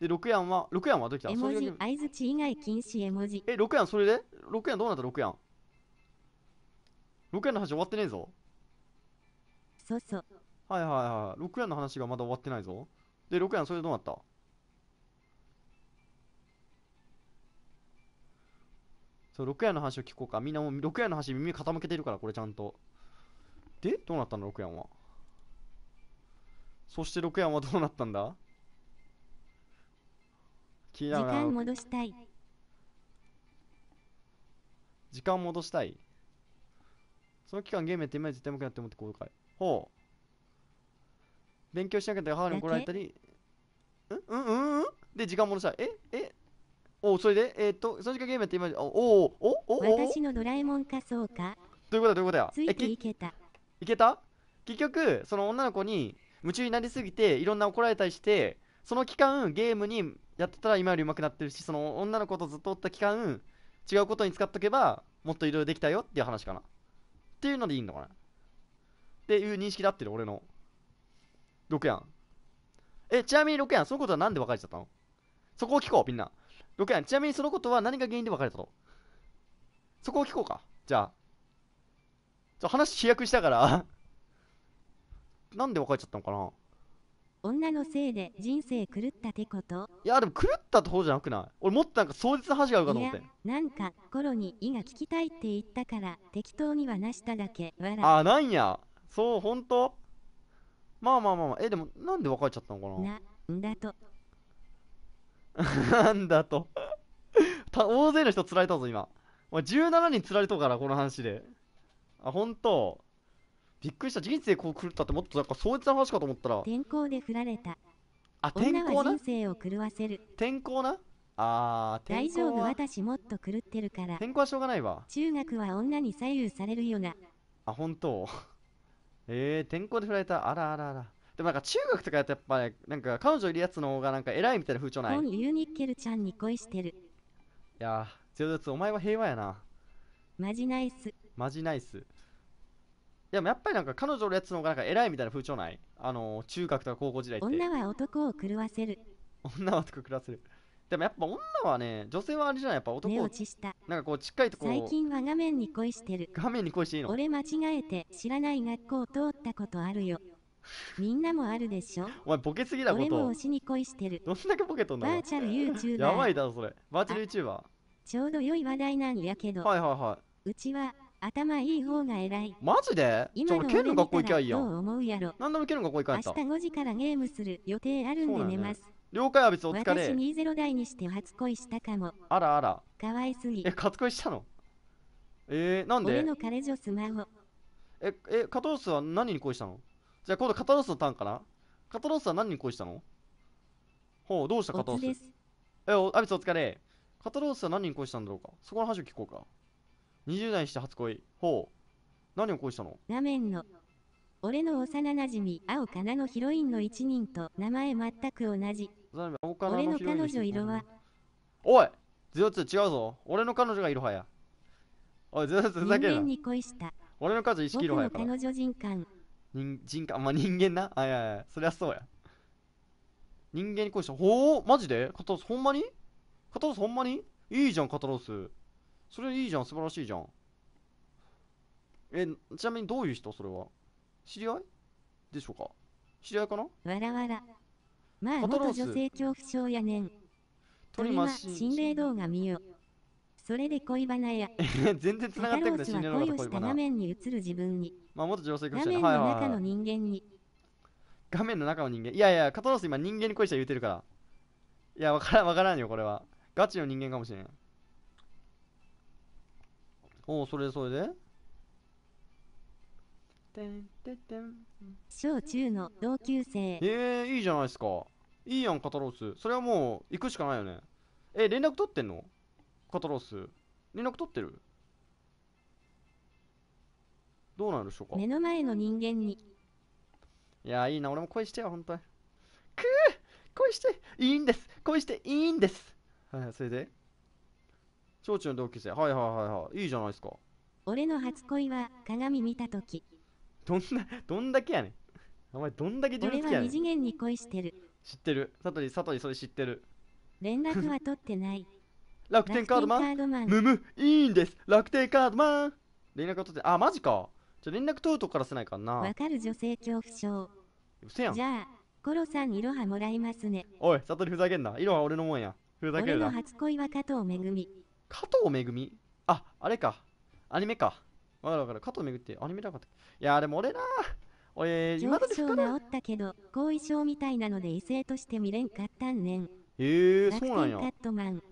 で、六ヤンは、六ヤンはどうきた絵文字、相づ以外禁止絵文字。え、六ヤン、それで六ヤンどうなった六ヤン。六ヤンの話終わってねえぞ。そうそう。はいはいはい。六ヤンの話がまだ終わってないぞ。で、六ヤン、それでどうなったそう、六夜の話を聞こうか。みんなも六夜の話耳傾けてるから、これちゃんと。で、どうなったの、六夜は。そして六夜はどうなったんだ気になる時間戻したい。時間戻したい。その期間ゲームやって今絶対うまくなって思ってかい。ほう。勉強しなきゃ母に怒られたり、うんうんうんうんで、時間戻したい。ええおそれで、えっ、と、そのゲームやって今、おおおおお私のドラえもんかそうか。どういうことどういうことやついていけた。いけた結局、その女の子に夢中になりすぎて、いろんな怒られたりして、その期間、ゲームにやってたら今より上手くなってるし、その女の子とずっとおった期間、違うことに使っとけば、もっといろいろできたよっていう話かな。っていうのでいいのかなっていう認識だってる、俺の。6やん。え、ちなみに6やん、そのことはなんでかれちゃったのそこを聞こう、みんな。6案。ちなみにそのことは何が原因で別れたとそこを聞こうか。じゃあ。ちょ話飛躍したから なんで別れちゃったのかな女のせいで人生狂ったってこといやでも狂ったと方じゃなくない俺もっとなんか壮絶な恥があるかと思ってなんか頃に「い」が聞きたいって言ったから適当にはなしただけ笑あなんやそう本当まあまあまあまあえでもなんで別れちゃったのかななんだとなんだと大勢の人釣られたぞ、今。お前17人釣られとうから、この話で。あ、ほんと。びっくりした。人生こう狂ったってもっとなんか壮絶な話かと思ったら。天候で振られた。あ、天候な人生を狂わせる。天候なあー、天候大丈夫、私もっと狂ってるから。天候はしょうがないわ。中学は女に左右されるよな。あ、ほんと。えー、天候で振られた。あらあらあら。でもなんか中学とかやったらやっぱね、なんか彼女いるやつの方がなんか偉いみたいな風潮ない。本流ニッケルちゃんに恋してる。いやー、ゼロお前は平和やな。マジナイス。マジナイス。でもやっぱりなんか彼女のやつの方がなんか偉いみたいな風潮ない。あのー、中学とか高校時代って。女は男を狂わせる。女は男を狂わせる。でもやっぱ女はね、女性はあれじゃない、やっぱ男を。落ちした。なんかこう、近いところ。最近は画面に恋してる。画面に恋していいの俺間違えて、知らない学校を通ったことあるよ。みんなもあるでしょお前ボケすぎだこと俺も推しに恋してるどんだけボケとんだバーチャルユーチュー b e やばいだろそれバーチャルユーチューバ e ちょうど良い話題なんやけどはいはいはいうちは頭いい方が偉いマジで今の俺見たらどう思うやろ何でもケルの学校行かん明日5時からゲームする予定あるんで寝ます、了解は別お疲れ私20代にして初恋したかもあらあらかわいすぎえ初恋したのえー、なんで俺の彼女スマホええ加藤スは何に恋したのじゃあ今度カタロスのターンかなカタロスは何人恋したのほう、どうしたカタロスえ、お、アビスお疲れ。カタロスは何人恋したんだろうかそこの話を聞こうか。20代にして初恋。ほう。何を恋したのラメンの。俺の幼馴染青かなのヒロインの一人と名前全く同じ。の俺の彼女色は。おい !02 違うぞ。俺の彼女が色はや。おい、02ふざけんな。俺の彼女意識色はやから。僕の彼女人感。人、人間、まあ、人間な。あ、いやいや、そりゃそうや。人間に恋した。ほおマジでカタロス、ほんまにカタロス、ほんまにいいじゃん、カタロス。それいいじゃん、素晴らしいじゃん。え、ちなみにどういう人それは。知り合いでしょうか知り合いかなわらわら。まあ、元女性恐怖症やねん。りま、心霊動画見よ。それで恋バナや。全然繋がってくるし、恋をした画面に映る自分に。まあ、もっと女性恋してる。画面の中の人間に。画面の中の人間。いやいや、カトロス今人間に恋した言うてるから。いや、わからん、わからんよ、これは。ガチの人間かもしれん。おお、それでそれで小中の同級生。ええー、いいじゃないですか。いいやん、カタロース。それはもう、行くしかないよね。え、連絡取ってんのカタロス連絡取ってるどうなんでしょうか目の前の人間にいやいいな俺も恋してよ本当にくぅ恋していいんです恋していいんですはいそれで小中の同級生はいはいはいはいいいじゃないですか俺の初恋は鏡見た時どんなどんだけやねんお前どんだけ自分好きやねん俺は二次元に恋してる知ってるサトリサトリそれ知ってる連絡は取ってない楽天カードマンむむいいんです楽天カードマン連絡取ってあマジかじゃ連絡取るとこからせないかなわかる女性恐怖症せやんじゃあコロさんいろはもらいますねおい悟りふざけんないろは俺のもんやふざけるな俺の初恋は加藤めぐみ加藤めぐみああれかアニメかわかるわかる加藤めぐってアニメだかったいやでも俺な俺今だって治ったけど後遺症みたいなので異性として見れんかったんねんへえそうなんやカットマン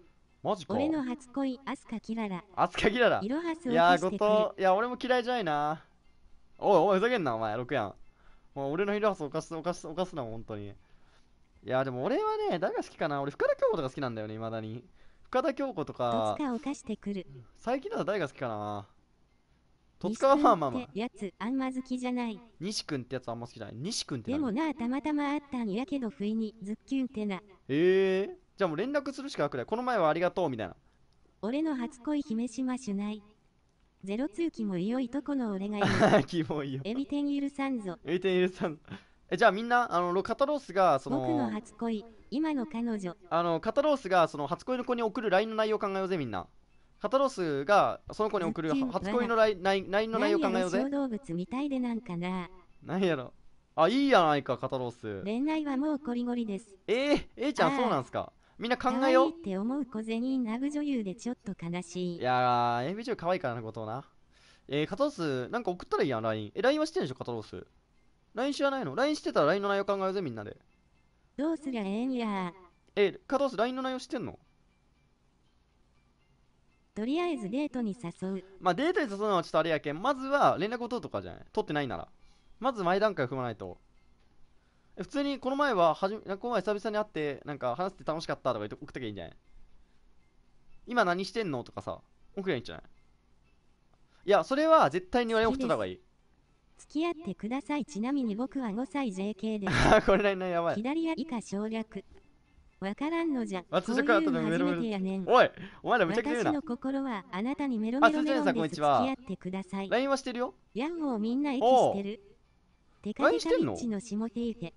マジか俺の初恋アスカキララアスカキララいろはすいやー後藤いや俺も嫌いじゃないなおいおいふざけんなお前6やんもう俺のイロハスかすおかすおかすなもん本当にいやでも俺はね誰が好きかな俺深田恭子とか好きなんだよねいまだに深田恭子とか戸塚を犯してくる最近だと誰が好きかな戸塚はまあまあまあ。やつあんま好きじゃない。西君ってやつあんま好きじゃない。西君ってでもなあ、たまたまあったんやけど、不意にズッキュンってな。ええーじゃあもう連絡するしかなくないこの前はありがとうみたいな俺の初恋姫島しないゼロ通期もいよいとこの俺がいる キモいよエビ天許さんぞエビ天許さんえじゃあみんなあのロカタロースがその僕の初恋今の彼女あのカタロースがその初恋の子に送る LINE の内容考えようぜみんなカタロースがその子に送る初恋の LINE の内容考えようぜ小動物みたいでなんかな何やろあいいやないかカタロース恋愛はもうゴリゴリですえー、えー、ちゃんそうなんすかみんな考えよう。って思う小銭ナブ女優でちょっと悲しい。いやー、AV 女優可愛いからな、ことな。えー、カトロス、なんか送ったらいいやん、LINE。え、LINE はしてんでしょ、カトロス。LINE 知らないの ?LINE してたら LINE の内容考えようぜ、みんなで。どうすりゃええんやえ、カトロス、LINE の内容してんのとりあえずデートに誘う。まあ、デートに誘うのはちょっとあれやけん。まずは連絡を取るとかじゃない取ってないなら。まず前段階踏まないと。普通にこの前ははじめ、この前久々に会って、なんか話して楽しかったとか言って送っときゃいいんじゃない今何してんのとかさ、送りゃいいんじゃないいや、それは絶対に俺送っとた方がいい。付き合ってください。ちなみに僕は5歳 JK です。これなやばい。左や以下省略。わからんのじゃ。私のカートでメロメロ。やねんおい、お前らめちゃくちゃ言うな。私の心はあなたにメロメロメロメです。付き合ってください。ラインはしてるよ。ヤンをみんなエキしてる。テカテカミチの下手ーテ。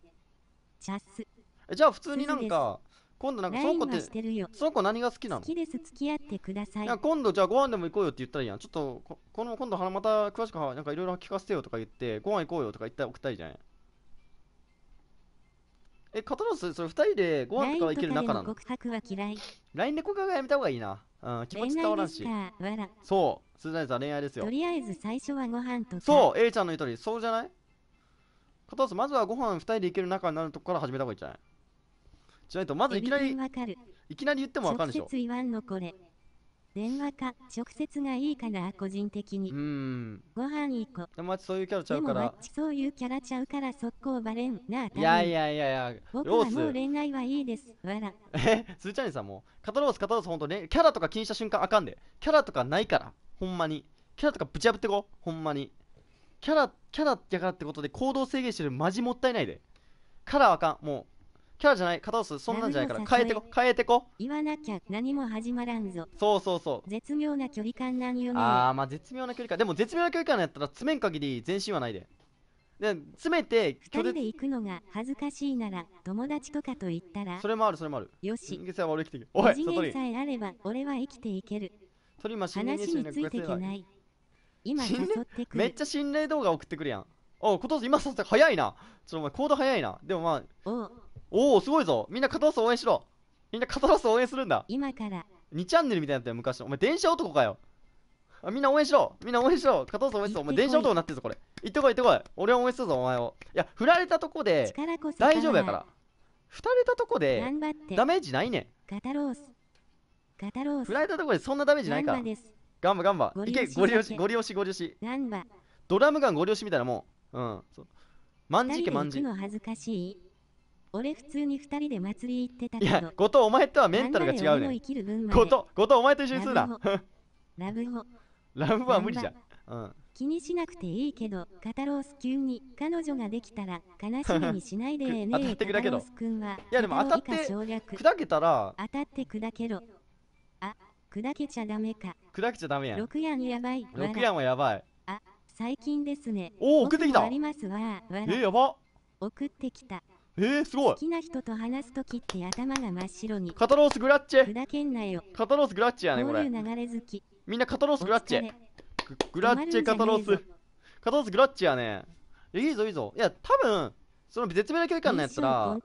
チャスじゃあ普通になんか今度なんか倉庫って倉庫何が好きなの好きです付き合ってください今度じゃあご飯でも行こうよって言ったらいいやんちょっとこの今度また詳しくなんかいろいろ聞かせてよとか言ってご飯行こうよとか言ったら送ったいじゃんえカトロスそれ2人でご飯とか行ける仲なの ?LINE で告白はやめた方がいいなうん、気持ち伝わらんし。そう、スズナイズは恋愛ですよ。とりあえず最初はご飯とそう、A ちゃんの言うとり、そうじゃないかとすまずはご飯2人で行ける仲になるとこから始めた方がいいんじゃないじゃないと、まずいきなり、いきなり言ってもわかるでしょ。直接言わんのこれ。電話か、直接がいいかな、個人的に。うん。ご飯行こ。でも、そういうキャラちゃうから。そういうキャラちゃうから、速攻バレんな。いやいやいやいや、僕はもう恋愛はいいです。わら。え、スーチャニさんも、カタロース、カタロース、本当ね、キャラとか気にした瞬間あかんで。キャラとかないから、ほんまに。キャラとかぶち破ってこ、ほんまに。キャラ、キャラやからってことで行動制限してるマジもったいないで。カラーあかん、もう。キャラじゃない、片押す、そんなんじゃないから、変えてこ、変えてこ。言わなきゃ何も始まらんぞ。そうそうそう。絶妙な距離感なんよね。ああ、まあ絶妙な距離感。でも絶妙な距離感やったら詰めん限り全身はないで。で詰めて2人で行くのが恥ずかしいなら友達とかと言ったらそれもあるそれもあるよし人間さえ俺生きていけおい次元さえあれば俺は生きていけるり鳥間話についていけない今誘ってくるめっちゃ心霊動画送ってくるやんお小今誘って早いなちょっとお前コード早いなでもまあおおすごいぞみんなさん応援しろみんなさん応援するんだ今から2チャンネルみたいになったよ昔のお前電車男かよあみんな応援しろみんな応援しろ加藤さん応援しろお前電車男になってるぞこれ行ってこい行ってこい俺は応援するぞお前をいや振られたとこで大丈夫やから振られたとこでダメージないねん振られたとこでそんなダメージないからガンバガンバいけゴリ押しゴリ押しゴリ押しドラムガンゴリ押しみたいなもううんそうまんじけまんじの恥ずかしい俺普通に二人で祭り行ってたけどいや後藤お前とはメンタルが違うね後藤後藤お前と一緒にするなラブホ ラブホは無理じゃん、うん、気にしなくていいけどカタロース急に彼女ができたら悲しみにしないでねえ 当たってくだけどいやでも当たって砕けたら当たって砕けろ砕けちゃダメか。砕けちゃダメやん。六やんやばい。六やんはやばい。あ、最近ですね。おお、送ってきた。ありますわ。えー、やば。送ってきた。えー、すごい。好きな人と話すときって頭が真っ白に。カタロースグラッチェ。砕けんなよ。カタロースグラッチェやね、これ。うう流れ好き。みんなカタロースグラッチェ。グラッチェカタロース。カタロースグラッチェやね。いいぞいいぞ。いや、多分、その絶命な距離感のやったら、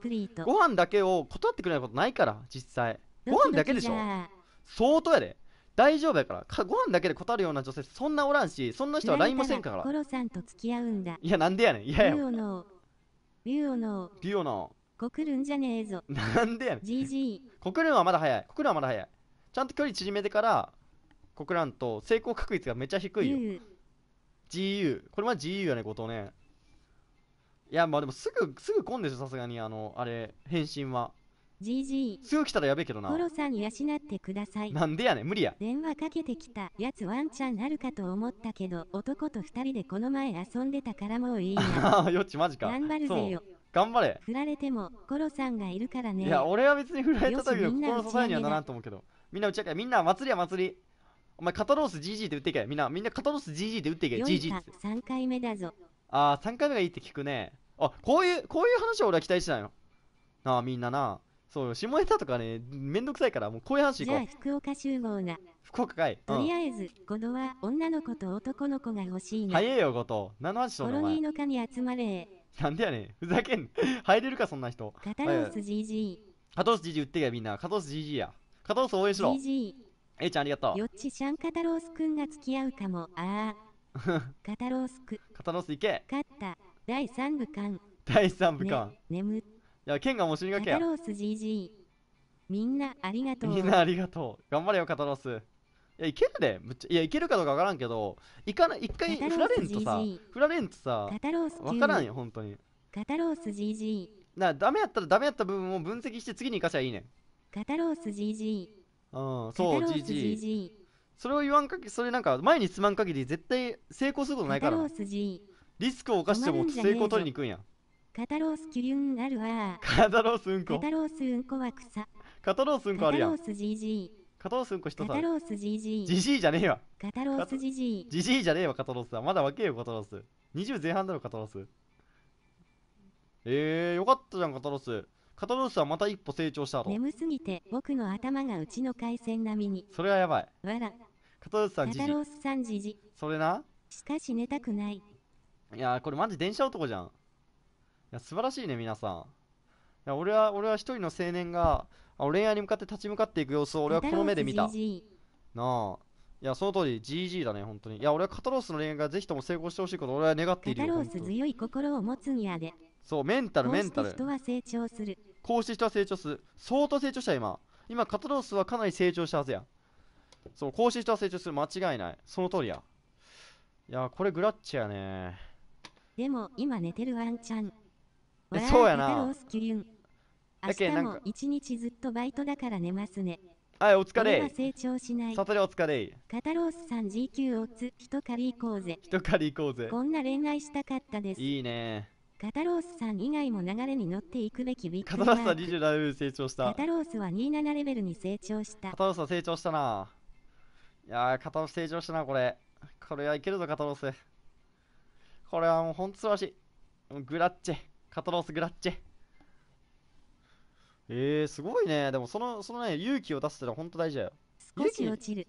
ご飯だけを断ってくれないことないから、実際。ご飯だけでしょ。相当やで。大丈夫やからかご飯だけで断るような女性そんなおらんしそんな人は LINE もせんからいやなんでやねんいややビューオノービューオノービじゃねえぞなんでやねん GG コクルンはまだ早いコクはまだ早いちゃんと距離縮めてからコクランと成功確率がめちゃ低いよ GU これは GU やね後藤ねいやまあでもすぐすぐ来んでしょさすがにあのあれ返信は GG すぐ来たらやべえけどな。コロさん養ってください。なんでやねん、無理や。電話かけてきたやつワンチャンなるかと思ったけど、男と二人でこの前遊んでたからもういいな。よっちマジか。頑張るぜよ。頑張れ。振られても、コロさんがいるからね。いや、俺は別に振られた時の心の支えにはならんと思うけど。みんな打ち上げ、みんな祭りや祭り。お前、肩ロース GG って打っていけ。みんな、みんな肩ロース GG って打っていけ。GG って。3回目だぞ。あー、3回目がいいって聞くね。あ、こういう、こういう話を俺は期待してないの。なあ、みんなな。そう、下ネタとかね、めんどくさいから、もう高う話行こう。じゃあ、福岡集合な。福岡かい。とりあえず、ゴノは女の子と男の子が欲しいな。早えよ、ゴト。何の話しとんのコロニーの科に集まれ。なんでやねん。ふざけん。入れるか、そんな人。カタロース GG。カタロース GG 売ってや、みんな。カタロース GG や。カトロス応援しろ。GG。えいちゃん、ありがとう。よっちシャンカタロースくんが付き合うかも。ああ。カタロースく。カタロース行け。勝った。第3部間。第3部間。ね、眠った。いや、ケンがもう死にかけや。カタロース GG。みんなありがとう。みんなありがとう。頑張れよ、カタロース。いや、いけるで。むっちゃいや、いけるかどうかわからんけど、いかない、一回振られんとさ、振られんとさ、わからんよ、本当に。カタロース GG。な、ダメやったらダメやった部分を分析して次に生かしゃいいねん。カタロース GG。うん、そう、GG。それを言わんかけ、それなんか、前に進まん限り絶対成功することないから。リスクを冒しても成功取りに行くんや。カタロースキュリュンあるわカタロースうんこカタロースうんこは草カタロースうんこあるやんカタロース GG カタロースうんこ人さカタロースジジイじゃねえわカタロース GG ジジイじゃねえわカタロースはまだ分けよカタロース20前半だろカタロースえー、よかったじゃんカタロースカタロースはまた一歩成長したと眠すぎて僕の頭がうちの回線並みにそれはやばいわらカタロースさんジジイカタロースさんジジイそれなしかし寝たくないいやこれマジ電車男じゃんや、素晴らしいね、皆さん。いや、俺は、俺は一人の青年が、恋愛に向かって立ち向かっていく様子を俺はこの目で見た。なあ。いや、その通り、GG だね、本当に。いや、俺はカタロースの恋愛がぜひとも成功してほしいこと俺は願っているよ。カタロース強い心を持つんやで。そう、メンタル、メンタル。こうして人は成長する。こうして人は成長する。相当成長した、今。今、カタロースはかなり成長したはずや。そう、こうして人は成長する。間違いない。その通りや。いや、これグラッチやね。でも、今寝てるワンちゃん。そうやなだけなんか一日ずっとバイトだから寝ますねはいお疲れ成長しないサタレお疲れカタロースさん GQ オツとかり行こうぜひとかり行こうぜこんな恋愛したかったですいいねカタロースさん以外も流れに乗っていくべきビッグカタロースさん27レベル成長したカタロースは27レベルに成長したカタロースは成長したないやーカタロース成長したなこれこれはいけるぞカタロースこれはもうほんと素晴らしいグラッチェカトロス・グラッチェ。えー、すごいね。でもその、そのね、勇気を出すってのは本当大事だよ。少し落ちる。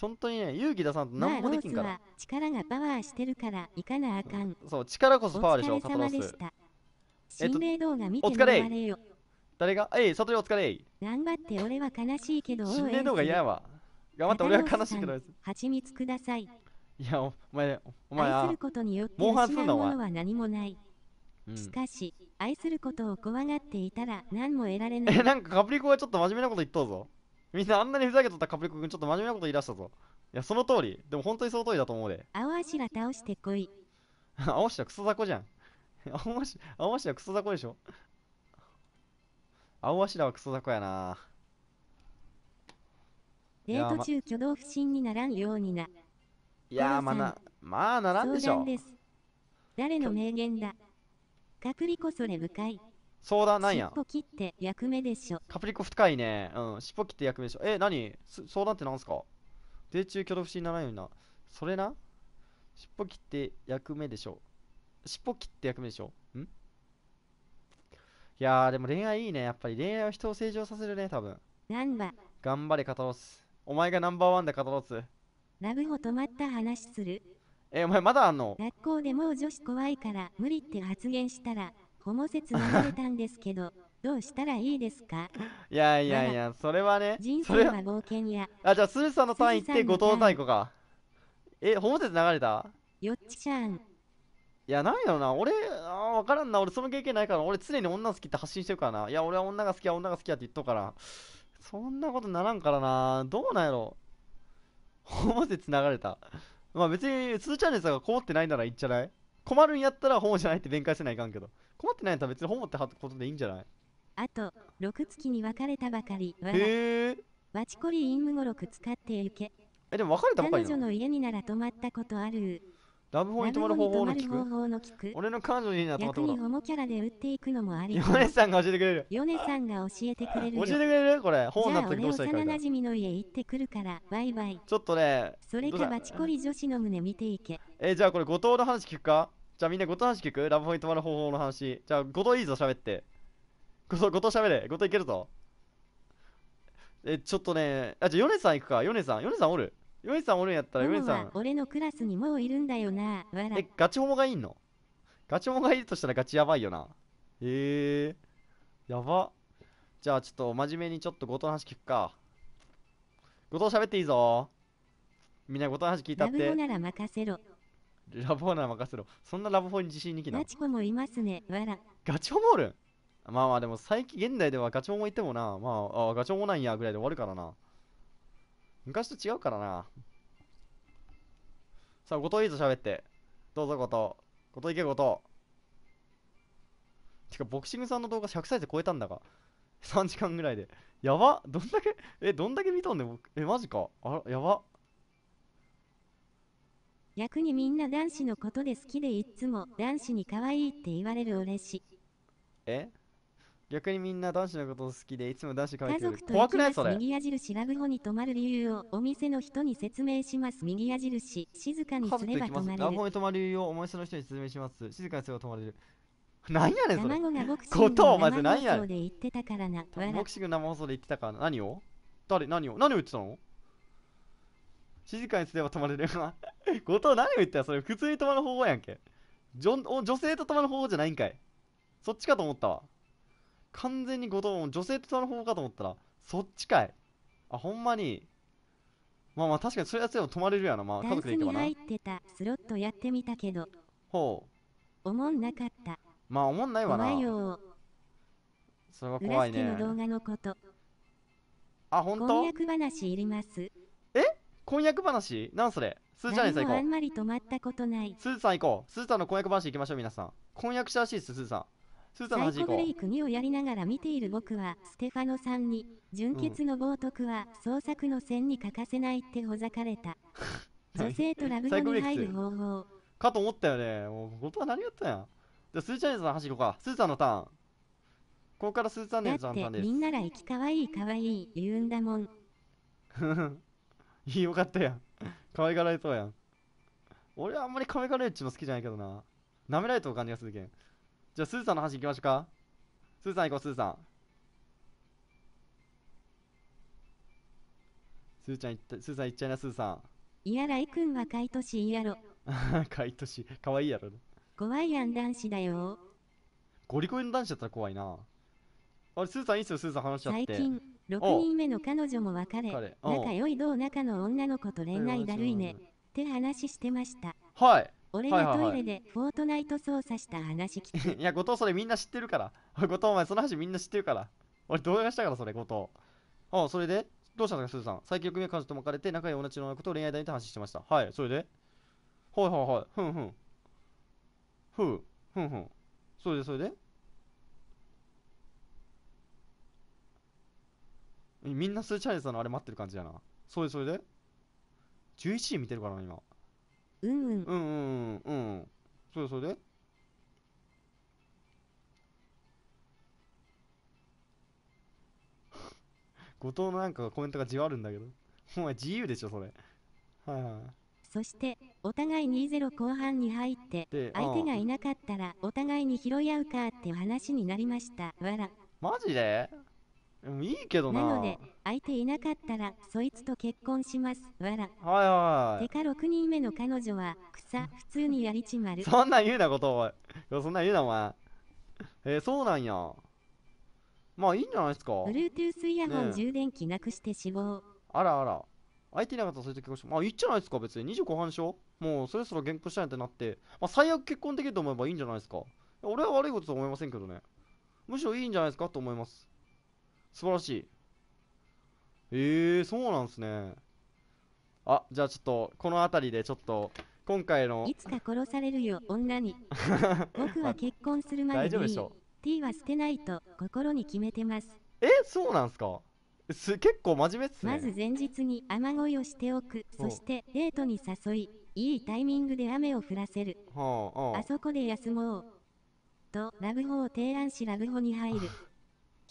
本当にね、勇気出さんと何もできんから。まあ、力がパワーしてるから、いかなあかん。そう、力こそパワーでしょ、カトロス。心霊動画見て誰がえい、悟りお疲れ頑張って俺は悲しいけど心霊動画嫌やわ。頑張って俺は悲しいけど。はちみつください。いや、お前、お前、愛することによってモンハンすんな、は何もない。しかし、愛することを怖がっていたら何も得られない。え、なんかカプリコはちょっと真面目なこと言っとうぞ。みんなあんなにふざけとったカプリコ君ちょっと真面目なこと言い出したぞ。いや、その通り。でも本当にその通りだと思うで。青足が倒してこい。青足はクソ雑魚じゃん。青足青足はクソ雑魚でしょ。青足はクソ雑魚やな。デート中、挙動不審にならんようにな。いやまあな、まあならんでしょ。誰の名言だ。カプリコそれかい。相談なんや。尻尾切って役目でしょ。カプリコ深いね。うん、尻尾切って役目でしょ。え、何相談って何すか米中挙動不審にならいような。それな尻尾切って役目でしょ。尻尾切って役目でしょ。んいやー、でも恋愛いいね。やっぱり恋愛は人を成長させるね、多分。なんば。頑張れ、カタロス。お前がナンバーワンだ、カタロス。ラブホ止まった話する。えー、お前まだあんの学校でもう女子怖いから無理って発言したら、ホモ説流出たんですけど、どうしたらいいですか いやいやいや、それはね、人生は冒険や。あ、じゃあ、スーさんのン行って後藤単位子か。え、ホモ説流れたよっちちゃん。いや、ないやろな、俺、あ分からんな、俺その経験ないから、俺常に女好きって発信してるからな。いや、俺は女が好きや、女が好きやって言っとから。そんなことならんからな、どうなんやろ。ホモ説流れた。まあ別に、通チャンネルさんがこもってないならいいんじゃない困るんやったらホモじゃないって弁解せないかんけど。困ってないんだったら別にホモってことでいいんじゃないあと、6月に別れたばかり。へえ。わちこりインム語録使ってゆけ。え、でも別れたばかり彼女の家になら泊まったことある。ラブホに止まる方法の聞く俺の彼女にいいなと思ったこと逆キャラで売っていくのもありヨネさんが教えてくれるヨネさんが教えてくれる教えてくれるこれ本になった時どうしたらいいか幼馴染の家行ってくるからバイバイちょっとねそれかバチコリ女子の胸見ていけえー、じゃあこれ後藤の話聞くかじゃあみんな後藤の話聞くラブホに止まる方法の話じゃあ後藤いいぞ喋って後藤後藤喋れ後藤いけるぞえちょっとねあじゃあヨネさん行くかヨネさんヨネさんおるヨネさんおるんやったらヨネさん俺のクラスにもういるんだよなわらえガチホモがいいのガチホモがいるとしたらガチやばいよなえー、やばじゃあちょっと真面目にちょっと後藤の話聞くか後藤喋っていいぞみんな後藤の話聞いたってラブホなら任せろラブホなら任せろそんなラブホに自信にきなガチホモいますねわらガチホモおるんまあまあでも最近現代ではガチホモいてもなまああガチホモなんやぐらいで終わるからな昔と違うからな。さあ、後藤いいぞ喋って。どうぞ、後藤。後藤いけ、後藤。てか、ボクシングさんの動画100再生超えたんだが。3時間ぐらいで。やばどんだけ、え、どんだけ見とんねんえ、マジか。あら、やば。逆にみんな男子のことで好きでいっつも男子に可愛いって言われる嬉し。いえ逆にみんな男子のこと好きでいつも男子可愛いてる怖くないそれ右矢印ラブホに泊まる理由をお店の人に説明します右矢印静かにすれば泊まれるラブホに泊まる理由をお店の人に説明します静かにすれば泊まれる 何やねんそれ卵がボクシングの生放送で言ってたからなボクシング生放送で言ってたからな何を誰何を何を言ってたの静かにすれば泊まれる 後藤何を言ったそれ普通に泊まる方法やんけ女女性と泊まる方法じゃないんかいそっちかと思ったわ完全に後藤も女性との方かと思ったら、そっちかい。あ、ほんまに。まあまあ確かにそれやつでも泊まれるやな。まあ家族で行けばな。入ってたスロットやってみたけど。ほう。おもんなかった。まあおもんないわな。いよそれは怖いね。の動画のことあ、本当婚約話いります。え婚約話なんそれすーちゃんに行こう。あんまり止まったことない。すーさん行こう。すーさんの婚約話行きましょう、皆さん。婚約したらしいです、すーさん。スーの端行こサイコブレイク2をやりながら見ている僕は、ステファノさんに、純潔の冒涜は、創作の線に欠かせないってほざかれた。女性とラブホに入る方法。かと思ったよね。もう、本当は何やったんや。じゃあ、スーチャレンジの端行こうか。スーザンのターン。ここからスーチャンのターンです。みんならきかわいいかわいい言うんだもん。いいよかったやん。可愛がられそうやん。俺はあんまり可愛がられるっちも好きじゃないけどな。なめられた感じがするけん。じゃあ、スーさんの話行きましょうか。スーさん行こう、スーさん。スーちゃん行った、スーさん行っちゃいな、スーさん。いや、ライくんはかいとしいやろ。かいとし、かわいいやろ。怖いやん男子だよ。ゴリゴリの男子だったら怖いな。あれ、スーさんいいっすよ、スーさん話しちゃって。最近、6人目の彼女も別れ、仲良い同仲の女の子と恋愛だるいね。って話してました。はい。俺がトイレでフォートナイト操作した話聞く。いや、後藤それみんな知ってるから。後藤お前その話みんな知ってるから。俺動画したからそれ、後藤。ああ、それでどうしたんですか、すずさん。最近よく見彼女と別れて仲良い同じのこと恋愛談って話してました。はい、それではいはいはい。ふんふん。ふう。ふんふん。それでそれでみんなスーチャージさんのあれ待ってる感じやな。それでそれで ?11 時見てるからな、今。うんうんうんうんうんそれそれ後藤のなんかコメントがじわるんだけどお前自由でしょそれはいはいそして、お互い2-0後半に入って、相手がいなかったら、お互いに拾い合うかって話になりました。わら。マジでうん、いいけどな。なので、相手いなかったら、そいつと結婚します。わら。はいはい。てか6人目の彼女は、草、普通にやりちまる。そんなん言うなこと、おい。そんなん言うな、お前。えー、そうなんや。まあいいんじゃないですか。Bluetooth イヤホン充電器なくして死亡。あらあら。相手いなかったらそういう結婚して。まあいいじゃないですか、別に。25半し症もうそろそろ原稿したいなってなって、まあ、最悪結婚できると思えばいいんじゃないですか。俺は悪いことと思いませんけどね。むしろいいんじゃないですかと思います。素晴らしい。ええー、そうなんですね。あ、じゃあちょっと、この辺りでちょっと、今回の。いつか殺されるよ、女に。僕は結婚するまでに、大丈夫で T は捨てないと心に決めてます。え、そうなんすかす結構真面目っすね。まず前日に雨乞いをしておく、そしてデートに誘い、いいタイミングで雨を降らせる。はあ、はあ、あそこで休もう。と、ラブホを提案しラブホに入る。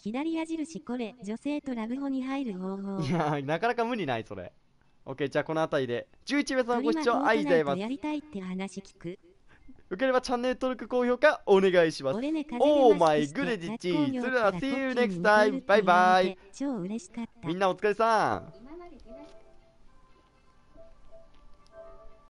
左矢印これ、女性とラブホに入る方法。いやなかなか無理ない、それ。オッケー、じゃあこの辺りで。11名様ご視聴ありがとうございます。やりたいって話聞く。よければチャンネル登録、高評価お願いします。オーマイグレディチーそれでは、See you next time! バイバイみんなお疲れさん